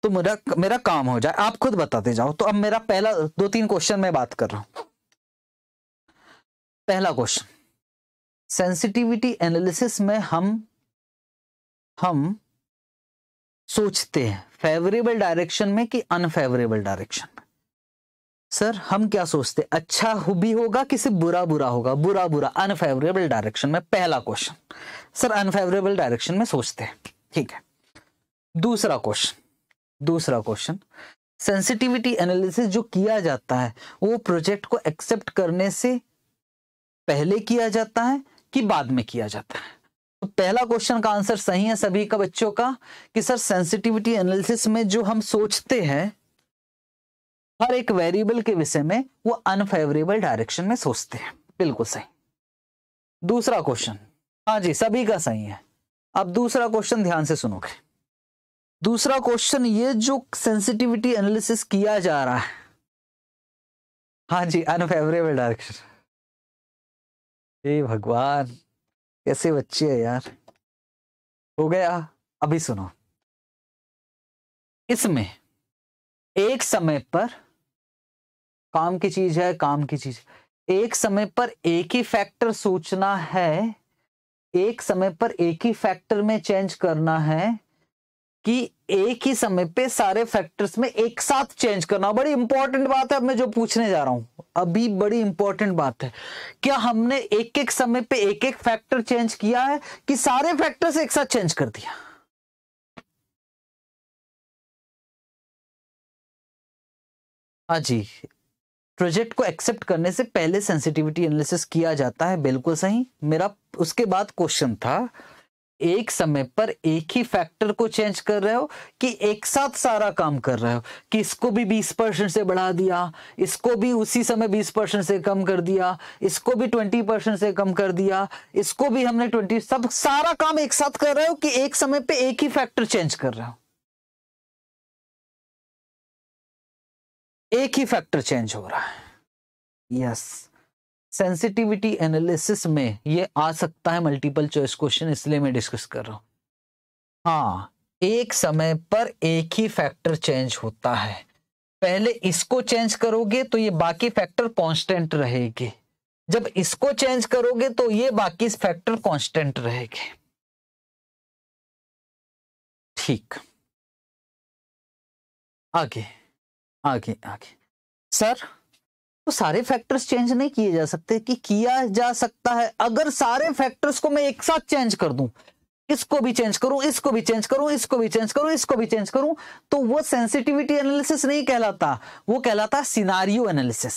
तो मेरा मेरा काम हो जाए आप खुद बताते जाओ तो अब मेरा पहला दो तीन क्वेश्चन में बात कर रहा हूं पहला क्वेश्चन सेंसिटिविटी एनालिसिस में हम हम सोचते हैं फेवरेबल डायरेक्शन में कि अनफेवरेबल डायरेक्शन में सर हम क्या सोचते हैं अच्छा हो भी होगा कि सिर्फ बुरा बुरा होगा बुरा बुरा अनफेवरेबल डायरेक्शन में पहला क्वेश्चन सर अनफेवरेबल डायरेक्शन में सोचते हैं ठीक है दूसरा क्वेश्चन दूसरा क्वेश्चन सेंसिटिविटी एनालिसिस जो किया जाता है वो प्रोजेक्ट को एक्सेप्ट करने से पहले किया जाता है कि बाद में किया जाता है तो पहला क्वेश्चन का आंसर सही है सभी का बच्चों का कि सर सेंसिटिविटी एनालिसिस में जो हम सोचते हैं हर एक वेरिएबल के विषय में वो अनफेवरेबल डायरेक्शन में सोचते हैं बिल्कुल सही दूसरा क्वेश्चन हाँ जी सभी का सही है अब दूसरा क्वेश्चन ध्यान से सुनोगे दूसरा क्वेश्चन ये जो सेंसिटिविटी एनालिसिस किया जा रहा है हाँ जी अनफेवरेबल डायरेक्शन हे भगवान कैसे बच्चे है यार हो गया अभी सुनो इसमें एक समय पर काम की चीज है काम की चीज एक समय पर एक ही फैक्टर सोचना है एक समय पर एक ही फैक्टर में चेंज करना है कि एक ही समय पे सारे फैक्टर्स में एक साथ चेंज करना बड़ी इंपॉर्टेंट बात है अब मैं जो पूछने जा रहा हूं अभी बड़ी इंपॉर्टेंट बात है क्या हमने एक एक समय पे एक एक फैक्टर चेंज किया है कि सारे फैक्टर्स एक साथ चेंज कर दिया हाँ जी प्रोजेक्ट को एक्सेप्ट करने से पहले सेंसिटिविटी एनालिसिस किया जाता है बिल्कुल सही मेरा उसके बाद क्वेश्चन था एक समय पर एक ही फैक्टर को चेंज कर रहे हो कि एक साथ सारा काम कर रहे हो कि इसको भी बीस परसेंट से बढ़ा दिया इसको भी उसी समय बीस परसेंट से कम कर दिया इसको भी ट्वेंटी परसेंट से कम कर दिया इसको भी हमने ट्वेंटी सब सारा काम एक साथ कर रहे हो कि एक समय पर एक ही फैक्टर चेंज कर रहे हो एक ही फैक्टर चेंज हो रहा है यस yes. सेंसिटिविटी एनालिसिस में ये आ सकता है मल्टीपल चॉइस क्वेश्चन इसलिए मैं डिस्कस कर रहा हूं हाँ एक समय पर एक ही फैक्टर चेंज होता है पहले इसको चेंज करोगे तो ये बाकी फैक्टर कांस्टेंट रहेगी जब इसको चेंज करोगे तो ये बाकी फैक्टर कांस्टेंट रहेंगे ठीक आगे आगे आगे सर तो सारे फैक्टर्स चेंज नहीं किए जा सकते कि किया जा सकता है अगर सारे फैक्टर्स को मैं एक साथ चेंज कर दूं इसको भी चेंज करूं इसको भी चेंज करूं इसको भी चेंज करूं इसको भी चेंज करूं तो वो सेंसिटिविटी एनालिसिस नहीं कहलाता वो कहलाता सिनारियो एनालिसिस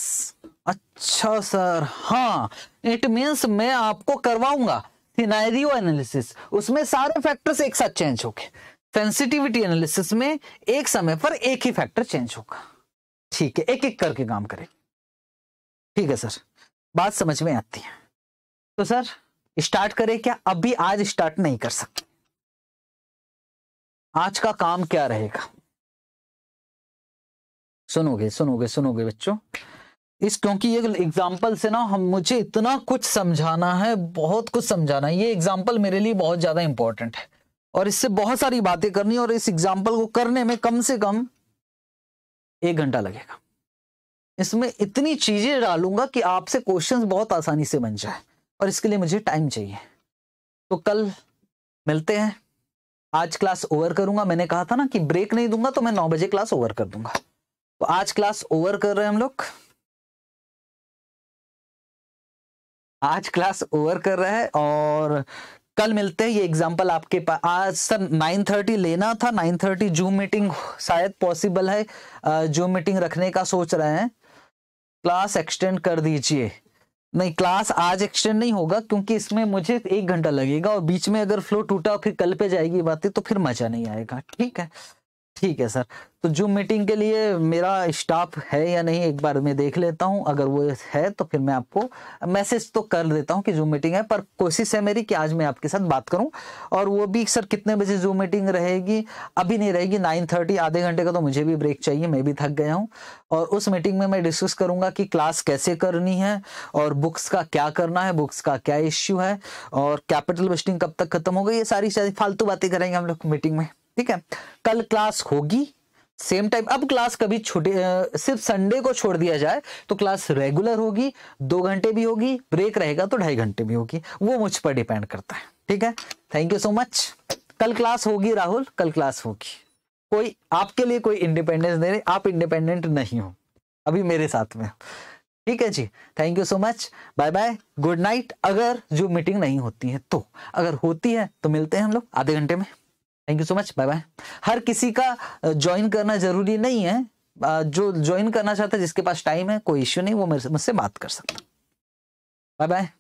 अच्छा सर हाँ इट मीन्स मैं आपको करवाऊंगा सिनारियो एनालिसिस उसमें सारे फैक्टर्स एक साथ चेंज हो गए सेंसिटिविटी एनालिसिस में एक समय पर एक ही फैक्टर चेंज होगा ठीक है एक एक करके काम करेंगे ठीक है सर बात समझ में आती है तो सर स्टार्ट करें क्या अभी आज स्टार्ट नहीं कर सकते आज का काम क्या रहेगा सुनोगे सुनोगे सुनोगे बच्चों इस क्योंकि ये एग्जाम्पल से ना हम मुझे इतना कुछ समझाना है बहुत कुछ समझाना है ये एग्जाम्पल मेरे लिए बहुत ज्यादा इंपॉर्टेंट है और इससे बहुत सारी बातें करनी और इस एग्जाम्पल को करने में कम से कम एक घंटा लगेगा इसमें इतनी चीजें डालूंगा कि आपसे क्वेश्चंस बहुत आसानी से बन जाए और इसके लिए मुझे टाइम चाहिए तो कल मिलते हैं आज क्लास ओवर करूंगा मैंने कहा था ना कि ब्रेक नहीं दूंगा तो मैं नौ बजे क्लास ओवर कर दूंगा तो आज क्लास ओवर कर रहे हैं हम लोग आज क्लास ओवर कर रहा है और कल मिलते हैं ये एग्जाम्पल आपके पास आज सर नाइन थर्टी लेना था नाइन थर्टी जूम मीटिंग शायद पॉसिबल है जूम मीटिंग रखने का सोच रहे हैं क्लास एक्सटेंड कर दीजिए नहीं क्लास आज एक्सटेंड नहीं होगा क्योंकि इसमें मुझे एक घंटा लगेगा और बीच में अगर फ्लो टूटा फिर कल पे जाएगी बातें तो फिर मजा नहीं आएगा ठीक है ठीक है सर तो जूम मीटिंग के लिए मेरा स्टाफ है या नहीं एक बार मैं देख लेता हूं अगर वो है तो फिर मैं आपको मैसेज तो कर देता हूं कि जूम मीटिंग है पर कोशिश है मेरी कि आज मैं आपके साथ बात करूं और वो भी सर कितने बजे जूम मीटिंग रहेगी अभी नहीं रहेगी नाइन थर्टी आधे घंटे का तो मुझे भी ब्रेक चाहिए मैं भी थक गया हूँ और उस मीटिंग में मैं डिस्कस करूंगा कि क्लास कैसे करनी है और बुक्स का क्या करना है बुक्स का क्या इश्यू है और कैपिटल वेस्टिंग कब तक खत्म होगा ये सारी फालतू बातें करेंगे हम लोग मीटिंग में ठीक है कल क्लास होगी सेम टाइम अब क्लास कभी छुटे सिर्फ संडे को छोड़ दिया जाए तो क्लास रेगुलर होगी दो घंटे भी होगी ब्रेक रहेगा तो ढाई घंटे भी होगी वो मुझ पर डिपेंड करता है ठीक है थैंक यू सो मच कल क्लास होगी राहुल कल क्लास होगी कोई आपके लिए कोई इंडिपेंडेंस नहीं आप इंडिपेंडेंट नहीं हो अभी मेरे साथ में ठीक है जी thank you so much bye bye good night अगर जो मीटिंग नहीं होती है तो अगर होती है तो मिलते हैं हम लोग आधे घंटे में thank you so much bye bye हर किसी का ज्वाइन करना जरूरी नहीं है जो ज्वाइन करना चाहता है जिसके पास टाइम है कोई इश्यू नहीं वो मुझसे बात कर सकता बाय बाय